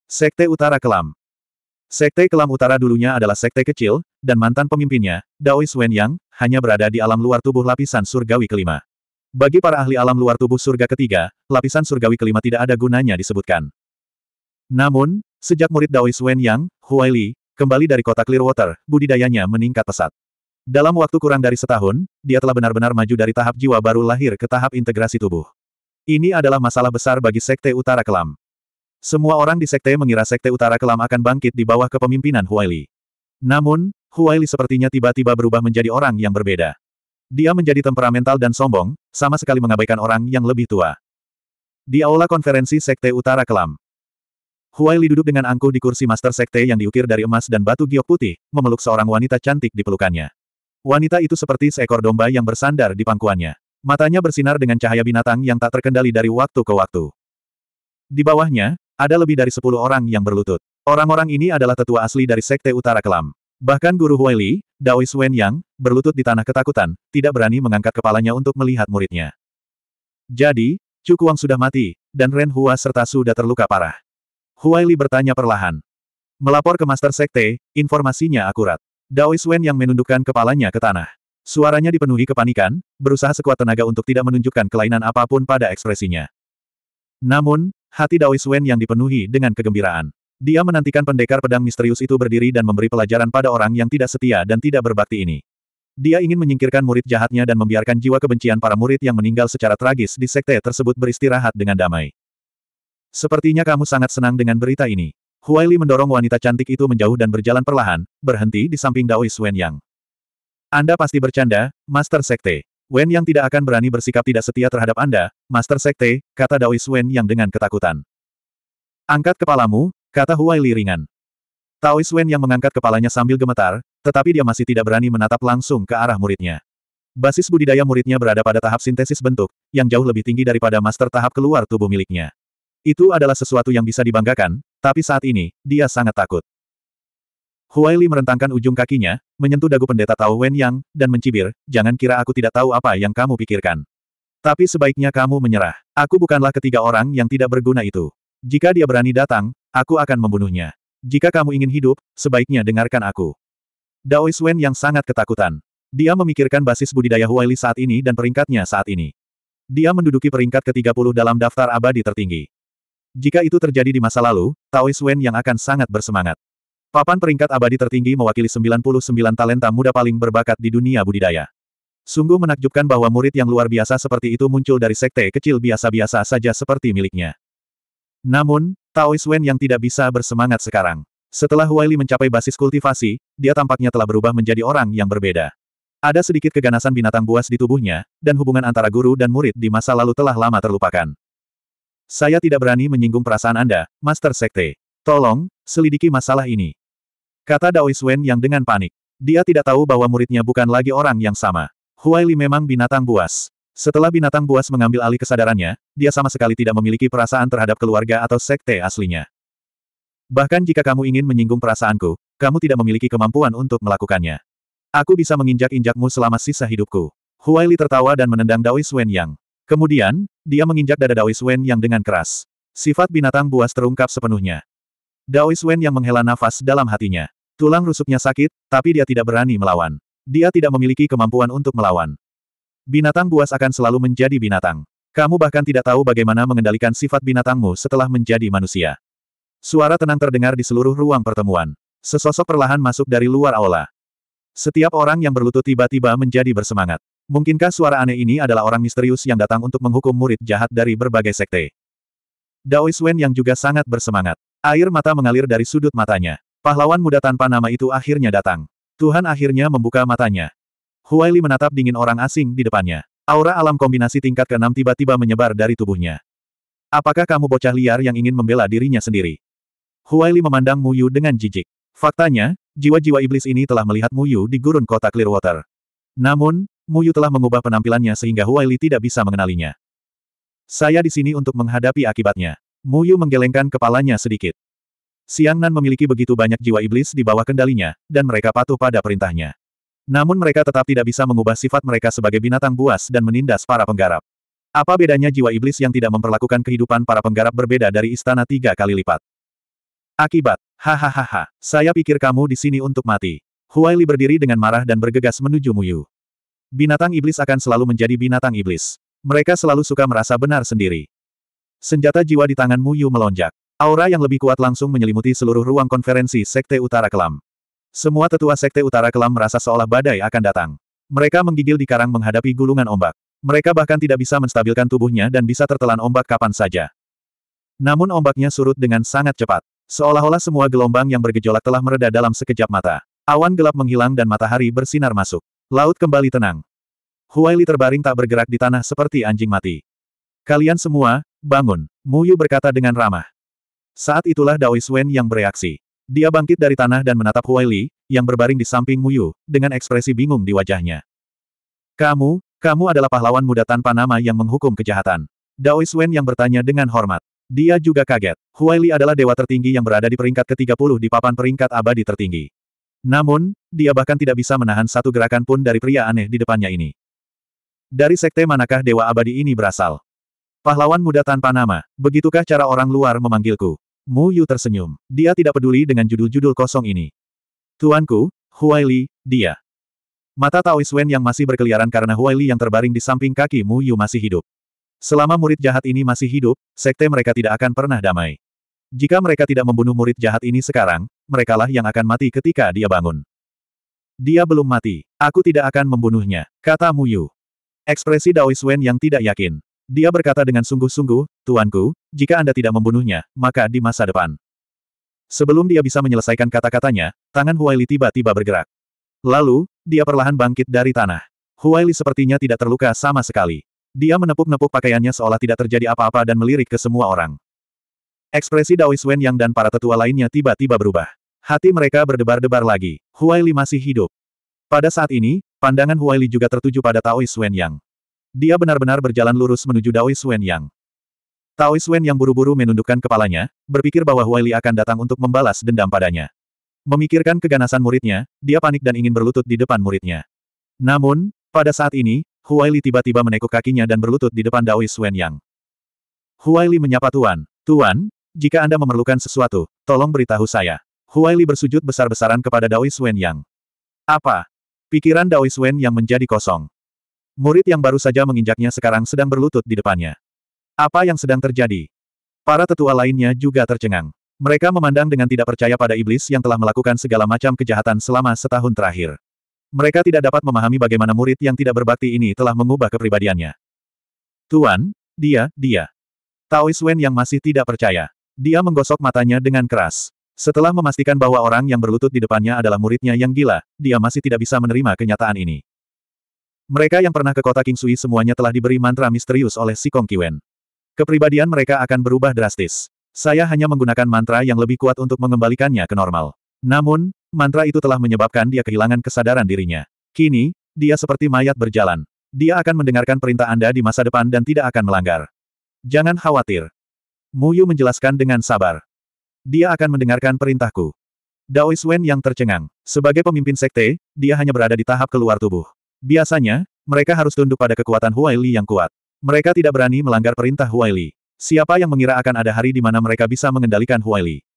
Sekte Utara Kelam Sekte Kelam Utara dulunya adalah sekte kecil, dan mantan pemimpinnya, Daois Wenyang, hanya berada di alam luar tubuh lapisan surgawi kelima. Bagi para ahli alam luar tubuh surga ketiga, lapisan surgawi kelima tidak ada gunanya disebutkan. Namun, sejak murid Daois Wen Yang, Huai Li, kembali dari kota Clearwater, budidayanya meningkat pesat. Dalam waktu kurang dari setahun, dia telah benar-benar maju dari tahap jiwa baru lahir ke tahap integrasi tubuh. Ini adalah masalah besar bagi Sekte Utara Kelam. Semua orang di Sekte mengira Sekte Utara Kelam akan bangkit di bawah kepemimpinan Huai Li. Namun, Huai Li sepertinya tiba-tiba berubah menjadi orang yang berbeda. Dia menjadi temperamental dan sombong, sama sekali mengabaikan orang yang lebih tua. Di aula konferensi Sekte Utara Kelam. Huai Li duduk dengan angkuh di kursi master sekte yang diukir dari emas dan batu giok putih, memeluk seorang wanita cantik di pelukannya. Wanita itu seperti seekor domba yang bersandar di pangkuannya. Matanya bersinar dengan cahaya binatang yang tak terkendali dari waktu ke waktu. Di bawahnya, ada lebih dari sepuluh orang yang berlutut. Orang-orang ini adalah tetua asli dari Sekte Utara Kelam. Bahkan guru Huaili, Daois Wen Yang, berlutut di tanah ketakutan, tidak berani mengangkat kepalanya untuk melihat muridnya. Jadi, Chu Kuang sudah mati, dan Ren Hua serta sudah terluka parah. Huaili bertanya perlahan. Melapor ke Master Sekte, informasinya akurat. Daois Wen Yang menundukkan kepalanya ke tanah. Suaranya dipenuhi kepanikan, berusaha sekuat tenaga untuk tidak menunjukkan kelainan apapun pada ekspresinya. Namun, hati Daois Wen Yang dipenuhi dengan kegembiraan. Dia menantikan pendekar pedang misterius itu berdiri dan memberi pelajaran pada orang yang tidak setia dan tidak berbakti ini. Dia ingin menyingkirkan murid jahatnya dan membiarkan jiwa kebencian para murid yang meninggal secara tragis di sekte tersebut beristirahat dengan damai. Sepertinya kamu sangat senang dengan berita ini. Huaili mendorong wanita cantik itu menjauh dan berjalan perlahan, berhenti di samping Daois Wen Yang. Anda pasti bercanda, Master Sekte. Wen Yang tidak akan berani bersikap tidak setia terhadap Anda, Master Sekte, kata Daois Wen Yang dengan ketakutan. Angkat kepalamu, Kata Huai Li ringan. Taois Wen yang mengangkat kepalanya sambil gemetar, tetapi dia masih tidak berani menatap langsung ke arah muridnya. Basis budidaya muridnya berada pada tahap sintesis bentuk, yang jauh lebih tinggi daripada master tahap keluar tubuh miliknya. Itu adalah sesuatu yang bisa dibanggakan, tapi saat ini, dia sangat takut. Huai Li merentangkan ujung kakinya, menyentuh dagu pendeta Tao Wen Yang, dan mencibir, jangan kira aku tidak tahu apa yang kamu pikirkan. Tapi sebaiknya kamu menyerah. Aku bukanlah ketiga orang yang tidak berguna itu. Jika dia berani datang, Aku akan membunuhnya. Jika kamu ingin hidup, sebaiknya dengarkan aku. Dao Wen yang sangat ketakutan. Dia memikirkan basis budidaya Huaili saat ini dan peringkatnya saat ini. Dia menduduki peringkat ke-30 dalam daftar abadi tertinggi. Jika itu terjadi di masa lalu, Tao Wen yang akan sangat bersemangat. Papan peringkat abadi tertinggi mewakili 99 talenta muda paling berbakat di dunia budidaya. Sungguh menakjubkan bahwa murid yang luar biasa seperti itu muncul dari sekte kecil biasa-biasa saja seperti miliknya. Namun, Taois Wen yang tidak bisa bersemangat sekarang. Setelah Huaili mencapai basis kultivasi, dia tampaknya telah berubah menjadi orang yang berbeda. Ada sedikit keganasan binatang buas di tubuhnya, dan hubungan antara guru dan murid di masa lalu telah lama terlupakan. Saya tidak berani menyinggung perasaan Anda, Master Sekte. Tolong, selidiki masalah ini. Kata Daois Wen yang dengan panik. Dia tidak tahu bahwa muridnya bukan lagi orang yang sama. Huaili memang binatang buas. Setelah binatang buas mengambil alih kesadarannya, dia sama sekali tidak memiliki perasaan terhadap keluarga atau sekte aslinya. Bahkan jika kamu ingin menyinggung perasaanku, kamu tidak memiliki kemampuan untuk melakukannya. Aku bisa menginjak-injakmu selama sisa hidupku. Huaili tertawa dan menendang Dawei Wen Yang. Kemudian, dia menginjak dada Dawei Wen Yang dengan keras. Sifat binatang buas terungkap sepenuhnya. Dawei Wen Yang menghela nafas dalam hatinya. Tulang rusuknya sakit, tapi dia tidak berani melawan. Dia tidak memiliki kemampuan untuk melawan. Binatang buas akan selalu menjadi binatang. Kamu bahkan tidak tahu bagaimana mengendalikan sifat binatangmu setelah menjadi manusia. Suara tenang terdengar di seluruh ruang pertemuan. Sesosok perlahan masuk dari luar aula. Setiap orang yang berlutut tiba-tiba menjadi bersemangat. Mungkinkah suara aneh ini adalah orang misterius yang datang untuk menghukum murid jahat dari berbagai sekte? Daois Wen yang juga sangat bersemangat. Air mata mengalir dari sudut matanya. Pahlawan muda tanpa nama itu akhirnya datang. Tuhan akhirnya membuka matanya. Huaili menatap dingin orang asing di depannya. Aura alam kombinasi tingkat ke-6 tiba-tiba menyebar dari tubuhnya. Apakah kamu bocah liar yang ingin membela dirinya sendiri? Huaili memandang Mu Yu dengan jijik. Faktanya, jiwa-jiwa iblis ini telah melihat Mu Yu di gurun kota Clearwater. Namun, Mu Yu telah mengubah penampilannya sehingga Huaili tidak bisa mengenalinya. Saya di sini untuk menghadapi akibatnya. Mu Yu menggelengkan kepalanya sedikit. Siang Nan memiliki begitu banyak jiwa iblis di bawah kendalinya, dan mereka patuh pada perintahnya. Namun mereka tetap tidak bisa mengubah sifat mereka sebagai binatang buas dan menindas para penggarap. Apa bedanya jiwa iblis yang tidak memperlakukan kehidupan para penggarap berbeda dari istana tiga kali lipat? Akibat, hahaha, saya pikir kamu di sini untuk mati. Huaili berdiri dengan marah dan bergegas menuju Muyu. Binatang iblis akan selalu menjadi binatang iblis. Mereka selalu suka merasa benar sendiri. Senjata jiwa di tangan Muyu melonjak. Aura yang lebih kuat langsung menyelimuti seluruh ruang konferensi Sekte Utara Kelam. Semua tetua sekte utara kelam merasa seolah badai akan datang. Mereka menggigil di karang menghadapi gulungan ombak. Mereka bahkan tidak bisa menstabilkan tubuhnya dan bisa tertelan ombak kapan saja. Namun ombaknya surut dengan sangat cepat. Seolah-olah semua gelombang yang bergejolak telah mereda dalam sekejap mata. Awan gelap menghilang dan matahari bersinar masuk. Laut kembali tenang. Huaili terbaring tak bergerak di tanah seperti anjing mati. Kalian semua, bangun. Muyu berkata dengan ramah. Saat itulah Daoiswen yang bereaksi. Dia bangkit dari tanah dan menatap Huai Li, yang berbaring di samping Muyu, dengan ekspresi bingung di wajahnya. Kamu, kamu adalah pahlawan muda tanpa nama yang menghukum kejahatan. Daois Wen yang bertanya dengan hormat. Dia juga kaget. Huai Li adalah dewa tertinggi yang berada di peringkat ke-30 di papan peringkat abadi tertinggi. Namun, dia bahkan tidak bisa menahan satu gerakan pun dari pria aneh di depannya ini. Dari sekte manakah dewa abadi ini berasal? Pahlawan muda tanpa nama, begitukah cara orang luar memanggilku? Mu Yu tersenyum. Dia tidak peduli dengan judul-judul kosong ini. Tuanku, Huai Li, dia. Mata Taois Wen yang masih berkeliaran karena Huai Li yang terbaring di samping kaki Mu Yu masih hidup. Selama murid jahat ini masih hidup, sekte mereka tidak akan pernah damai. Jika mereka tidak membunuh murid jahat ini sekarang, merekalah yang akan mati ketika dia bangun. Dia belum mati. Aku tidak akan membunuhnya, kata Mu Yu. Ekspresi Daois Wen yang tidak yakin. Dia berkata dengan sungguh-sungguh, Tuanku, jika Anda tidak membunuhnya, maka di masa depan. Sebelum dia bisa menyelesaikan kata-katanya, tangan Huaili tiba-tiba bergerak. Lalu, dia perlahan bangkit dari tanah. Huaili sepertinya tidak terluka sama sekali. Dia menepuk-nepuk pakaiannya seolah tidak terjadi apa-apa dan melirik ke semua orang. Ekspresi Dao Wen Yang dan para tetua lainnya tiba-tiba berubah. Hati mereka berdebar-debar lagi. Huaili masih hidup. Pada saat ini, pandangan Huaili juga tertuju pada Taois Wen Yang. Dia benar-benar berjalan lurus menuju Daois Wen Yang. Taois Wen yang buru-buru menundukkan kepalanya, berpikir bahwa Huai Li akan datang untuk membalas dendam padanya. Memikirkan keganasan muridnya, dia panik dan ingin berlutut di depan muridnya. Namun, pada saat ini, Huai Li tiba-tiba menekuk kakinya dan berlutut di depan Daois Wen Yang. Huai Li menyapa Tuan. Tuan, jika Anda memerlukan sesuatu, tolong beritahu saya. Huai Li bersujud besar-besaran kepada Daois Wen Yang. Apa? Pikiran Daois Wen Yang menjadi kosong. Murid yang baru saja menginjaknya sekarang sedang berlutut di depannya. Apa yang sedang terjadi? Para tetua lainnya juga tercengang. Mereka memandang dengan tidak percaya pada iblis yang telah melakukan segala macam kejahatan selama setahun terakhir. Mereka tidak dapat memahami bagaimana murid yang tidak berbakti ini telah mengubah kepribadiannya. Tuan, dia, dia. Taois Wen yang masih tidak percaya. Dia menggosok matanya dengan keras. Setelah memastikan bahwa orang yang berlutut di depannya adalah muridnya yang gila, dia masih tidak bisa menerima kenyataan ini. Mereka yang pernah ke kota King Sui semuanya telah diberi mantra misterius oleh si Kong Kiwen. Kepribadian mereka akan berubah drastis. Saya hanya menggunakan mantra yang lebih kuat untuk mengembalikannya ke normal. Namun, mantra itu telah menyebabkan dia kehilangan kesadaran dirinya. Kini, dia seperti mayat berjalan. Dia akan mendengarkan perintah Anda di masa depan dan tidak akan melanggar. Jangan khawatir. Muyu menjelaskan dengan sabar. Dia akan mendengarkan perintahku. Wen yang tercengang. Sebagai pemimpin sekte, dia hanya berada di tahap keluar tubuh. Biasanya, mereka harus tunduk pada kekuatan Huai Li yang kuat. Mereka tidak berani melanggar perintah Huai Li. Siapa yang mengira akan ada hari di mana mereka bisa mengendalikan Huai Li?